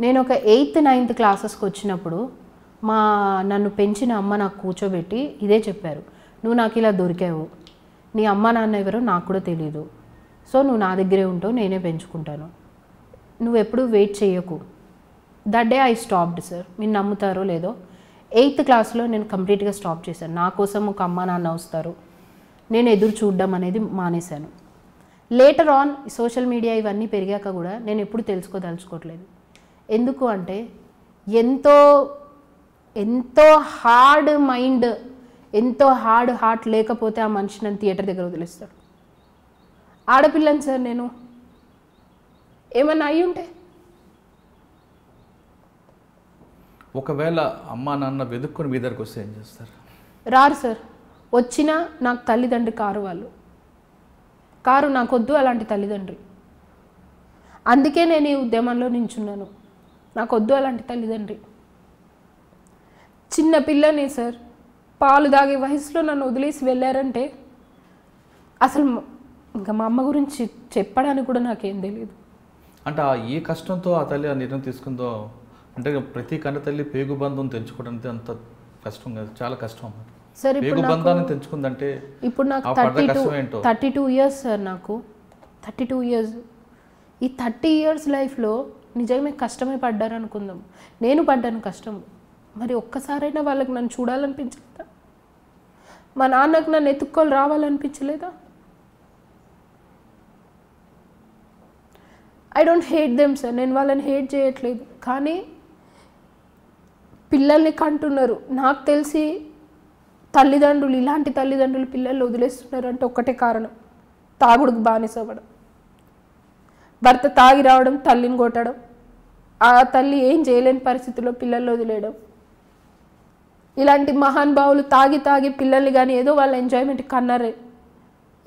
నేను ఒక ఎయిత్ నైన్త్ క్లాసెస్కి వచ్చినప్పుడు మా నన్ను పెంచిన అమ్మ నాకు కూర్చోబెట్టి ఇదే చెప్పారు నువ్వు నాకు ఇలా దొరికావు నీ అమ్మ నాన్న ఎవరో నాకు కూడా తెలియదు సో నువ్వు నా దగ్గరే ఉంటావు నేనే పెంచుకుంటాను నువ్వు ఎప్పుడు వెయిట్ చేయకు that day I stopped sir మీరు నమ్ముతారో లేదో ఎయిత్ క్లాస్లో నేను కంప్లీట్గా స్టాప్ చేశాను నా కోసం ఒక అమ్మ నాన్న వస్తారు నేను ఎదురు చూడడం అనేది మానేశాను లేటర్ ఆన్ సోషల్ మీడియా ఇవన్నీ పెరిగాక కూడా నేను ఎప్పుడు తెలుసుకోదలుచుకోవట్లేదు ఎందుకు అంటే ఎంతో ఎంతో హార్డ్ మైండ్ ఎంతో హార్డ్ హార్ట్ లేకపోతే ఆ మనిషి నన్ను థియేటర్ దగ్గర వదిలేస్తాడు ఆడపిల్లని సార్ నేను ఏమన్నా అయ్యి ఉంటే ఒకవేళ అమ్మ నాన్న వెతుక్కొని మీ దగ్గరకు వస్తే ఏం చేస్తారు రారు సార్ వచ్చినా నాకు తల్లిదండ్రి కారు వాళ్ళు కారు నాకొద్దు అలాంటి తల్లిదండ్రి అందుకే నేను ఈ ఉద్యమంలో నించున్నాను నాకొద్దు అలాంటి తల్లిదండ్రి చిన్న పిల్లనే సార్ పాలు తాగే వయసులో నన్ను వదిలేసి వెళ్ళారంటే అసలు ఇంకా మా అమ్మ గురించి చెప్పడానికి కూడా నాకేం తెలియదు అంటే ఏ కష్టంతో ఆ తల్లి ఆ నిర్ణయం తీసుకుందో అంటే ప్రతి తల్లి పేగు బంధం తెంచుకోవడానికి అంత కష్టం కాదు చాలా కష్టం అన్నమాట సార్ పేగు బంధాన్ని తెంచుకుందంటే ఇప్పుడు నాకు thirty two thirty two years sir నాకు థర్టీ టూ ఇయర్స్ ఈ థర్టీ ఇయర్స్ లైఫ్లో నిజమే కష్టమే పడ్డారు అనుకుందాం నేను పడ్డాను కష్టం మరి ఒక్కసారైనా వాళ్ళకి నన్ను చూడాలనిపించలేదా మా నాన్నకు నన్ను ఎత్తుక్కోలు రావాలనిపించలేదా I don't hate them sir నేను వాళ్ళని హేట్ చేయట్లేదు కానీ పిల్లల్ని కంటున్నారు నాకు తెలిసి తల్లిదండ్రులు ఇలాంటి తల్లిదండ్రులు పిల్లల్ని వదిలేస్తున్నారు అంటే ఒక్కటే కారణం తాగుడుకు బానిసవ్వడం భర్త తాగి రావడం తల్లిని కొట్టడం ఆ తల్లి ఏం చేయలేని పరిస్థితుల్లో పిల్లల్ని వదిలేయడం ఇలాంటి మహానుభావులు తాగి తాగి పిల్లల్ని కానీ ఏదో వాళ్ళ ఎంజాయ్మెంట్ కన్నారే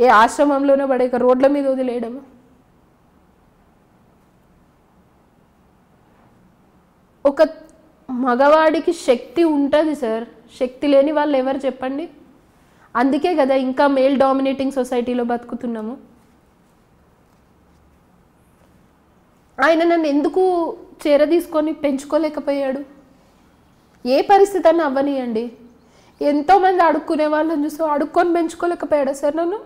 ఏ ఆశ్రమంలోనే పడేక రోడ్ల మీద వదిలేయడం ఒక మగవాడికి శక్తి ఉంటుంది సార్ శక్తి లేని వాళ్ళు ఎవరు చెప్పండి అందుకే కదా ఇంకా మేల్ డామినేటింగ్ సొసైటీలో బతుకుతున్నాము ఆయన నన్ను ఎందుకు చీర తీసుకొని పెంచుకోలేకపోయాడు ఏ పరిస్థితి అని అవ్వనియండి ఎంతోమంది అడుక్కునే వాళ్ళని చూసి అడుక్కొని పెంచుకోలేకపోయాడా సార్ నన్ను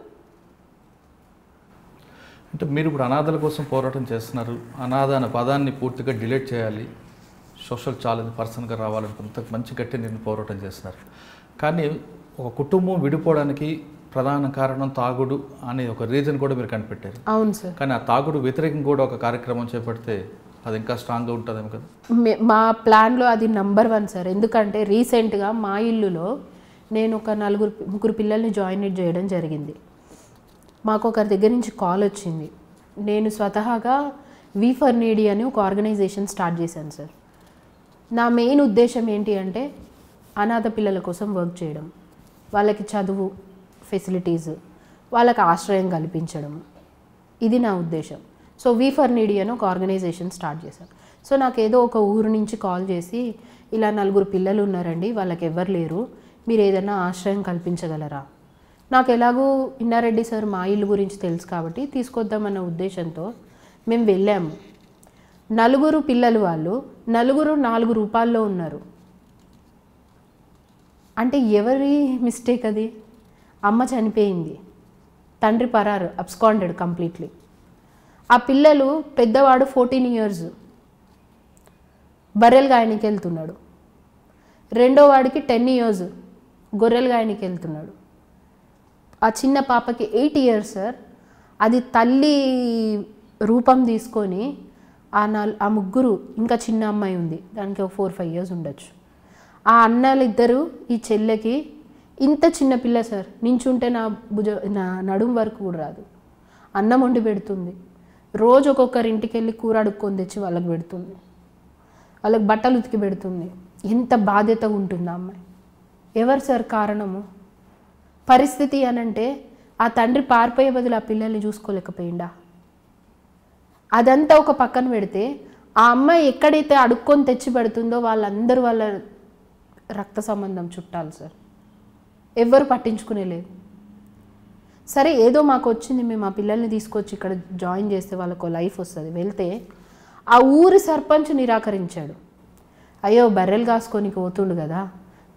అంటే మీరు ఇప్పుడు అనాథల కోసం పోరాటం చేస్తున్నారు అనాథ అనే పదాన్ని పూర్తిగా డిలీట్ చేయాలి సోషల్ ఛాలెంజ్ పర్సన్గా రావాలనుకున్న మంచి గట్టి నేను పోరాటం చేస్తున్నారు కానీ ఒక కుటుంబం విడిపోవడానికి ప్రధాన కారణం తాగుడు అనే ఒక రీజన్ కూడా మీరు కనిపెట్టారు అవును సార్ కానీ ఆ తాగుడు వ్యతిరేకం కూడా ఒక కార్యక్రమం చేపడితే అది ఇంకా స్ట్రాంగ్గా ఉంటుందేమో కదా మా ప్లాన్లో అది నంబర్ వన్ సార్ ఎందుకంటే రీసెంట్గా మా ఇల్లులో నేను ఒక నలుగురు ముగ్గురు పిల్లల్ని జాయిన్ చేయడం జరిగింది మాకు ఒకరి దగ్గర నుంచి కాల్ వచ్చింది నేను స్వతహాగా వీ ఫర్ నీడి అని ఒక ఆర్గనైజేషన్ స్టార్ట్ చేశాను సార్ నా మెయిన్ ఉద్దేశం ఏంటి అంటే అనాథ పిల్లల కోసం వర్క్ చేయడం వాళ్ళకి చదువు ఫెసిలిటీస్ వాళ్ళకి ఆశ్రయం కల్పించడం ఇది నా ఉద్దేశం సో వీ ఫర్ నీడి అని ఒక ఆర్గనైజేషన్ స్టార్ట్ చేశాను సో నాకు ఏదో ఒక ఊరు నుంచి కాల్ చేసి ఇలా నలుగురు పిల్లలు ఉన్నారండి వాళ్ళకి ఎవ్వరు లేరు మీరు ఏదైనా ఆశ్రయం కల్పించగలరా నాకు ఎలాగూ ఇన్నారెడ్డి సార్ మా ఇల్లు గురించి తెలుసు కాబట్టి తీసుకొద్దామన్న ఉద్దేశంతో మేము వెళ్ళాము నలుగురు పిల్లలు వాళ్ళు నలుగురు నాలుగు రూపాల్లో ఉన్నారు అంటే ఎవరి మిస్టేక్ అది అమ్మ చనిపోయింది తండ్రి పరారు అబ్స్కాండెడ్ కంప్లీట్లీ ఆ పిల్లలు పెద్దవాడు ఫోర్టీన్ ఇయర్స్ బర్రెలు గాయనికి వెళ్తున్నాడు రెండో వాడికి టెన్ ఇయర్స్ గొర్రెలు గాయనికి వెళ్తున్నాడు ఆ చిన్న పాపకి ఎయిట్ ఇయర్స్ సార్ అది తల్లి రూపం తీసుకొని ఆ నాల్ ఆ ముగ్గురు ఇంకా చిన్న అమ్మాయి ఉంది దానికి ఒక ఫోర్ ఫైవ్ ఇయర్స్ ఉండొచ్చు ఆ అన్నాలు ఇద్దరు ఈ చెల్లెకి ఇంత చిన్న పిల్ల సార్ నించుంటే నా భుజ నా నడుం వరకు కూడా రాదు అన్నం వండి పెడుతుంది రోజు ఒక్కొక్కరి ఇంటికి వెళ్ళి కూర అడుక్కొని తెచ్చి వాళ్ళకి పెడుతుంది వాళ్ళకి బట్టలు ఉతికి పెడుతుంది ఎంత బాధ్యత ఉంటుంది అమ్మాయి ఎవరు సార్ కారణము పరిస్థితి అనంటే ఆ తండ్రి పారిపోయే బదులు ఆ పిల్లల్ని చూసుకోలేకపోయిండా అదంతా ఒక పక్కన పెడితే ఆ అమ్మాయి ఎక్కడైతే అడుక్కొని తెచ్చి పెడుతుందో వాళ్ళందరూ వాళ్ళ రక్త సంబంధం చుట్టాలి సార్ ఎవ్వరు పట్టించుకునే లేదు సరే ఏదో మాకు వచ్చింది మేము ఆ పిల్లల్ని తీసుకొచ్చి ఇక్కడ జాయిన్ చేస్తే వాళ్ళకు లైఫ్ వస్తుంది వెళ్తే ఆ ఊరి సర్పంచ్ నిరాకరించాడు అయ్యో బర్రెలు కాసుకొని పోతుండు కదా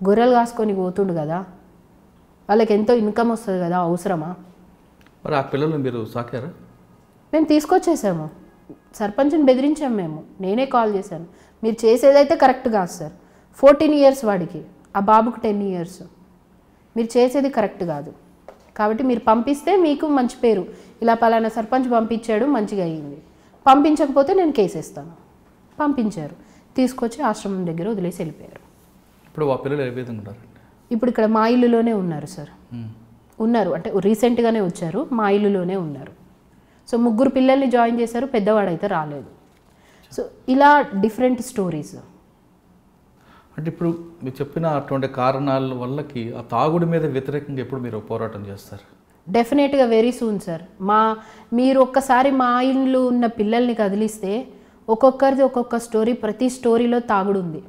గొర్రెలు కాసుకొని పోతుండు కదా వాళ్ళకి ఎంతో ఇన్కమ్ వస్తుంది కదా అవసరమా మరి ఆ పిల్లల్ని మీరు సాకారా మేము తీసుకొచ్చేసాము సర్పంచ్ని బెదిరించాం మేము నేనే కాల్ చేశాను మీరు చేసేదైతే కరెక్ట్ కాదు సార్ ఫోర్టీన్ ఇయర్స్ వాడికి ఆ బాబుకు టెన్ ఇయర్స్ మీరు చేసేది కరెక్ట్ కాదు కాబట్టి మీరు పంపిస్తే మీకు మంచి పేరు ఇలా పలానా సర్పంచ్ పంపించాడు మంచిగా అయ్యింది పంపించకపోతే నేను కేసేస్తాను పంపించారు తీసుకొచ్చి ఆశ్రమం దగ్గర వదిలేసి వెళ్ళిపోయారు ఇప్పుడు ఆ పిల్లలు ఇప్పుడు ఇక్కడ మా ఇల్లులోనే ఉన్నారు సార్ ఉన్నారు అంటే రీసెంట్గానే వచ్చారు మా ఇల్లులోనే ఉన్నారు సో ముగ్గురు పిల్లల్ని జాయిన్ చేశారు పెద్దవాడైతే రాలేదు సో ఇలా డిఫరెంట్ స్టోరీస్ అంటే ఇప్పుడు మీరు చెప్పిన అటువంటి కారణాల వల్లకి ఆ తాగుడు మీద వ్యతిరేకంగా ఎప్పుడు మీరు పోరాటం చేస్తారు డెఫినెట్గా వెరీ సూన్ సార్ మా మీరు ఒక్కసారి మా ఇల్లు ఉన్న పిల్లల్ని కదిలిస్తే ఒక్కొక్కరిది ఒక్కొక్క స్టోరీ ప్రతి స్టోరీలో తాగుడు ఉంది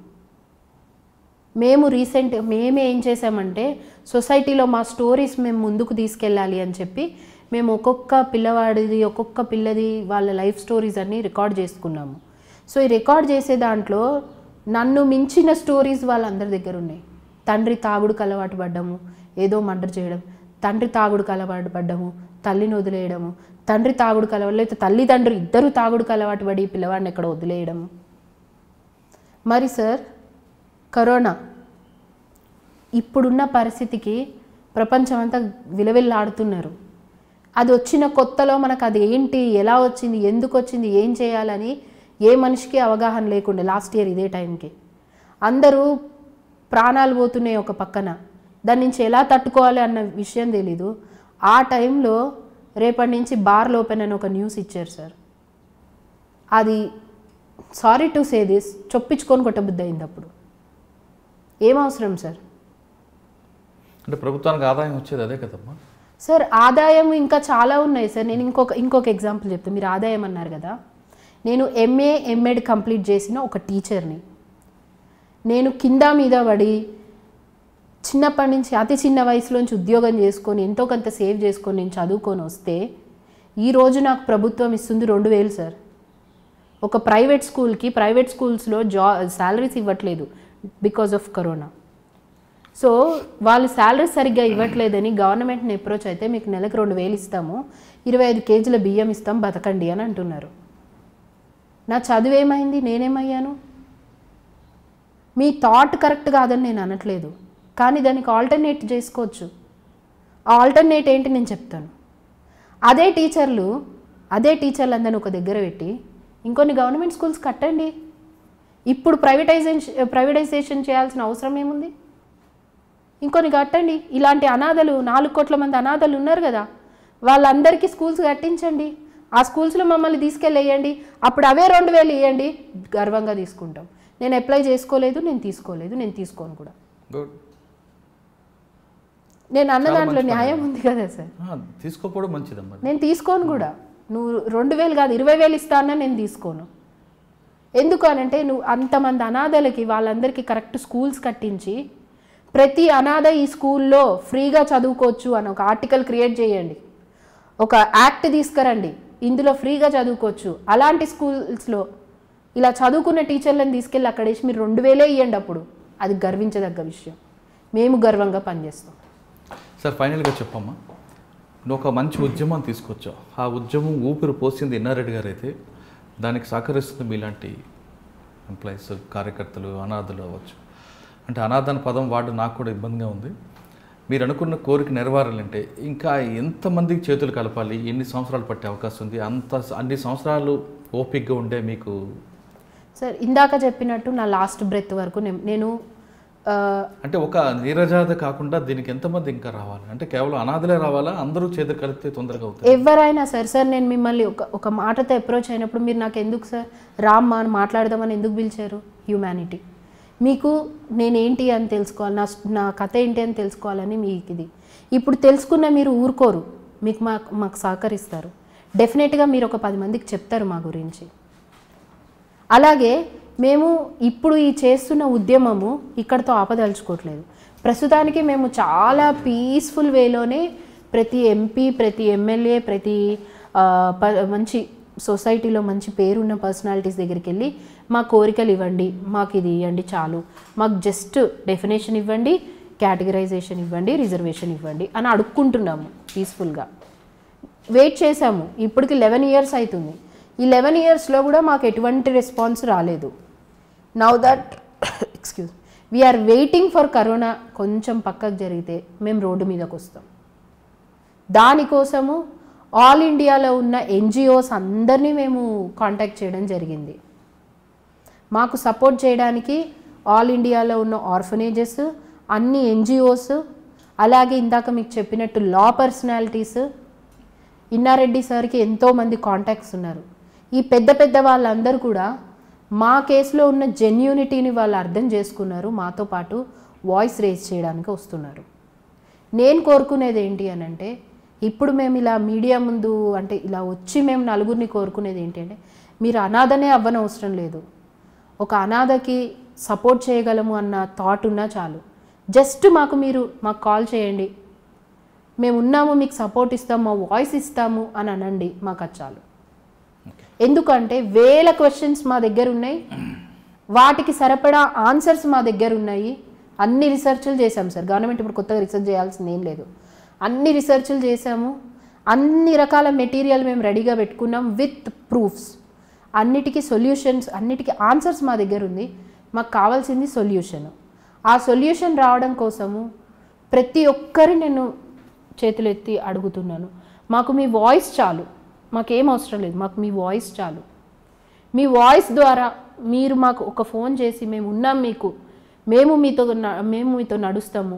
మేము రీసెంట్ మేమే ఏం చేసామంటే సొసైటీలో మా స్టోరీస్ మేము ముందుకు తీసుకెళ్ళాలి అని చెప్పి మేము ఒక్కొక్క పిల్లవాడిది ఒక్కొక్క పిల్లది వాళ్ళ లైఫ్ స్టోరీస్ అన్నీ రికార్డ్ చేసుకున్నాము సో ఈ రికార్డ్ చేసే దాంట్లో నన్ను మించిన స్టోరీస్ వాళ్ళందరి దగ్గర ఉన్నాయి తండ్రి తాగుడుకు అలవాటు పడ్డము ఏదో మర్డర్ చేయడం తండ్రి తాగుడుకు అలవాటు పడ్డము తల్లిని వదిలేయడము తండ్రి తాగుడుకు అలవాటు లేకపోతే తల్లిదండ్రులు ఇద్దరు తాగుడుకు అలవాటు పడి పిల్లవాడిని ఎక్కడ వదిలేయడము మరి సార్ కరోనా ఇప్పుడున్న పరిస్థితికి ప్రపంచం అంతా విలవిల్లాడుతున్నారు అది వచ్చిన కొత్తలో మనకు అది ఏంటి ఎలా వచ్చింది ఎందుకు వచ్చింది ఏం చేయాలని ఏ మనిషికి అవగాహన లేకుండా లాస్ట్ ఇయర్ ఇదే టైంకి అందరూ ప్రాణాలు పోతున్నాయి ఒక పక్కన దాని నుంచి ఎలా తట్టుకోవాలి అన్న విషయం తెలీదు ఆ టైంలో రేపటి నుంచి బార్లు ఓపెన్ అని ఒక న్యూస్ ఇచ్చారు సార్ అది సారీ టు సే దిస్ చొప్పించుకొని కొట్టబుద్ధి అయింది అప్పుడు ఏం అవసరం సార్ అంటే ప్రభుత్వానికి ఆదాయం వచ్చేది అదే కదమ్మా సార్ ఆదాయం ఇంకా చాలా ఉన్నాయి సార్ నేను ఇంకొక ఇంకొక ఎగ్జాంపుల్ చెప్తాను మీరు ఆదాయం అన్నారు కదా నేను ఎంఏ ఎంఎడ్ కంప్లీట్ చేసిన ఒక టీచర్ని నేను కింద మీద పడి చిన్నప్పటి నుంచి అతి చిన్న వయసులోంచి ఉద్యోగం చేసుకొని ఎంతో కొంత సేవ్ చేసుకొని నేను చదువుకొని వస్తే ఈరోజు నాకు ప్రభుత్వం ఇస్తుంది రెండు వేలు సార్ ఒక ప్రైవేట్ స్కూల్కి ప్రైవేట్ స్కూల్స్లో జా శాలరీస్ ఇవ్వట్లేదు బికాజ్ ఆఫ్ కరోనా సో వాళ్ళు శాలరీ సరిగ్గా ఇవ్వట్లేదని గవర్నమెంట్ని అప్రోచ్ అయితే మీకు నెలకు రెండు వేలు ఇస్తాము ఇరవై ఐదు కేజీల బియ్యం ఇస్తాం బతకండి అని అంటున్నారు నా చదువు ఏమైంది నేనేమయ్యాను మీ థాట్ కరెక్ట్ కాదని నేను అనట్లేదు కానీ దానికి ఆల్టర్నేట్ చేసుకోవచ్చు ఆ ఆల్టర్నేట్ ఏంటి నేను చెప్తాను అదే టీచర్లు అదే టీచర్లు అందరినీ ఒక దగ్గర పెట్టి ఇంకొన్ని గవర్నమెంట్ స్కూల్స్ కట్టండి ఇప్పుడు ప్రైవేటైజేషన్ ప్రైవేటైజేషన్ చేయాల్సిన అవసరం ఏముంది ఇంకొన్ని కట్టండి ఇలాంటి అనాథలు నాలుగు కోట్ల మంది అనాథలు ఉన్నారు కదా వాళ్ళందరికీ స్కూల్స్ కట్టించండి ఆ స్కూల్స్లో మమ్మల్ని తీసుకెళ్ళేయండి అప్పుడు అవే రెండు వేలు ఇవ్వండి గర్వంగా తీసుకుంటాం నేను అప్లై చేసుకోలేదు నేను తీసుకోలేదు నేను తీసుకోను కూడా నేను అన్న దాంట్లో న్యాయం ఉంది కదా సార్ తీసుకోపోవడం మంచిదమ్మా నేను తీసుకోను కూడా నువ్వు రెండు వేలు కాదు ఇరవై వేలు ఇస్తానని నేను తీసుకోను ఎందుకు అని అంటే నువ్వు అంతమంది అనాథలకి వాళ్ళందరికీ కరెక్ట్ స్కూల్స్ కట్టించి ప్రతి అనాథ ఈ స్కూల్లో ఫ్రీగా చదువుకోవచ్చు అని ఒక ఆర్టికల్ క్రియేట్ చేయండి ఒక యాక్ట్ తీసుకురండి ఇందులో ఫ్రీగా చదువుకోవచ్చు అలాంటి స్కూల్స్లో ఇలా చదువుకున్న టీచర్లను తీసుకెళ్ళి అక్కడ వేసి మీరు రెండు వేలే ఇవ్వండి అప్పుడు అది గర్వించదగ్గ విషయం మేము గర్వంగా పనిచేస్తాం సార్ ఫైనల్గా చెప్పమ్మా నువ్వు ఒక మంచి ఉద్యమం తీసుకొచ్చావు ఆ ఉద్యమం ఊపిరి పోసింది ఇన్నారెడ్డి గారు అయితే దానికి సహకరిస్తుంది మీలాంటి ఎంప్లాయీస్ కార్యకర్తలు అనాథులు అవ్వచ్చు అంటే అనాథన పదం వాడు నాకు కూడా ఇబ్బందిగా ఉంది మీరు అనుకున్న కోరిక నెరవేరాలంటే ఇంకా ఎంతమందికి చేతులు కలపాలి ఎన్ని సంవత్సరాలు పట్టే అవకాశం ఉంది అంత అన్ని సంవత్సరాలు ఓపిక్గా ఉండే మీకు సార్ ఇందాక చెప్పినట్టు నా లాస్ట్ బ్రెత్ వరకు నేను అంటే ఒక నీరజాత కాకుండా దీనికి ఎంతమంది ఇంకా రావాలి అంటే కేవలం అనాథలే రావాలా అందరూ చేతులు కలిపితే తొందరగా అవుతుంది ఎవరైనా సార్ సార్ నేను మిమ్మల్ని ఒక ఒక మాటతో అప్రోచ్ అయినప్పుడు మీరు నాకు ఎందుకు సార్ రామ్మా అని మాట్లాడదామని ఎందుకు పిలిచారు హ్యూమానిటీ మీకు నేనేంటి అని తెలుసుకోవాలి నా నా కథ ఏంటి అని తెలుసుకోవాలని మీకు ఇది ఇప్పుడు తెలుసుకున్న మీరు ఊరుకోరు మీకు మా మాకు సహకరిస్తారు డెఫినెట్గా మీరు ఒక పది మందికి చెప్తారు మా గురించి అలాగే మేము ఇప్పుడు ఈ చేస్తున్న ఉద్యమము ఇక్కడతో ఆపదలుచుకోవట్లేదు ప్రస్తుతానికి మేము చాలా పీస్ఫుల్ వేలోనే ప్రతి ఎంపీ ప్రతి ఎమ్మెల్యే ప్రతి మంచి సొసైటీలో మంచి పేరున్న పర్సనాలిటీస్ దగ్గరికి వెళ్ళి మా కోరికలు ఇవ్వండి మాకు ఇది ఇవ్వండి చాలు మాకు జస్ట్ డెఫినేషన్ ఇవ్వండి కేటగరైజేషన్ ఇవ్వండి రిజర్వేషన్ ఇవ్వండి అని అడుక్కుంటున్నాము పీస్ఫుల్గా వెయిట్ చేశాము ఇప్పటికి లెవెన్ ఇయర్స్ అవుతుంది ఈ లెవెన్ ఇయర్స్లో కూడా మాకు ఎటువంటి రెస్పాన్స్ రాలేదు now that excuse we are waiting for corona కొంచెం పక్కకు జరిగితే మేము రోడ్డు మీదకి వస్తాం దానికోసము ఆల్ ఇండియాలో ఉన్న ఎన్జిఓస్ అందరినీ మేము కాంటాక్ట్ చేయడం జరిగింది మాకు సపోర్ట్ చేయడానికి ఆల్ ఇండియాలో ఉన్న ఆర్ఫనేజెస్ అన్ని ఎన్జిఓస్ అలాగే ఇందాక మీకు చెప్పినట్టు లా పర్సనాలిటీస్ ఇన్నారెడ్డి సార్కి ఎంతోమంది కాంటాక్ట్స్ ఉన్నారు ఈ పెద్ద పెద్ద వాళ్ళందరూ కూడా మా కేసులో ఉన్న జెన్యూనిటీని వాళ్ళు అర్థం చేసుకున్నారు మాతో పాటు వాయిస్ రేజ్ చేయడానికి వస్తున్నారు నేను కోరుకునేది ఏంటి అని అంటే ఇప్పుడు మేము ఇలా మీడియా ముందు అంటే ఇలా వచ్చి మేము నలుగురిని కోరుకునేది ఏంటి అంటే మీరు అనాథనే అవ్వనవసరం లేదు ఒక అనాథకి సపోర్ట్ చేయగలము అన్న థాట్ ఉన్నా చాలు జస్ట్ మాకు మీరు మాకు కాల్ చేయండి మేము ఉన్నాము మీకు సపోర్ట్ ఇస్తాము మా వాయిస్ ఇస్తాము అని అనండి మాకు చాలు ఎందుకంటే వేల క్వశ్చన్స్ మా దగ్గర ఉన్నాయి వాటికి సరిపడా ఆన్సర్స్ మా దగ్గర ఉన్నాయి అన్ని రీసెర్చ్లు చేశాం సార్ గవర్నమెంట్ ఇప్పుడు కొత్తగా రీసెర్చ్ చేయాల్సింది ఏం లేదు అన్ని రీసెర్చ్లు చేశాము అన్ని రకాల మెటీరియల్ మేము రెడీగా పెట్టుకున్నాం విత్ ప్రూఫ్స్ అన్నిటికీ సొల్యూషన్స్ అన్నిటికీ ఆన్సర్స్ మా దగ్గర ఉంది మాకు కావాల్సింది సొల్యూషన్ ఆ సొల్యూషన్ రావడం కోసము ప్రతి ఒక్కరి నేను చేతులెత్తి అడుగుతున్నాను మాకు మీ వాయిస్ చాలు మాకేం అవసరం లేదు మాకు మీ వాయిస్ చాలు మీ వాయిస్ ద్వారా మీరు మాకు ఒక ఫోన్ చేసి మేము ఉన్నాం మీకు మేము మీతో మేము మీతో నడుస్తాము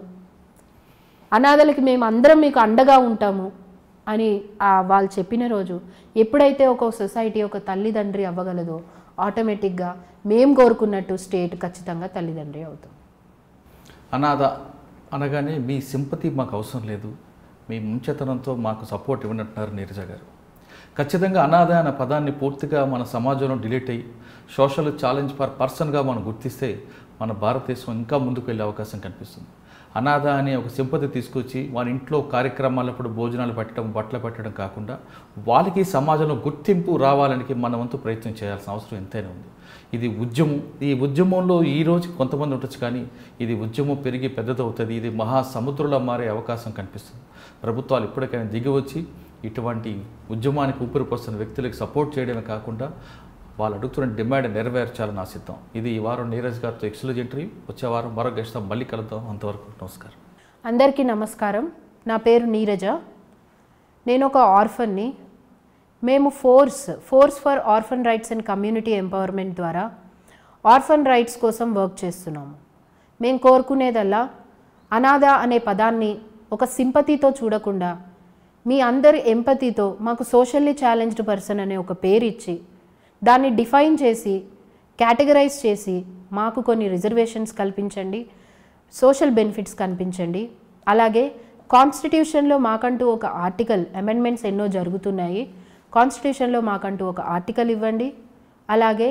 అనాథలకి మేము అందరం మీకు అండగా ఉంటాము అని వాళ్ళు చెప్పిన రోజు ఎప్పుడైతే ఒక సొసైటీ ఒక తల్లిదండ్రి అవ్వగలదో ఆటోమేటిక్గా మేము కోరుకున్నట్టు స్టేట్ ఖచ్చితంగా తల్లిదండ్రి అవుతాం అనాథ అనగానే మీ సింపతి మాకు అవసరం లేదు మీ ముంచెతనంతో మాకు సపోర్ట్ ఇవ్వనంటున్నారు నీరజ గారు ఖచ్చితంగా అనాథ అనే పదాన్ని పూర్తిగా మన సమాజంలో డిలీట్ అయ్యి సోషల్ ఛాలెంజ్ ఫర్ పర్సన్గా మనం గుర్తిస్తే మన భారతదేశం ఇంకా ముందుకు వెళ్ళే అవకాశం కనిపిస్తుంది అనాథ అనే ఒక సింపతి తీసుకొచ్చి వారి ఇంట్లో కార్యక్రమాలప్పుడు భోజనాలు పెట్టడం బట్టలు పెట్టడం కాకుండా వాళ్ళకి సమాజంలో గుర్తింపు రావాలనికి మన వంతు ప్రయత్నం చేయాల్సిన అవసరం ఎంతైనా ఉంది ఇది ఉద్యమం ఈ ఉద్యమంలో ఈరోజు కొంతమంది ఉండొచ్చు కానీ ఇది ఉద్యమం పెరిగి పెద్దదవుతుంది ఇది మహా సముద్రంలో మారే అవకాశం కనిపిస్తుంది ప్రభుత్వాలు ఇప్పటికైనా దిగి వచ్చి ఇటువంటి ఉద్యమానికి ఊపిరిపోస్తున్న వ్యక్తులకు సపోర్ట్ చేయడమే కాకుండా వాళ్ళు అడుగుతున్న డిమాండ్ నెరవేర్చాలని ఆశిద్దాం ఇది ఈ వారం నీరజ్ గారితో ఎక్స్క్లూజ్ ఇంటర్వ్యూ వచ్చే వారం మరో గెస్ట్తో మళ్ళీ కలుద్దాం అంతవరకు నమస్కారం అందరికీ నమస్కారం నా పేరు నీరజ నేను ఒక ఆర్ఫన్ని మేము force force for orphan rights and community empowerment ద్వారా ఆర్ఫన్ రైట్స్ కోసం వర్క్ చేస్తున్నాము మేము కోరుకునేదల్లా అనాథ అనే పదాన్ని ఒక సింపతితో చూడకుండా మీ అందరి ఎంపతితో మాకు సోషల్లీ ఛాలెంజ్డ్ పర్సన్ అనే ఒక పేరు ఇచ్చి దాన్ని డిఫైన్ చేసి కేటగరైజ్ చేసి మాకు కొన్ని రిజర్వేషన్స్ కల్పించండి సోషల్ బెనిఫిట్స్ కనిపించండి అలాగే కాన్స్టిట్యూషన్లో మాకంటూ ఒక ఆర్టికల్ అమెండ్మెంట్స్ ఎన్నో జరుగుతున్నాయి కాన్స్టిట్యూషన్లో మాకంటూ ఒక ఆర్టికల్ ఇవ్వండి అలాగే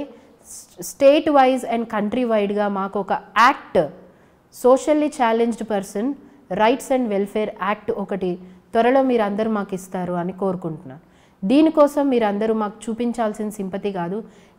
స్టేట్ వైజ్ అండ్ కంట్రీ వైడ్గా మాకు ఒక act socially challenged person rights and welfare act ఒకటి త్వరలో మీరు అందరూ మాకు ఇస్తారు అని కోరుకుంటున్నాను దీనికోసం మీరందరూ మాకు చూపించాల్సిన సింపతి కాదు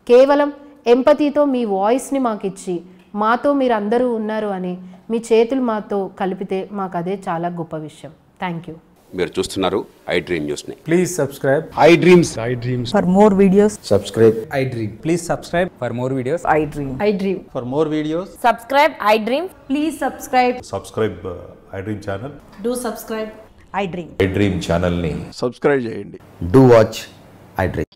కేవలం ఎంపతితో మీ వాయిస్ని మాకు ఇచ్చి మాతో మీరు అందరూ ఉన్నారు అని మీ చేతులు మాతో కలిపితే మాకు అదే చాలా గొప్ప విషయం థ్యాంక్ యూ మీరు చూస్తున్నారు ఐ డ్రీమ్ న్యూస్ ని please subscribe I dreams I dreams for more videos subscribe I dream please subscribe for more videos I dream I dream for more videos subscribe I dream please subscribe subscribe I dream channel do subscribe I dream I dream ఛానల్ని సబ్స్క్రైబ్ చేయండి డూ వాచ్ ఐ డ్రీమ్